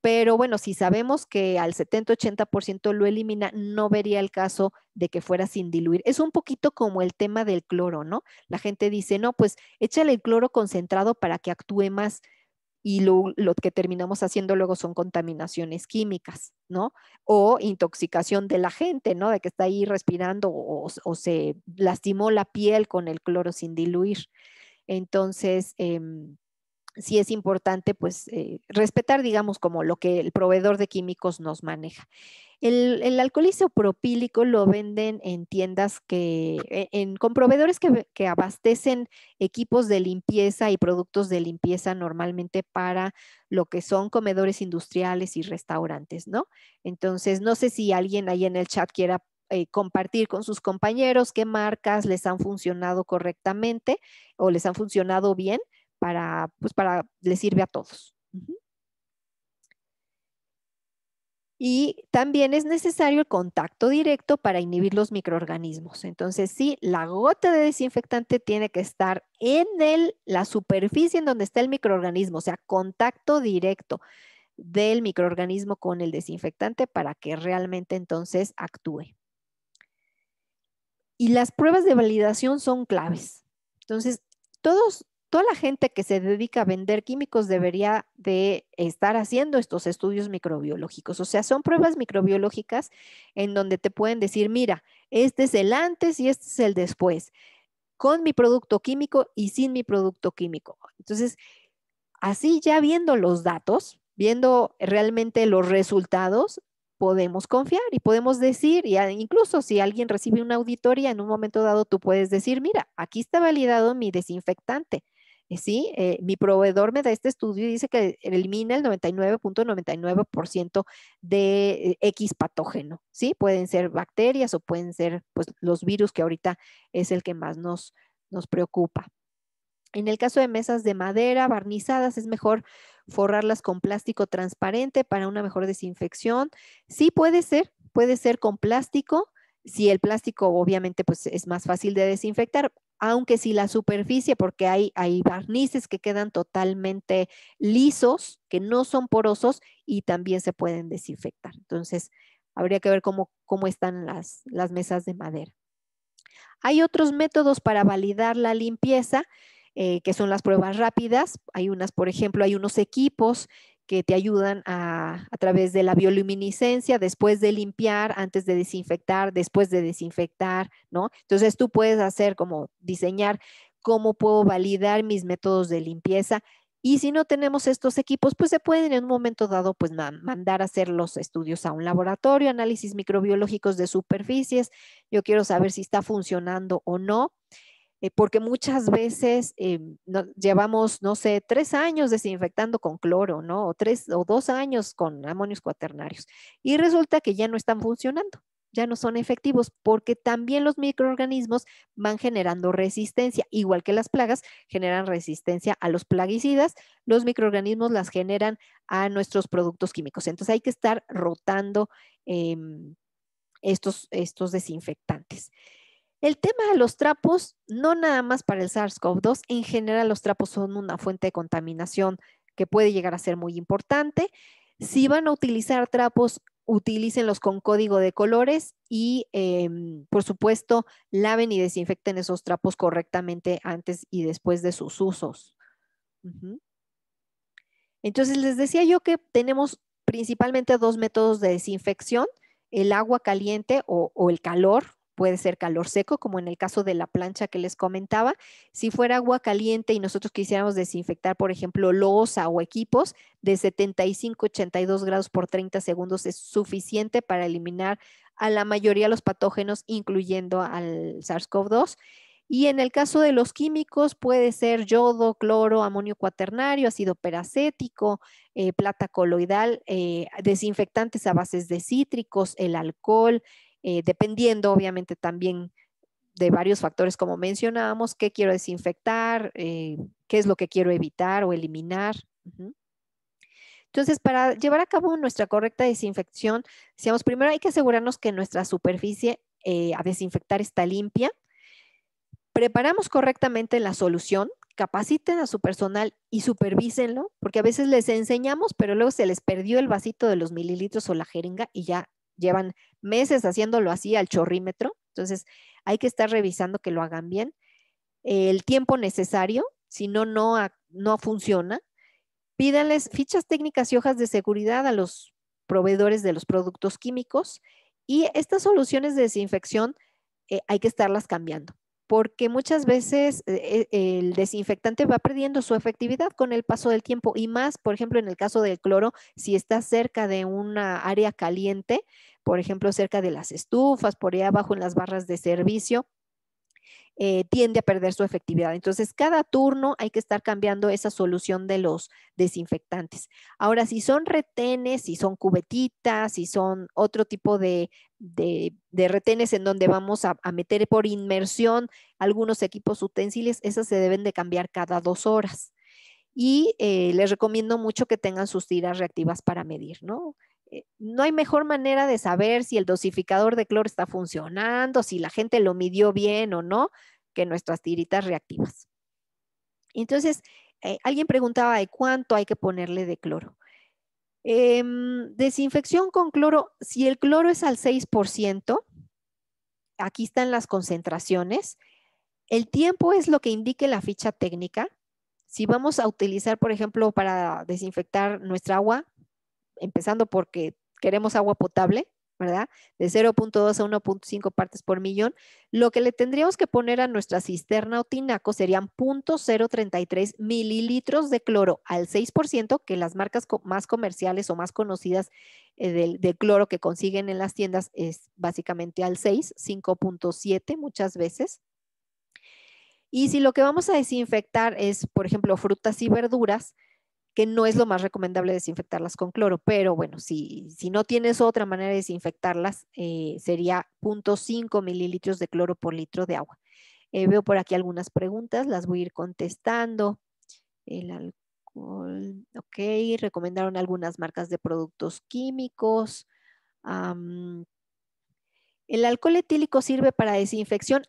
pero bueno, si sabemos que al 70-80% lo elimina, no vería el caso de que fuera sin diluir. Es un poquito como el tema del cloro, ¿no? La gente dice, no, pues échale el cloro concentrado para que actúe más y lo, que terminamos haciendo luego son contaminaciones químicas, ¿no? O intoxicación de la gente, ¿no? De que está ahí respirando o, se lastimó la piel con el cloro sin diluir. Entonces, em, si es importante pues eh, respetar, digamos, como lo que el proveedor de químicos nos maneja. El, el alcohol isopropílico lo venden en tiendas que, e, en, con proveedores que, abastecen equipos de limpieza y productos de limpieza normalmente para lo que son comedores industriales y restaurantes, ¿no? Entonces, no sé si alguien ahí en el chat quiera eh, compartir con sus compañeros qué marcas les han funcionado correctamente o les han funcionado bien para, pues para, le sirve a todos. Y también es necesario el contacto directo para inhibir los microorganismos. Entonces, sí, la gota de desinfectante tiene que estar en el, la superficie en donde está el microorganismo, o sea, contacto directo del microorganismo con el desinfectante para que realmente entonces actúe. Y las pruebas de validación son claves. Entonces, todos toda la gente que se dedica a vender químicos debería de estar haciendo estos estudios microbiológicos. O sea, son pruebas microbiológicas en donde te pueden decir, mira, este es el antes y este es el después, con mi producto químico y sin mi producto químico. Entonces, así ya viendo los datos, viendo realmente los resultados, podemos confiar y podemos decir, y incluso si alguien recibe una auditoría en un momento dado, tú puedes decir, mira, aquí está validado mi desinfectante ¿sí? Eh, mi proveedor me da este estudio y dice que elimina el 99.99% de eh, X patógeno, ¿sí? Pueden ser bacterias o pueden ser pues, los virus que ahorita es el que más nos, nos preocupa. En el caso de mesas de madera barnizadas, es mejor forrarlas con plástico transparente para una mejor desinfección. Sí puede ser, puede ser con plástico, si el plástico obviamente pues es más fácil de desinfectar, aunque si la superficie, porque hay, hay barnices que quedan totalmente lisos, que no son porosos y también se pueden desinfectar. Entonces, habría que ver cómo, cómo están las, las mesas de madera. Hay otros métodos para validar la limpieza, eh, que son las pruebas rápidas. Hay unas, por ejemplo, hay unos equipos que te ayudan a, través de la bioluminiscencia, después de limpiar, antes de desinfectar, después de desinfectar, ¿no? Entonces tú puedes hacer como diseñar cómo puedo validar mis métodos de limpieza y si no tenemos estos equipos, pues se pueden en un momento dado pues mandar a hacer los estudios a un laboratorio, análisis microbiológicos de superficies. Yo quiero saber si está funcionando o no. Eh, porque muchas veces em, llevamos, no sé, tres años desinfectando con cloro, ¿no? O tres o dos años con amonios cuaternarios y resulta que ya no están funcionando ya no son efectivos porque también los microorganismos van generando resistencia, igual que las plagas generan resistencia a los plaguicidas, los microorganismos las generan a nuestros productos químicos. Entonces hay que estar rotando em, estos desinfectantes. El tema de los trapos, no nada más para el SARS-CoV-2, en general los trapos son una fuente de contaminación que puede llegar a ser muy importante. Si van a utilizar trapos, utilícenlos con código de colores y, em, por supuesto, laven y desinfecten esos trapos correctamente antes y después de sus usos. Entonces, les decía yo que tenemos principalmente dos métodos de desinfección, el agua caliente o, o el calor, puede ser calor seco, como en el caso de la plancha que les comentaba. Si fuera agua caliente y nosotros quisiéramos desinfectar, por ejemplo, losa o equipos, de 75 82 grados por 30 segundos es suficiente para eliminar a la mayoría de los patógenos, incluyendo al SARS-CoV-2. Y en el caso de los químicos, puede ser yodo, cloro, amonio cuaternario, ácido peracético, eh, plata coloidal, eh, desinfectantes a bases de cítricos, el alcohol, eh, dependiendo obviamente también de varios factores como mencionábamos, qué quiero desinfectar, eh, qué es lo que quiero evitar o eliminar. Entonces, para llevar a cabo nuestra correcta desinfección, decíamos, primero hay que asegurarnos que nuestra superficie eh, a desinfectar está limpia. Preparamos correctamente la solución, capaciten a su personal y supervísenlo, porque a veces les enseñamos, pero luego se les perdió el vasito de los mililitros o la jeringa y ya llevan meses haciéndolo así al chorrímetro, entonces hay que estar revisando que lo hagan bien. El tiempo necesario, si no, no, no funciona. Pídanles fichas técnicas y hojas de seguridad a los proveedores de los productos químicos y estas soluciones de desinfección eh, hay que estarlas cambiando porque muchas veces eh, e, el desinfectante va perdiendo su efectividad con el paso del tiempo y más, por ejemplo, en el caso del cloro, si está cerca de una área caliente, por ejemplo, cerca de las estufas, por ahí abajo en las barras de servicio, eh, tiende a perder su efectividad. Entonces, cada turno hay que estar cambiando esa solución de los desinfectantes. Ahora, si son retenes, si son cubetitas, si son otro tipo de, de, retenes en donde vamos a, meter por inmersión algunos equipos utensiles, esas se deben de cambiar cada dos horas. Y eh, les recomiendo mucho que tengan sus tiras reactivas para medir, ¿no? Eh, no hay mejor manera de saber si el dosificador de cloro está funcionando, si la gente lo midió bien o no, que nuestras tiritas reactivas. Entonces, eh, alguien preguntaba de cuánto hay que ponerle de cloro. Em, desinfección con cloro, si el cloro es al 6%, aquí están las concentraciones. El tiempo es lo que indique la ficha técnica. Si vamos a utilizar, por ejemplo, para desinfectar nuestra agua, empezando porque queremos agua potable, ¿verdad? De 0.2 a 1.5 partes por millón, lo que le tendríamos que poner a nuestra cisterna o tinaco serían 0.033 mililitros de cloro al 6%, que las marcas más comerciales o más conocidas eh, de cloro que consiguen en las tiendas es básicamente al 6, 5.7 muchas veces. Y si lo que vamos a desinfectar es, por ejemplo, frutas y verduras, que no es lo más recomendable desinfectarlas con cloro, pero bueno, si, no tienes otra manera de desinfectarlas, eh, sería 0.5 mililitros de cloro por litro de agua. Eh, veo por aquí algunas preguntas, las voy a ir contestando. El alcohol, ok, recomendaron algunas marcas de productos químicos. el alcohol etílico sirve para desinfección.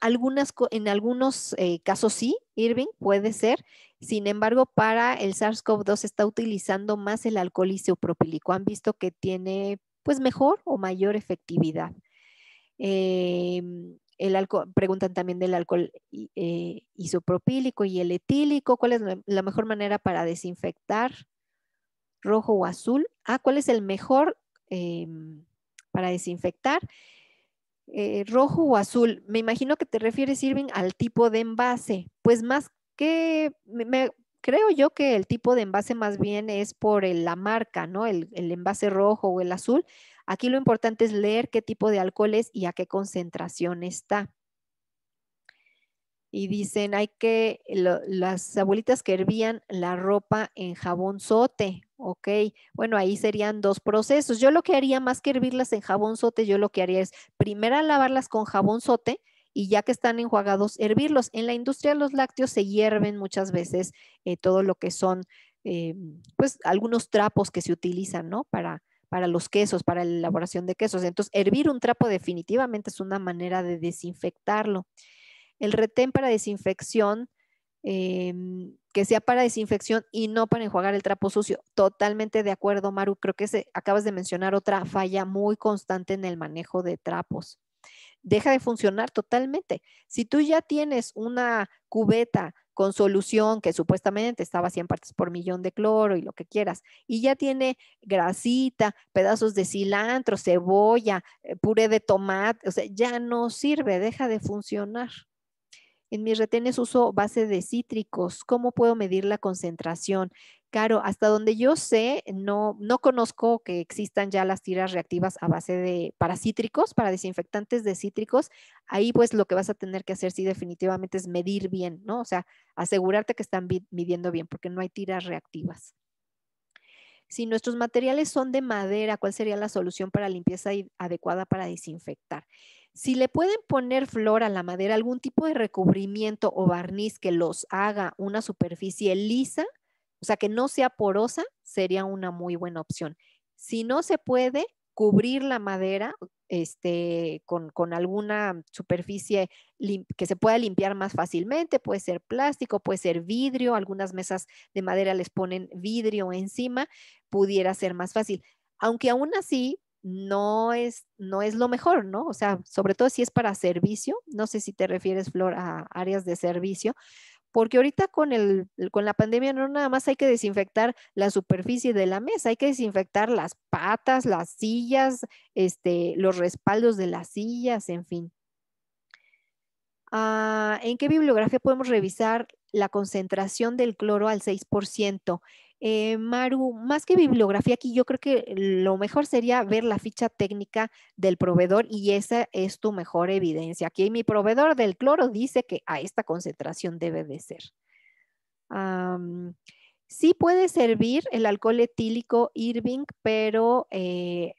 en algunos eh, casos sí, Irving, puede ser. Sin embargo, para el SARS-CoV-2 se está utilizando más el alcohol isopropílico. Han visto que tiene pues mejor o mayor efectividad. Em, el preguntan también del alcohol eh, isopropílico y el etílico. ¿Cuál es la mejor manera para desinfectar? Rojo o azul. Ah, ¿cuál es el mejor em, para desinfectar? Eh, rojo o azul. Me imagino que te refieres, Irving, al tipo de envase. Pues más que creo yo que el tipo de envase más bien es por la marca, ¿no? El, envase rojo o el azul. Aquí lo importante es leer qué tipo de alcohol es y a qué concentración está y dicen hay que las abuelitas que hervían la ropa en jabón sote, ok, bueno ahí serían dos procesos, yo lo que haría más que hervirlas en jabón sote, yo lo que haría es primero lavarlas con jabón sote y ya que están enjuagados, hervirlos. En la industria de los lácteos se hierven muchas veces eh, todo lo que son, eh, pues, algunos trapos que se utilizan, ¿no? Para, los quesos, para la elaboración de quesos. Entonces, hervir un trapo definitivamente es una manera de desinfectarlo. El retén para desinfección, em, que sea para desinfección y no para enjuagar el trapo sucio. Totalmente de acuerdo, Maru. Creo que acabas de mencionar otra falla muy constante en el manejo de trapos deja de funcionar totalmente. Si tú ya tienes una cubeta con solución que supuestamente estaba 100 partes por millón de cloro y lo que quieras, y ya tiene grasita, pedazos de cilantro, cebolla, eh, puré de tomate, o sea, ya no sirve, deja de funcionar. En mis retenes uso base de cítricos. ¿Cómo puedo medir la concentración? Claro, hasta donde yo sé, no, no conozco que existan ya las tiras reactivas a base de para cítricos, para desinfectantes de cítricos. Ahí pues lo que vas a tener que hacer sí definitivamente es medir bien, ¿no? O sea, asegurarte que están midiendo bien porque no hay tiras reactivas. Si nuestros materiales son de madera, ¿cuál sería la solución para limpieza adecuada para desinfectar? Si le pueden poner flor a la madera, algún tipo de recubrimiento o barniz que los haga una superficie lisa, o sea, que no sea porosa, sería una muy buena opción. Si no se puede, cubrir la madera este, con, con alguna superficie que se pueda limpiar más fácilmente, puede ser plástico, puede ser vidrio, algunas mesas de madera les ponen vidrio encima, pudiera ser más fácil. Aunque aún así no es, no es lo mejor, ¿no? O sea, sobre todo si es para servicio, no sé si te refieres, Flor, a áreas de servicio, porque ahorita con, con la pandemia no nada más hay que desinfectar la superficie de la mesa, hay que desinfectar las patas, las sillas, este, los respaldos de las sillas, en fin. Ah, ¿En qué bibliografía podemos revisar la concentración del cloro al 6%? Eh, Maru, más que bibliografía, aquí yo creo que lo mejor sería ver la ficha técnica del proveedor y esa es tu mejor evidencia. Aquí mi proveedor del cloro dice que a esta concentración debe de ser. sí puede servir el alcohol etílico Irving, pero eh,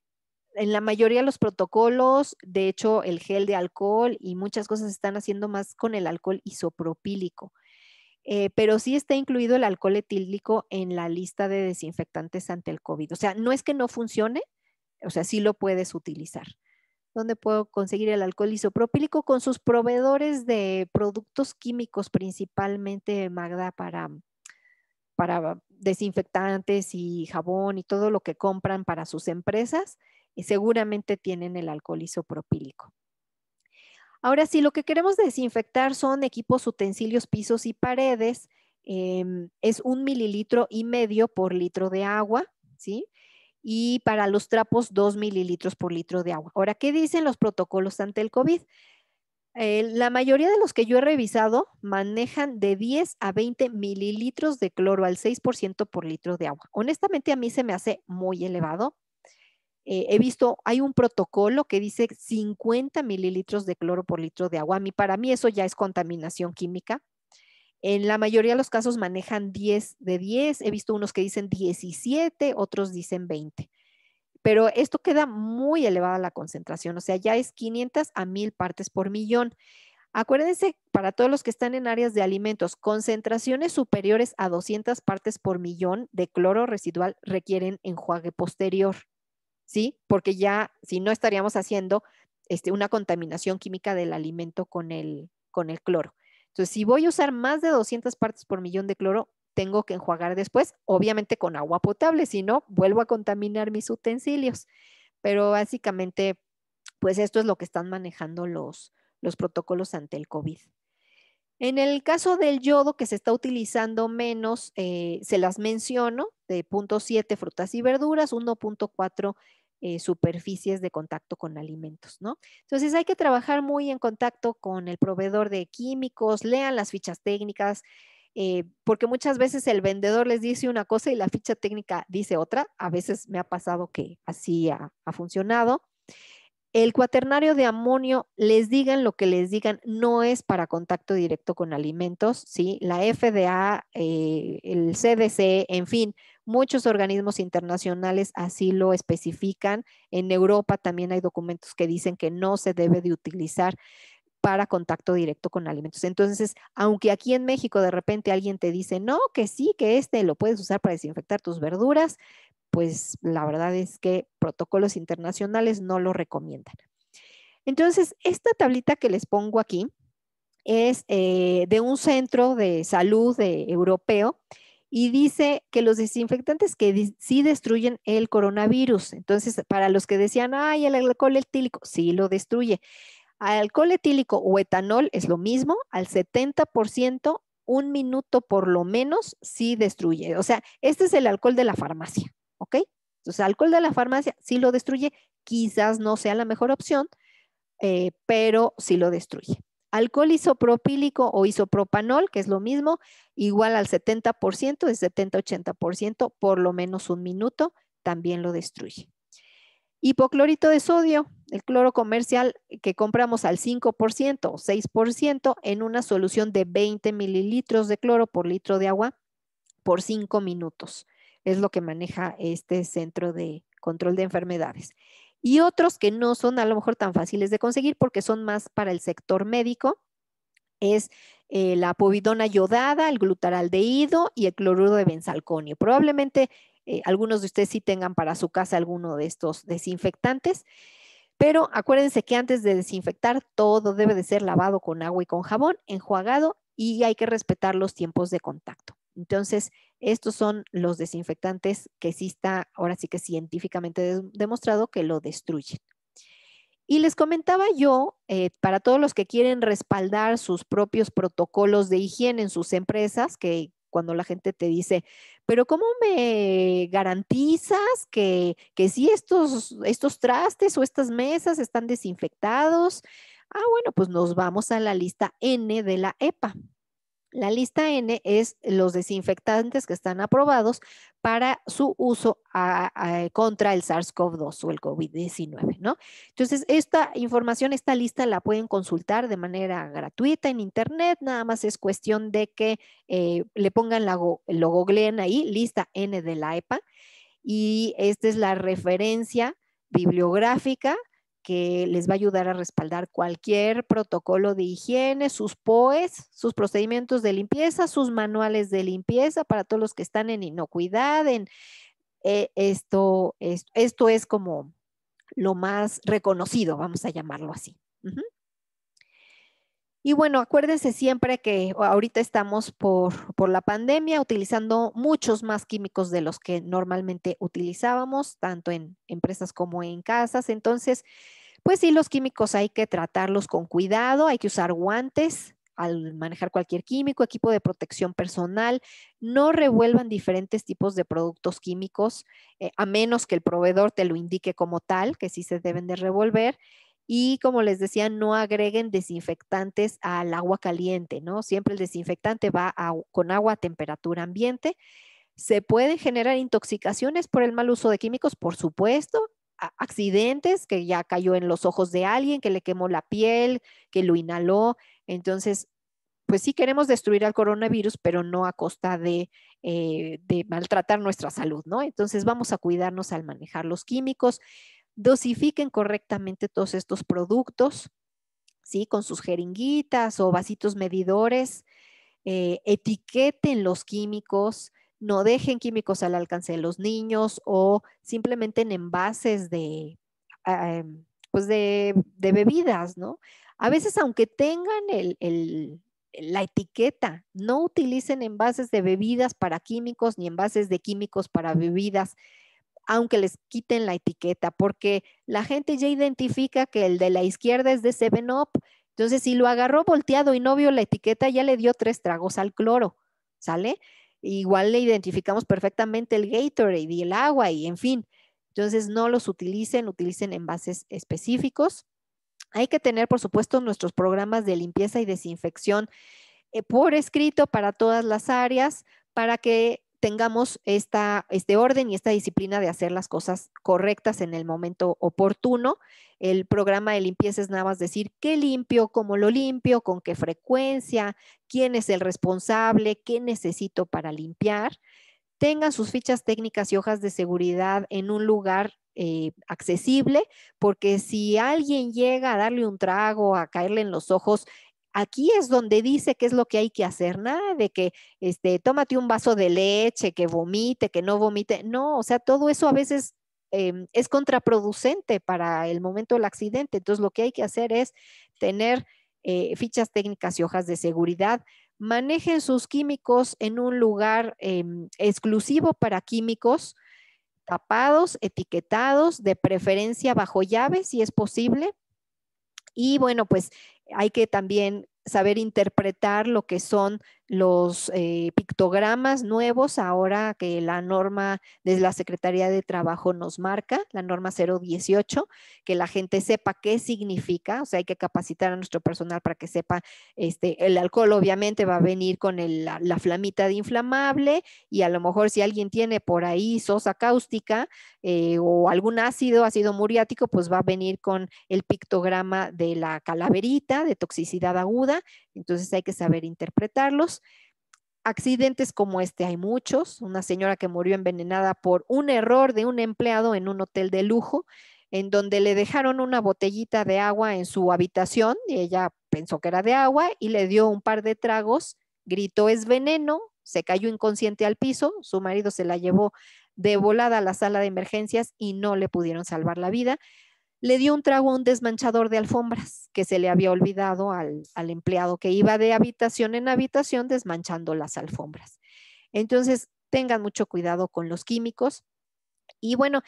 en la mayoría de los protocolos, de hecho, el gel de alcohol y muchas cosas están haciendo más con el alcohol isopropílico. Eh, pero sí está incluido el alcohol etílico en la lista de desinfectantes ante el COVID. O sea, no es que no funcione, o sea, sí lo puedes utilizar. ¿Dónde puedo conseguir el alcohol isopropílico? Con sus proveedores de productos químicos, principalmente Magda, para, para desinfectantes y jabón y todo lo que compran para sus empresas, eh, seguramente tienen el alcohol isopropílico. Ahora, si lo que queremos desinfectar son equipos, utensilios, pisos y paredes, em, es un mililitro y medio por litro de agua, ¿sí? Y para los trapos, dos mililitros por litro de agua. Ahora, ¿qué dicen los protocolos ante el COVID? Eh, la mayoría de los que yo he revisado manejan de 10 a 20 mililitros de cloro al 6% por litro de agua. Honestamente, a mí se me hace muy elevado. Eh, he visto, hay un protocolo que dice 50 mililitros de cloro por litro de agua. para mí eso ya es contaminación química. En la mayoría de los casos manejan 10 de 10. He visto unos que dicen 17, otros dicen 20. Pero esto queda muy elevada la concentración, o sea, ya es 500 a 1000 partes por millón. Acuérdense, para todos los que están en áreas de alimentos, concentraciones superiores a 200 partes por millón de cloro residual requieren enjuague posterior. ¿sí? Porque ya, si no, estaríamos haciendo este, una contaminación química del alimento con el, con el cloro. Entonces, si voy a usar más de 200 partes por millón de cloro, tengo que enjuagar después, obviamente con agua potable, si no, vuelvo a contaminar mis utensilios. Pero básicamente, pues esto es lo que están manejando los, los protocolos ante el COVID. En el caso del yodo, que se está utilizando menos, eh, se las menciono, de 0.7 frutas y verduras, 1.4 eh, superficies de contacto con alimentos, ¿no? Entonces hay que trabajar muy en contacto con el proveedor de químicos, lean las fichas técnicas, eh, porque muchas veces el vendedor les dice una cosa y la ficha técnica dice otra. A veces me ha pasado que así ha funcionado. El cuaternario de amonio, les digan lo que les digan, no es para contacto directo con alimentos, ¿sí? La FDA, eh, el CDC, en fin, muchos organismos internacionales así lo especifican. En Europa también hay documentos que dicen que no se debe de utilizar para contacto directo con alimentos. Entonces, aunque aquí en México de repente alguien te dice, no, que sí, que este lo puedes usar para desinfectar tus verduras, pues la verdad es que protocolos internacionales no lo recomiendan. Entonces, esta tablita que les pongo aquí es eh, de un centro de salud eh, europeo y dice que los desinfectantes que sí destruyen el coronavirus. Entonces, para los que decían, ay, el alcohol etílico, sí lo destruye. Alcohol etílico o etanol es lo mismo, al 70%, un minuto por lo menos, sí destruye. O sea, este es el alcohol de la farmacia. ¿ok? Entonces, alcohol de la farmacia sí lo destruye, quizás no sea la mejor opción, eh, pero sí lo destruye. Alcohol isopropílico o isopropanol, que es lo mismo, igual al 70%, es 70-80%, por lo menos un minuto, también lo destruye. Hipoclorito de sodio, el cloro comercial que compramos al 5% o 6% en una solución de 20 mililitros de cloro por litro de agua por 5 minutos es lo que maneja este centro de control de enfermedades. Y otros que no son a lo mejor tan fáciles de conseguir porque son más para el sector médico, es eh, la povidona yodada, el glutaraldehído y el cloruro de benzalconio. Probablemente eh, algunos de ustedes sí tengan para su casa alguno de estos desinfectantes, pero acuérdense que antes de desinfectar todo debe de ser lavado con agua y con jabón, enjuagado y hay que respetar los tiempos de contacto. Entonces, estos son los desinfectantes que sí está, ahora sí que científicamente demostrado que lo destruyen. Y les comentaba yo, eh, para todos los que quieren respaldar sus propios protocolos de higiene en sus empresas, que cuando la gente te dice, pero ¿cómo me garantizas que, si estos, estos trastes o estas mesas están desinfectados? Ah, bueno, pues nos vamos a la lista N de la EPA, la lista N es los desinfectantes que están aprobados para su uso contra el SARS-CoV-2 o el COVID-19, ¿no? Entonces, esta información, esta lista la pueden consultar de manera gratuita en Internet, nada más es cuestión de que eh, le pongan, la, lo googleen ahí, lista N de la EPA, y esta es la referencia bibliográfica que les va a ayudar a respaldar cualquier protocolo de higiene, sus POEs, sus procedimientos de limpieza, sus manuales de limpieza para todos los que están en inocuidad, en eh, esto, esto, es como lo más reconocido, vamos a llamarlo así. Y bueno, acuérdense siempre que ahorita estamos por, la pandemia utilizando muchos más químicos de los que normalmente utilizábamos, tanto en empresas como en casas. Entonces, pues sí, los químicos hay que tratarlos con cuidado, hay que usar guantes al manejar cualquier químico, equipo de protección personal, no revuelvan diferentes tipos de productos químicos, eh, a menos que el proveedor te lo indique como tal, que sí se deben de revolver y como les decía, no agreguen desinfectantes al agua caliente, ¿no? Siempre el desinfectante va con agua a temperatura ambiente. ¿Se pueden generar intoxicaciones por el mal uso de químicos? Por supuesto. Accidentes, que ya cayó en los ojos de alguien, que le quemó la piel, que lo inhaló. Entonces, pues sí queremos destruir al coronavirus, pero no a costa de eh, maltratar nuestra salud, ¿no? Entonces, vamos a cuidarnos al manejar los químicos dosifiquen correctamente todos estos productos, ¿sí? Con sus jeringuitas o vasitos medidores, eh, etiqueten los químicos, no dejen químicos al alcance de los niños o simplemente en envases de, ah, em, pues de, bebidas, ¿no? A veces, aunque tengan la etiqueta, no utilicen envases de bebidas para químicos ni envases de químicos para bebidas aunque les quiten la etiqueta, porque la gente ya identifica que el de la izquierda es de Seven Up. Entonces, si lo agarró volteado y no vio la etiqueta, ya le dio tres tragos al cloro, ¿sale? Igual le identificamos perfectamente el Gatorade y el agua y en fin. Entonces, no los utilicen, utilicen envases específicos. Hay que tener, por supuesto, nuestros programas de limpieza y desinfección eh, por escrito para todas las áreas, para que tengamos esta, este orden y esta disciplina de hacer las cosas correctas en el momento oportuno. El programa de limpieza es nada más decir qué limpio, cómo lo limpio, con qué frecuencia, quién es el responsable, qué necesito para limpiar. Tengan sus fichas técnicas y hojas de seguridad en un lugar eh, accesible, porque si alguien llega a darle un trago, a caerle en los ojos, Aquí es donde dice qué es lo que hay que hacer, nada de que este, tómate un vaso de leche, que vomite, que no vomite. No, o sea, todo eso a veces em, es contraproducente para el momento del accidente. Entonces, lo que hay que hacer es tener eh, fichas técnicas y hojas de seguridad. Manejen sus químicos en un lugar em, exclusivo para químicos, tapados, etiquetados, de preferencia bajo llave si es posible. Y bueno, pues hay que también saber interpretar lo que son los eh, pictogramas nuevos ahora que la norma de la Secretaría de Trabajo nos marca, la norma 018, que la gente sepa qué significa, o sea, hay que capacitar a nuestro personal para que sepa, este, el alcohol obviamente va a venir con la, flamita de inflamable y a lo mejor si alguien tiene por ahí sosa cáustica eh, o algún ácido, ácido muriático, pues va a venir con el pictograma de la calaverita de toxicidad aguda entonces hay que saber interpretarlos. Accidentes como este hay muchos. Una señora que murió envenenada por un error de un empleado en un hotel de lujo, en donde le dejaron una botellita de agua en su habitación y ella pensó que era de agua y le dio un par de tragos, gritó es veneno, se cayó inconsciente al piso, su marido se la llevó de volada a la sala de emergencias y no le pudieron salvar la vida le dio un trago a un desmanchador de alfombras que se le había olvidado al, empleado que iba de habitación en habitación desmanchando las alfombras. Entonces, tengan mucho cuidado con los químicos. Y bueno,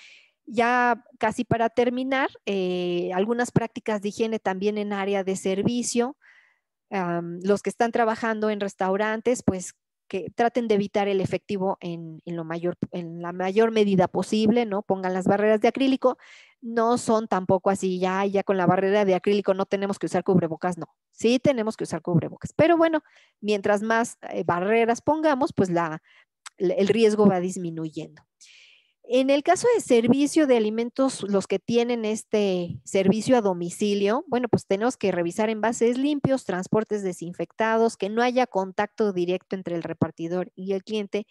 ya casi para terminar, eh, algunas prácticas de higiene también en área de servicio. los que están trabajando en restaurantes, pues que traten de evitar el efectivo en, lo mayor, en la mayor medida posible, ¿no? Pongan las barreras de acrílico no son tampoco así, ya, ya con la barrera de acrílico no tenemos que usar cubrebocas, no, sí tenemos que usar cubrebocas. Pero bueno, mientras más eh, barreras pongamos, pues la, el riesgo va disminuyendo. En el caso de servicio de alimentos, los que tienen este servicio a domicilio, bueno, pues tenemos que revisar envases limpios, transportes desinfectados, que no haya contacto directo entre el repartidor y el cliente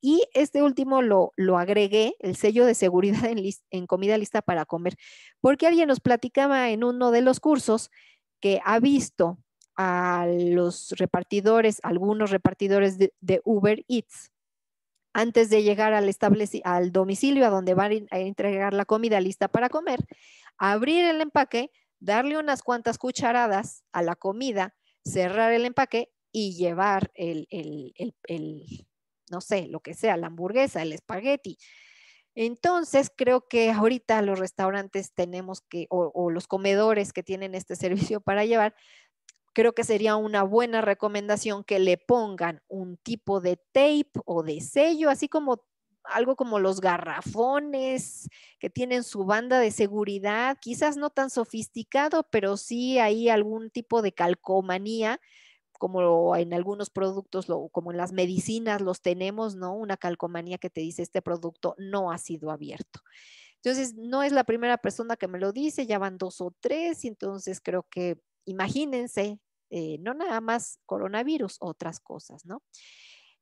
y este último lo, agregué, el sello de seguridad en, comida lista para comer, porque alguien nos platicaba en uno de los cursos que ha visto a los repartidores, algunos repartidores de, Uber Eats, antes de llegar al, al domicilio a donde van a entregar la comida lista para comer, abrir el empaque, darle unas cuantas cucharadas a la comida, cerrar el empaque y llevar el, no sé, lo que sea, la hamburguesa, el espagueti. Entonces, creo que ahorita los restaurantes tenemos que, o, los comedores que tienen este servicio para llevar, creo que sería una buena recomendación que le pongan un tipo de tape o de sello, así como algo como los garrafones que tienen su banda de seguridad, quizás no tan sofisticado, pero sí hay algún tipo de calcomanía como en algunos productos, como en las medicinas los tenemos, ¿no? Una calcomanía que te dice este producto no ha sido abierto. Entonces, no es la primera persona que me lo dice, ya van dos o tres, entonces creo que imagínense, eh, no nada más coronavirus, otras cosas, ¿no?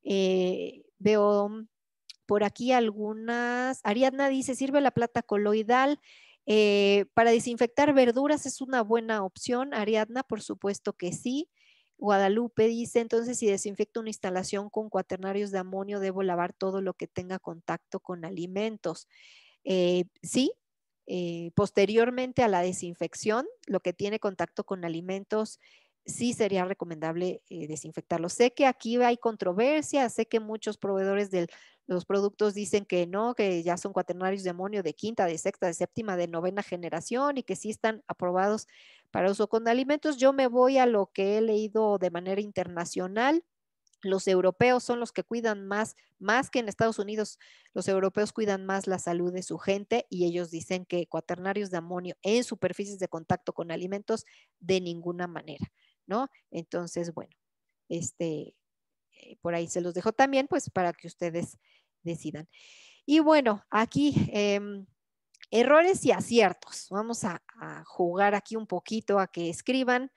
Eh, veo por aquí algunas. Ariadna dice, sirve la plata coloidal. Eh, para desinfectar verduras es una buena opción, Ariadna, por supuesto que sí. Guadalupe dice, entonces si desinfecto una instalación con cuaternarios de amonio, debo lavar todo lo que tenga contacto con alimentos. Eh, sí, eh, posteriormente a la desinfección, lo que tiene contacto con alimentos sí sería recomendable desinfectarlos. Eh, desinfectarlo. Sé que aquí hay controversia, sé que muchos proveedores de los productos dicen que no, que ya son cuaternarios de amonio de quinta, de sexta, de séptima, de novena generación y que sí están aprobados para uso con alimentos. Yo me voy a lo que he leído de manera internacional. Los europeos son los que cuidan más, más que en Estados Unidos, los europeos cuidan más la salud de su gente y ellos dicen que cuaternarios de amonio en superficies de contacto con alimentos de ninguna manera. ¿no? Entonces, bueno, este, eh, por ahí se los dejo también, pues para que ustedes decidan. Y bueno, aquí em, errores y aciertos. Vamos a, a jugar aquí un poquito a que escriban.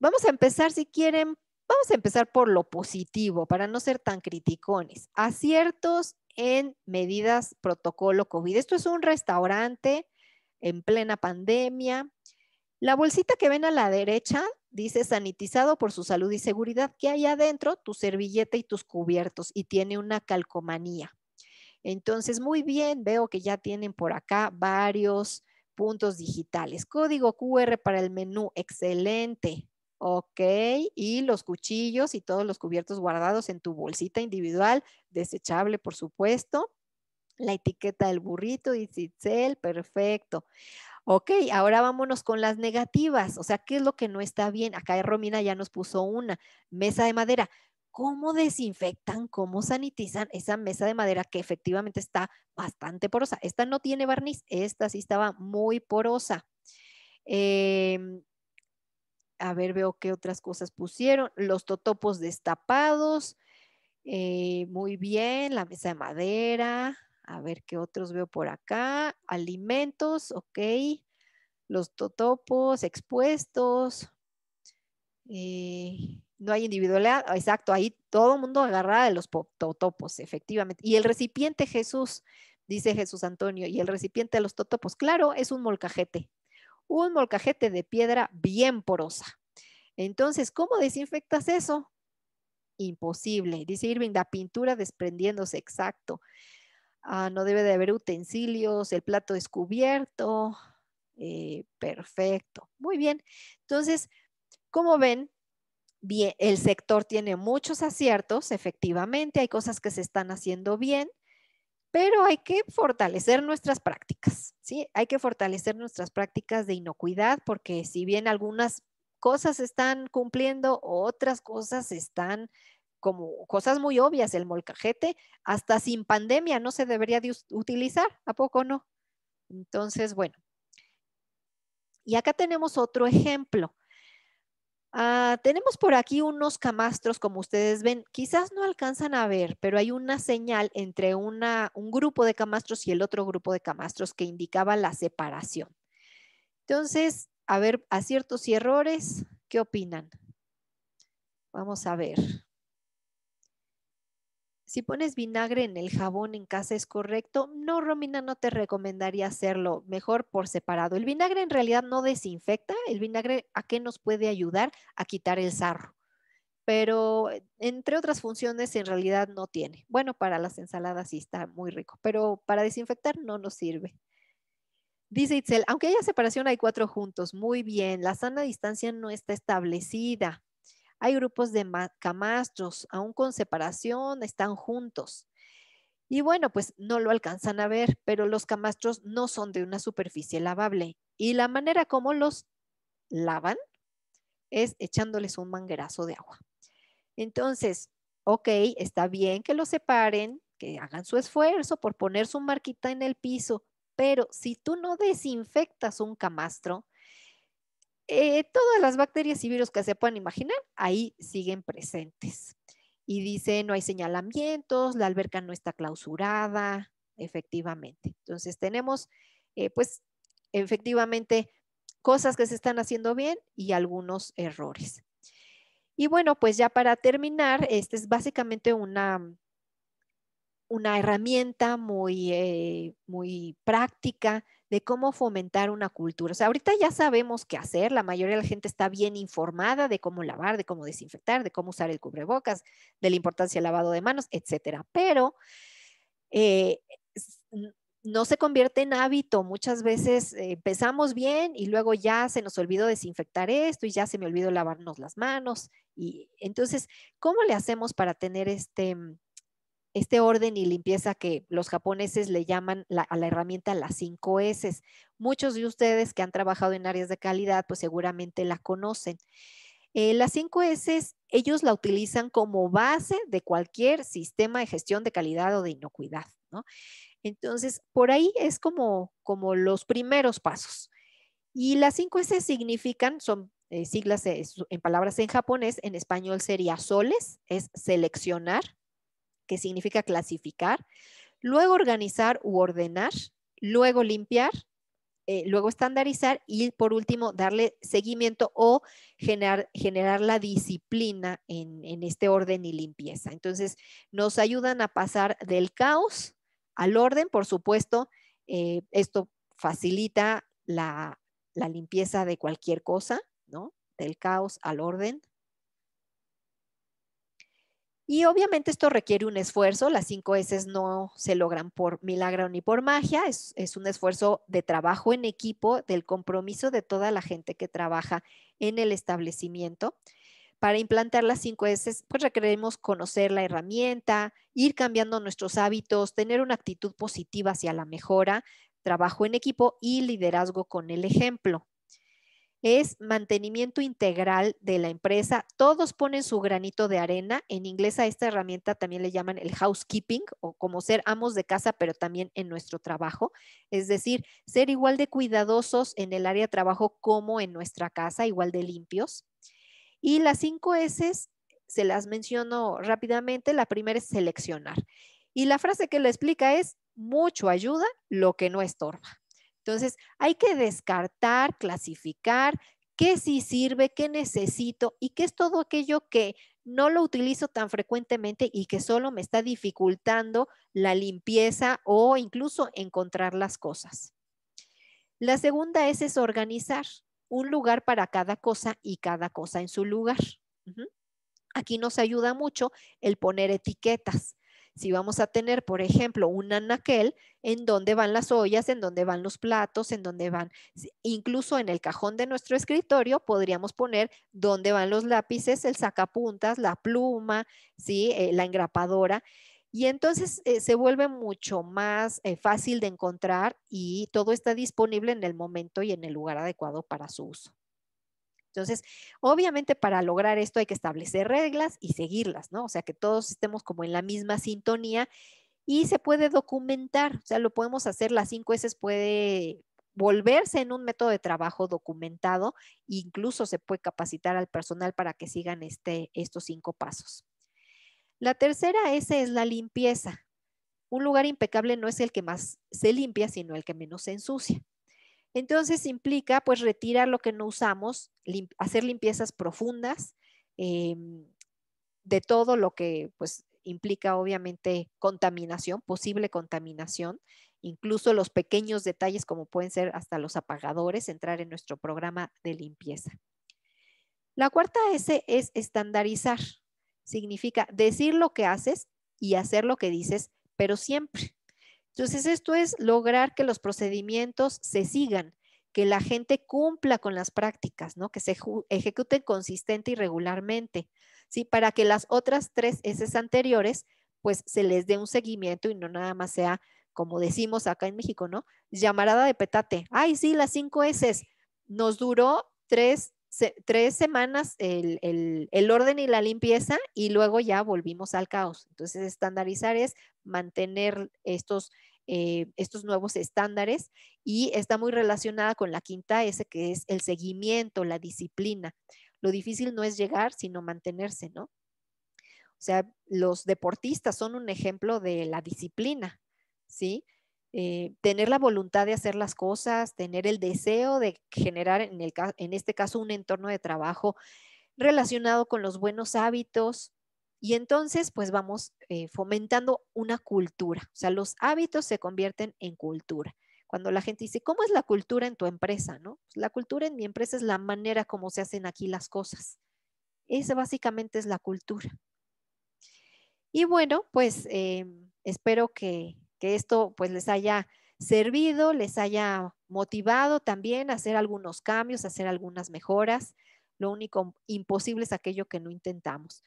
Vamos a empezar, si quieren, vamos a empezar por lo positivo, para no ser tan criticones. Aciertos en medidas protocolo COVID. Esto es un restaurante en plena pandemia. La bolsita que ven a la derecha dice sanitizado por su salud y seguridad, que hay adentro tu servilleta y tus cubiertos y tiene una calcomanía. Entonces, muy bien, veo que ya tienen por acá varios puntos digitales. Código QR para el menú, excelente. Ok, y los cuchillos y todos los cubiertos guardados en tu bolsita individual, desechable, por supuesto. La etiqueta del burrito y tzel, perfecto. Ok, ahora vámonos con las negativas. O sea, ¿qué es lo que no está bien? Acá Romina ya nos puso una mesa de madera. ¿Cómo desinfectan, cómo sanitizan esa mesa de madera que efectivamente está bastante porosa? Esta no tiene barniz, esta sí estaba muy porosa. Em, a ver, veo qué otras cosas pusieron. Los totopos destapados. Eh, muy bien, la mesa de madera. A ver qué otros veo por acá. Alimentos, ok. Los totopos expuestos. Eh, no hay individualidad. Exacto, ahí todo el mundo agarra de los totopos, efectivamente. Y el recipiente, Jesús, dice Jesús Antonio, y el recipiente de los totopos, claro, es un molcajete. Un molcajete de piedra bien porosa. Entonces, ¿cómo desinfectas eso? Imposible. Dice Irving, la pintura desprendiéndose, exacto. Ah, no debe de haber utensilios, el plato es cubierto. Eh, perfecto, muy bien. Entonces, como ven, bien, el sector tiene muchos aciertos, efectivamente, hay cosas que se están haciendo bien, pero hay que fortalecer nuestras prácticas, ¿sí? Hay que fortalecer nuestras prácticas de inocuidad porque si bien algunas cosas están cumpliendo, otras cosas están como cosas muy obvias, el molcajete, hasta sin pandemia no se debería de utilizar, ¿a poco no? Entonces, bueno. Y acá tenemos otro ejemplo. Ah, tenemos por aquí unos camastros, como ustedes ven, quizás no alcanzan a ver, pero hay una señal entre un grupo de camastros y el otro grupo de camastros que indicaba la separación. Entonces, a ver, aciertos y errores, ¿qué opinan? Vamos a ver. Si pones vinagre en el jabón en casa es correcto. No, Romina, no te recomendaría hacerlo. Mejor por separado. El vinagre en realidad no desinfecta. El vinagre a qué nos puede ayudar? A quitar el sarro. Pero eh, entre otras funciones en realidad no tiene. Bueno, para las ensaladas sí está muy rico, pero para desinfectar no nos sirve. Dice Itzel, aunque haya separación hay cuatro juntos. Muy bien, la sana distancia no está establecida. Hay grupos de camastros, aún con separación, están juntos. Y bueno, pues no lo alcanzan a ver, pero los camastros no son de una superficie lavable. Y la manera como los lavan es echándoles un manguerazo de agua. Entonces, ok, está bien que los separen, que hagan su esfuerzo por poner su marquita en el piso, pero si tú no desinfectas un camastro, eh, todas las bacterias y virus que se puedan imaginar, ahí siguen presentes. Y dice, no hay señalamientos, la alberca no está clausurada, efectivamente. Entonces tenemos, eh, pues, efectivamente, cosas que se están haciendo bien y algunos errores. Y bueno, pues ya para terminar, este es básicamente una una herramienta muy, eh, muy práctica de cómo fomentar una cultura. O sea, ahorita ya sabemos qué hacer, la mayoría de la gente está bien informada de cómo lavar, de cómo desinfectar, de cómo usar el cubrebocas, de la importancia del lavado de manos, etcétera. Pero eh, no se convierte en hábito. Muchas veces eh, empezamos bien y luego ya se nos olvidó desinfectar esto y ya se me olvidó lavarnos las manos. Y entonces, ¿cómo le hacemos para tener este mm, este orden y limpieza que los japoneses le llaman a la herramienta las 5 S. Muchos de ustedes que han trabajado en áreas de calidad, pues seguramente la conocen. Eh, las 5 S ellos la utilizan como base de cualquier sistema de gestión de calidad o de inocuidad. Entonces, por ahí es como, como los primeros pasos. Y las 5 S significan, son eh, siglas eh, en palabras en japonés, en español sería soles, es seleccionar, que significa clasificar, luego organizar u ordenar, luego limpiar, eh, luego estandarizar y por último darle seguimiento o generar, generar la disciplina en, este orden y limpieza. Entonces, nos ayudan a pasar del caos al orden, por supuesto, eh, esto facilita la, la limpieza de cualquier cosa, ¿no? Del caos al orden y obviamente esto requiere un esfuerzo, las cinco S no se logran por milagro ni por magia, es, un esfuerzo de trabajo en equipo, del compromiso de toda la gente que trabaja en el establecimiento. Para implantar las cinco S, pues requerimos conocer la herramienta, ir cambiando nuestros hábitos, tener una actitud positiva hacia la mejora, trabajo en equipo y liderazgo con el ejemplo es mantenimiento integral de la empresa. Todos ponen su granito de arena. En inglés a esta herramienta también le llaman el housekeeping o como ser amos de casa, pero también en nuestro trabajo. Es decir, ser igual de cuidadosos en el área de trabajo como en nuestra casa, igual de limpios. Y las cinco S se las menciono rápidamente. La primera es seleccionar. Y la frase que lo explica es, mucho ayuda lo que no estorba. Entonces, hay que descartar, clasificar qué sí sirve, qué necesito y qué es todo aquello que no lo utilizo tan frecuentemente y que solo me está dificultando la limpieza o incluso encontrar las cosas. La segunda es, es organizar un lugar para cada cosa y cada cosa en su lugar. Aquí nos ayuda mucho el poner etiquetas. Si vamos a tener, por ejemplo, un anaquel, en dónde van las ollas, en dónde van los platos, en dónde van, incluso en el cajón de nuestro escritorio podríamos poner dónde van los lápices, el sacapuntas, la pluma, ¿sí? Eh, la engrapadora. Y entonces eh, se vuelve mucho más eh, fácil de encontrar y todo está disponible en el momento y en el lugar adecuado para su uso. Entonces, obviamente para lograr esto hay que establecer reglas y seguirlas, ¿no? O sea, que todos estemos como en la misma sintonía y se puede documentar, o sea, lo podemos hacer, las cinco S puede volverse en un método de trabajo documentado, incluso se puede capacitar al personal para que sigan este, estos cinco pasos. La tercera S es la limpieza. Un lugar impecable no es el que más se limpia, sino el que menos se ensucia. Entonces implica pues retirar lo que no usamos, hacer limpiezas profundas em, de todo lo que pues implica obviamente contaminación, posible contaminación, incluso los pequeños detalles como pueden ser hasta los apagadores, entrar en nuestro programa de limpieza. La cuarta S es estandarizar. Significa decir lo que haces y hacer lo que dices, pero siempre. Entonces, esto es lograr que los procedimientos se sigan, que la gente cumpla con las prácticas, ¿no? Que se ejecuten consistente y regularmente, ¿sí? Para que las otras tres S anteriores, pues se les dé un seguimiento y no nada más sea, como decimos acá en México, ¿no? Llamarada de petate. Ay, sí, las cinco S. Nos duró tres, semanas el, el orden y la limpieza y luego ya volvimos al caos. Entonces, estandarizar es mantener estos, eh, estos nuevos estándares y está muy relacionada con la quinta S, que es el seguimiento, la disciplina. Lo difícil no es llegar, sino mantenerse, ¿no? O sea, los deportistas son un ejemplo de la disciplina, ¿sí? Eh, tener la voluntad de hacer las cosas, tener el deseo de generar, en, el, en este caso, un entorno de trabajo relacionado con los buenos hábitos, y entonces, pues vamos eh, fomentando una cultura. O sea, los hábitos se convierten en cultura. Cuando la gente dice, ¿cómo es la cultura en tu empresa? ¿No? Pues, la cultura en mi empresa es la manera como se hacen aquí las cosas. Esa básicamente es la cultura. Y bueno, pues eh, espero que, que esto pues les haya servido, les haya motivado también a hacer algunos cambios, a hacer algunas mejoras. Lo único imposible es aquello que no intentamos.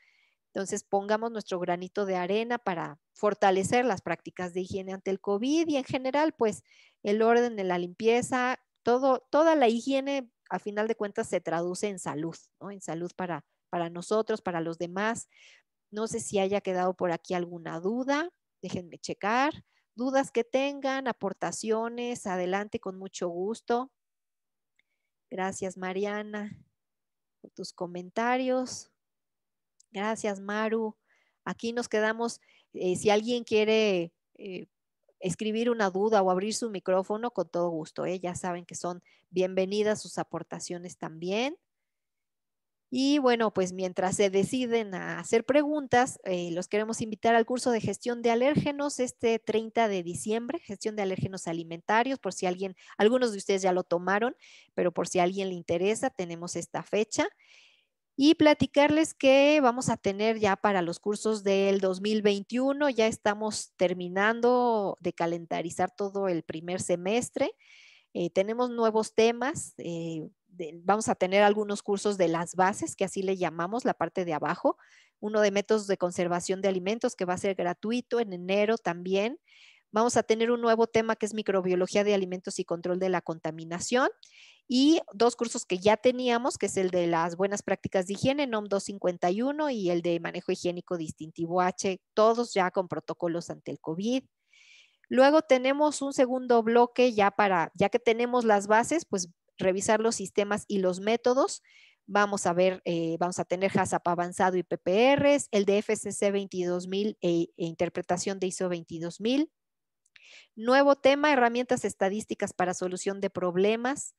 Entonces, pongamos nuestro granito de arena para fortalecer las prácticas de higiene ante el COVID y en general, pues, el orden, la limpieza, todo, toda la higiene, a final de cuentas, se traduce en salud, En salud para, para nosotros, para los demás. No sé si haya quedado por aquí alguna duda, déjenme checar. Dudas que tengan, aportaciones, adelante con mucho gusto. Gracias, Mariana, por tus comentarios. Gracias, Maru. Aquí nos quedamos. Eh, si alguien quiere eh, escribir una duda o abrir su micrófono, con todo gusto. ¿eh? Ya saben que son bienvenidas sus aportaciones también. Y bueno, pues mientras se deciden a hacer preguntas, los queremos invitar al curso de gestión de alérgenos este 30 de diciembre, gestión de alérgenos alimentarios, por si alguien, algunos de ustedes ya lo tomaron, pero por si alguien le interesa, tenemos esta fecha y platicarles que vamos a tener ya para los cursos del 2021, ya estamos terminando de calentarizar todo el primer semestre. Eh, tenemos nuevos temas, eh, vamos a tener algunos cursos de las bases, que así le llamamos la parte de abajo, uno de métodos de conservación de alimentos que va a ser gratuito en enero también. Vamos a tener un nuevo tema que es microbiología de alimentos y control de la contaminación y dos cursos que ya teníamos, que es el de las buenas prácticas de higiene, NOM 251 y el de manejo higiénico distintivo H, todos ya con protocolos ante el COVID. Luego tenemos un segundo bloque ya para, ya que tenemos las bases, pues revisar los sistemas y los métodos. Vamos a ver, eh, vamos a tener HACCP avanzado y PPRs, el de FCC 22000 e interpretación de ISO 22000. Nuevo tema, herramientas estadísticas para solución de problemas,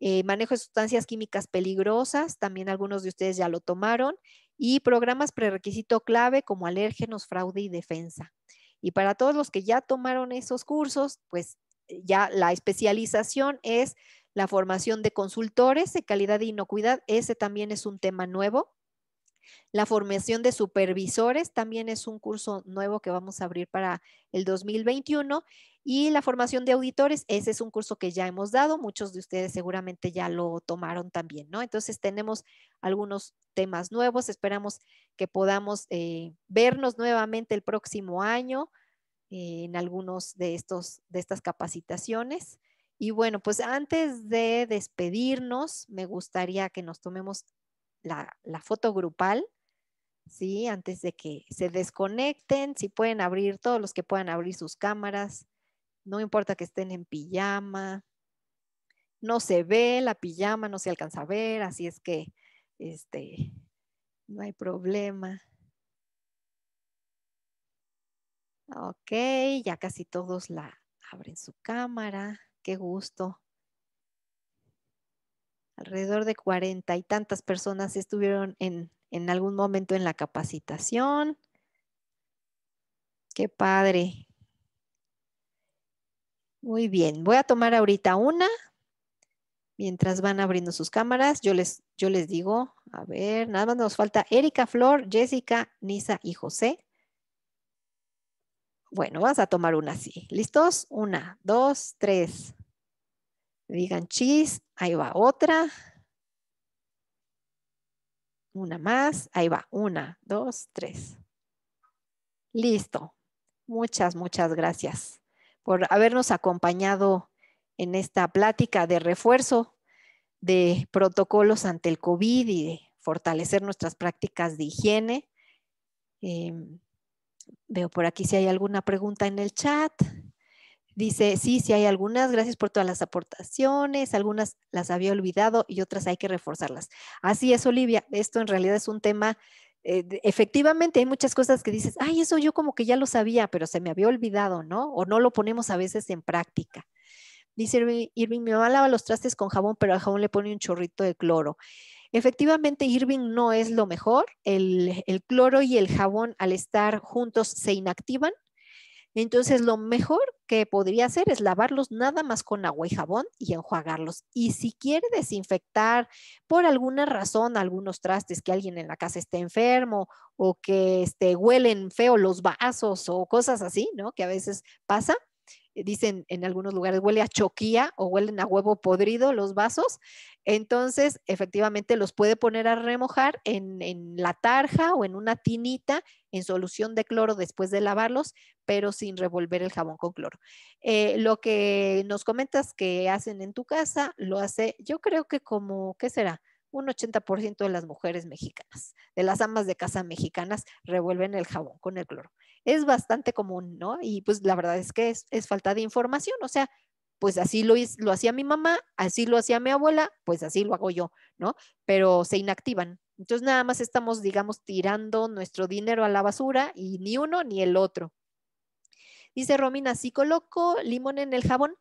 eh, manejo de sustancias químicas peligrosas, también algunos de ustedes ya lo tomaron, y programas prerequisito clave como alérgenos, fraude y defensa. Y para todos los que ya tomaron esos cursos, pues eh, ya la especialización es la formación de consultores de calidad e inocuidad, ese también es un tema nuevo. La formación de supervisores también es un curso nuevo que vamos a abrir para el 2021. Y la formación de auditores, ese es un curso que ya hemos dado, muchos de ustedes seguramente ya lo tomaron también, ¿no? Entonces tenemos algunos temas nuevos, esperamos que podamos eh, vernos nuevamente el próximo año eh, en algunos de, estos, de estas capacitaciones. Y bueno, pues antes de despedirnos, me gustaría que nos tomemos la, foto grupal, ¿sí? Antes de que se desconecten, si pueden abrir, todos los que puedan abrir sus cámaras, no importa que estén en pijama, no se ve la pijama, no se alcanza a ver, así es que este, no hay problema. Ok, ya casi todos la abren su cámara, qué gusto alrededor de cuarenta y tantas personas estuvieron en, algún momento en la capacitación. Qué padre. Muy bien, voy a tomar ahorita una. Mientras van abriendo sus cámaras, yo les, yo les digo, a ver, nada más nos falta Erika, Flor, Jessica, Nisa y José. Bueno, vas a tomar una así. ¿Listos? Una, dos, tres. Digan cheese, ahí va otra. Una más, ahí va, una, dos, tres. Listo. Muchas, muchas gracias por habernos acompañado en esta plática de refuerzo de protocolos ante el COVID y de fortalecer nuestras prácticas de higiene. Em, veo por aquí si hay alguna pregunta en el chat. Dice, sí, sí hay algunas, gracias por todas las aportaciones, algunas las había olvidado y otras hay que reforzarlas. Así es, Olivia, esto en realidad es un tema, eh, efectivamente hay muchas cosas que dices, ay, eso yo como que ya lo sabía, pero se me había olvidado, ¿no? O no lo ponemos a veces en práctica. Dice Irving, mi mamá lava los trastes con jabón, pero al jabón le pone un chorrito de cloro. Efectivamente, Irving no es lo mejor. el cloro y el jabón al estar juntos se inactivan entonces, lo mejor que podría hacer es lavarlos nada más con agua y jabón y enjuagarlos. Y si quiere desinfectar por alguna razón algunos trastes que alguien en la casa esté enfermo o que esté huelen feo los vasos o cosas así, ¿no? Que a veces pasa, dicen en algunos lugares, huele a choquía o huelen a huevo podrido los vasos. Entonces, efectivamente, los puede poner a remojar en, la tarja o en una tinita en solución de cloro después de lavarlos, pero sin revolver el jabón con cloro. Eh, lo que nos comentas que hacen en tu casa, lo hace, yo creo que como, ¿qué será? un 80% de las mujeres mexicanas, de las amas de casa mexicanas, revuelven el jabón con el cloro es bastante común, ¿no? Y pues la verdad es que es, falta de información, o sea, pues así lo, lo hacía mi mamá, así lo hacía mi abuela, pues así lo hago yo, ¿no? Pero se inactivan. Entonces nada más estamos, digamos, tirando nuestro dinero a la basura y ni uno ni el otro. Dice Romina, si coloco limón en el jabón,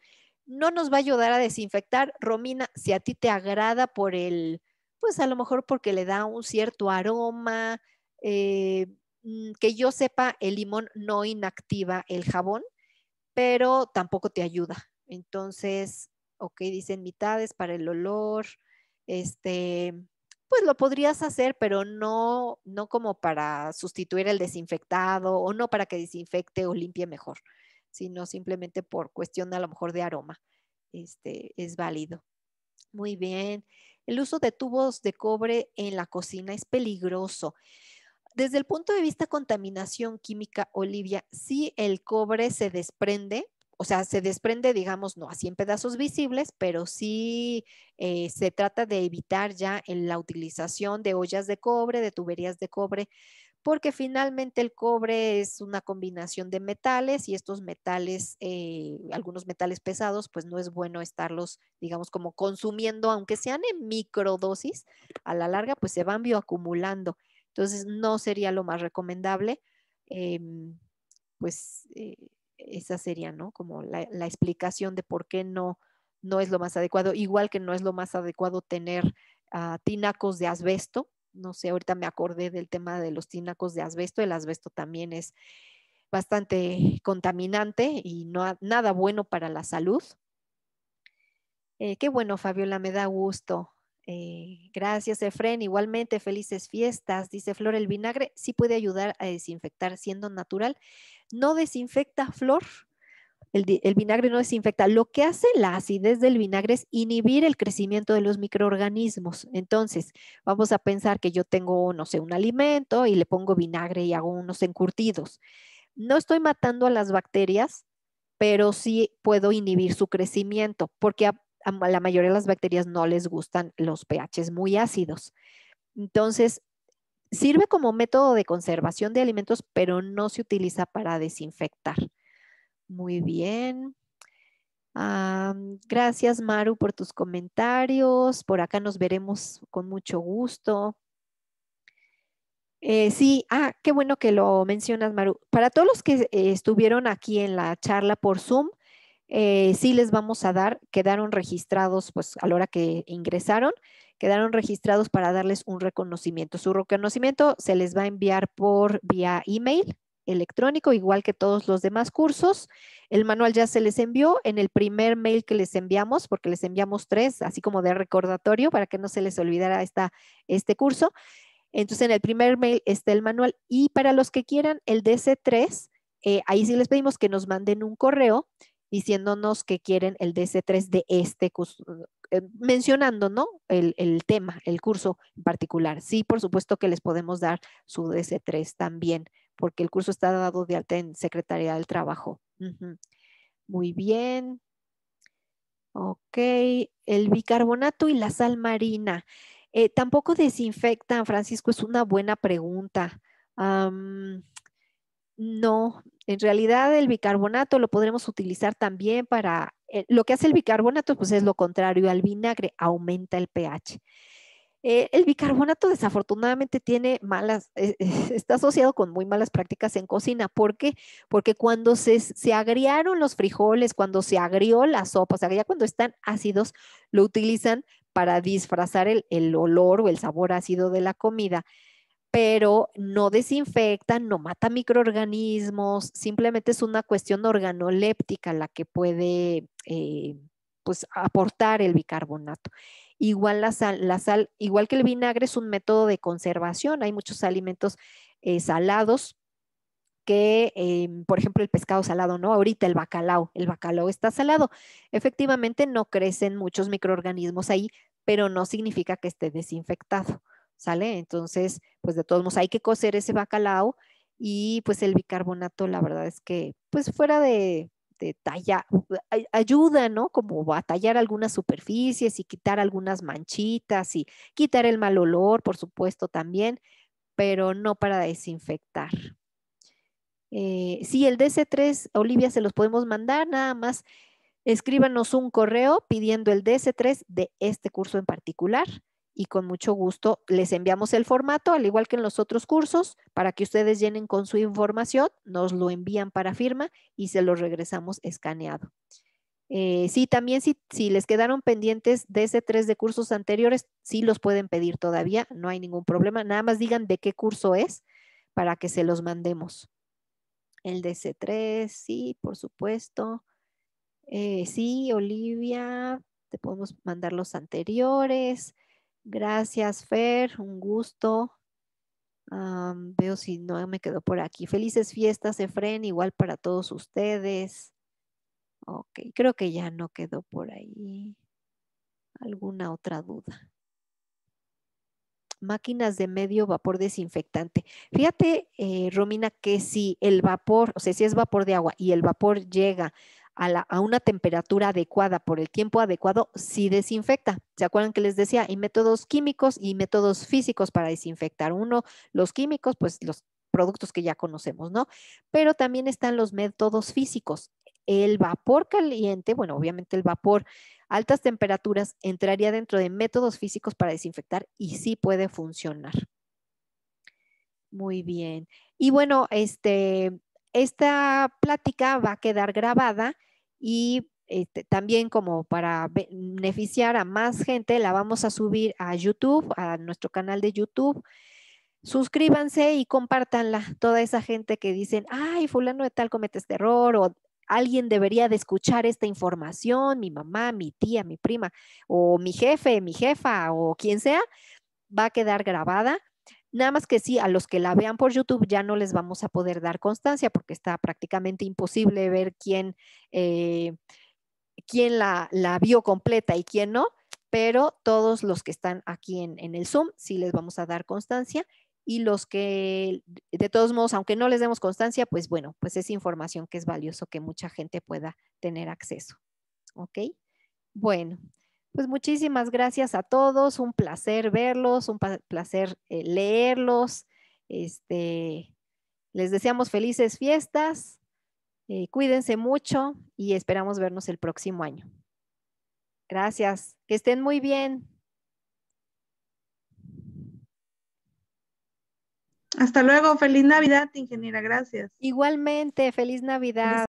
no nos va a ayudar a desinfectar. Romina, si a ti te agrada por el, pues a lo mejor porque le da un cierto aroma, eh, Mm, que yo sepa, el limón no inactiva el jabón, pero tampoco te ayuda. Entonces, ok, dicen mitades para el olor, este, pues lo podrías hacer, pero no, no como para sustituir el desinfectado o no para que desinfecte o limpie mejor, sino simplemente por cuestión a lo mejor de aroma. Este, es válido. Muy bien. El uso de tubos de cobre en la cocina es peligroso desde el punto de vista contaminación química, Olivia, sí el cobre se desprende, o sea, se desprende, digamos, no así en pedazos visibles, pero sí eh, se trata de evitar ya la utilización de ollas de cobre, de tuberías de cobre, porque finalmente el cobre es una combinación de metales y estos metales, eh, algunos metales pesados, pues no es bueno estarlos, digamos, como consumiendo, aunque sean en microdosis, a la larga, pues se van bioacumulando. Entonces, no sería lo más recomendable. Em, pues eh, esa sería, ¿no? Como la, explicación de por qué no, no es lo más adecuado. Igual que no es lo más adecuado tener ah, tinacos de asbesto. No sé, ahorita me acordé del tema de los tinacos de asbesto. El asbesto también es bastante contaminante y no, nada bueno para la salud. Eh, qué bueno, Fabiola, me da gusto eh, gracias, Efren. Igualmente, felices fiestas. Dice Flor, el vinagre sí puede ayudar a desinfectar siendo natural. No desinfecta, Flor. El, el, vinagre no desinfecta. Lo que hace la acidez del vinagre es inhibir el crecimiento de los microorganismos. Entonces, vamos a pensar que yo tengo, no sé, un alimento y le pongo vinagre y hago unos encurtidos. No estoy matando a las bacterias, pero sí puedo inhibir su crecimiento, porque la mayoría de las bacterias no les gustan los pHs muy ácidos. Entonces, sirve como método de conservación de alimentos, pero no se utiliza para desinfectar. Muy bien. gracias, Maru, por tus comentarios. Por acá nos veremos con mucho gusto. Eh, sí, ah, qué bueno que lo mencionas, Maru. Para todos los que eh, estuvieron aquí en la charla por Zoom, eh, sí les vamos a dar, quedaron registrados, pues a la hora que ingresaron, quedaron registrados para darles un reconocimiento. Su reconocimiento se les va a enviar por vía email electrónico, igual que todos los demás cursos. El manual ya se les envió en el primer mail que les enviamos, porque les enviamos tres, así como de recordatorio, para que no se les olvidara esta, este curso. Entonces, en el primer mail está el manual y para los que quieran el DC3, eh, ahí sí les pedimos que nos manden un correo diciéndonos que quieren el DC3 de este curso, eh, mencionando, ¿no? El, tema, el curso en particular. Sí, por supuesto que les podemos dar su DC3 también, porque el curso está dado de alta en Secretaría del Trabajo. Muy bien. Ok, el bicarbonato y la sal marina. Eh, tampoco desinfectan, Francisco, es una buena pregunta. no, en realidad el bicarbonato lo podremos utilizar también para, eh, lo que hace el bicarbonato pues es lo contrario al vinagre, aumenta el pH. Eh, el bicarbonato desafortunadamente tiene malas, eh, está asociado con muy malas prácticas en cocina. ¿Por qué? Porque cuando se, agriaron los frijoles, cuando se agrió la sopa, o sea, ya cuando están ácidos, lo utilizan para disfrazar el, el olor o el sabor ácido de la comida pero no desinfecta, no mata microorganismos, simplemente es una cuestión organoléptica la que puede eh, pues, aportar el bicarbonato. Igual que el vinagre es un método de conservación, hay muchos alimentos eh, salados que, eh, por ejemplo, el pescado salado, ¿no? Ahorita el bacalao, el bacalao está salado. Efectivamente, no crecen muchos microorganismos ahí, pero no significa que esté desinfectado. ¿sale? Entonces, pues de todos modos hay que cocer ese bacalao y pues el bicarbonato, la verdad es que, pues fuera de, talla, ayuda, ¿no? Como a tallar algunas superficies y quitar algunas manchitas y quitar el mal olor, por supuesto, también, pero no para desinfectar. Eh, sí, el DC3, Olivia, se los podemos mandar, nada más escríbanos un correo pidiendo el DC3 de este curso en particular y con mucho gusto les enviamos el formato, al igual que en los otros cursos, para que ustedes llenen con su información, nos lo envían para firma y se lo regresamos escaneado. Eh, sí, también si, les quedaron pendientes de ese tres de cursos anteriores, sí los pueden pedir todavía, no hay ningún problema. Nada más digan de qué curso es para que se los mandemos. El dc 3 sí, por supuesto. Eh, sí, Olivia, te podemos mandar los anteriores. Gracias, Fer, un gusto. veo si no me quedó por aquí. Felices fiestas, Efren, igual para todos ustedes. Ok, creo que ya no quedó por ahí alguna otra duda. Máquinas de medio vapor desinfectante. Fíjate, eh, Romina, que si el vapor, o sea, si es vapor de agua y el vapor llega a, una temperatura adecuada por el tiempo adecuado, sí desinfecta. ¿Se acuerdan que les decía? Hay métodos químicos y métodos físicos para desinfectar. Uno, los químicos, pues los productos que ya conocemos, ¿no? Pero también están los métodos físicos. El vapor caliente, bueno, obviamente el vapor altas temperaturas entraría dentro de métodos físicos para desinfectar y sí puede funcionar. Muy bien. Y bueno, este, esta plática va a quedar grabada y este, también como para beneficiar a más gente, la vamos a subir a YouTube, a nuestro canal de YouTube. Suscríbanse y compártanla. Toda esa gente que dicen, ay, fulano de tal este error o alguien debería de escuchar esta información, mi mamá, mi tía, mi prima o mi jefe, mi jefa o quien sea, va a quedar grabada Nada más que sí, a los que la vean por YouTube ya no les vamos a poder dar constancia porque está prácticamente imposible ver quién, eh, la, vio completa y quién no, pero todos los que están aquí en, en el Zoom sí les vamos a dar constancia y los que de todos modos, aunque no les demos constancia, pues bueno, pues es información que es valioso que mucha gente pueda tener acceso. ¿Ok? Bueno. Pues muchísimas gracias a todos, un placer verlos, un placer eh, leerlos. Este, les deseamos felices fiestas, eh, cuídense mucho y esperamos vernos el próximo año. Gracias, que estén muy bien. Hasta luego, feliz Navidad, ingeniera, gracias. Igualmente, feliz Navidad.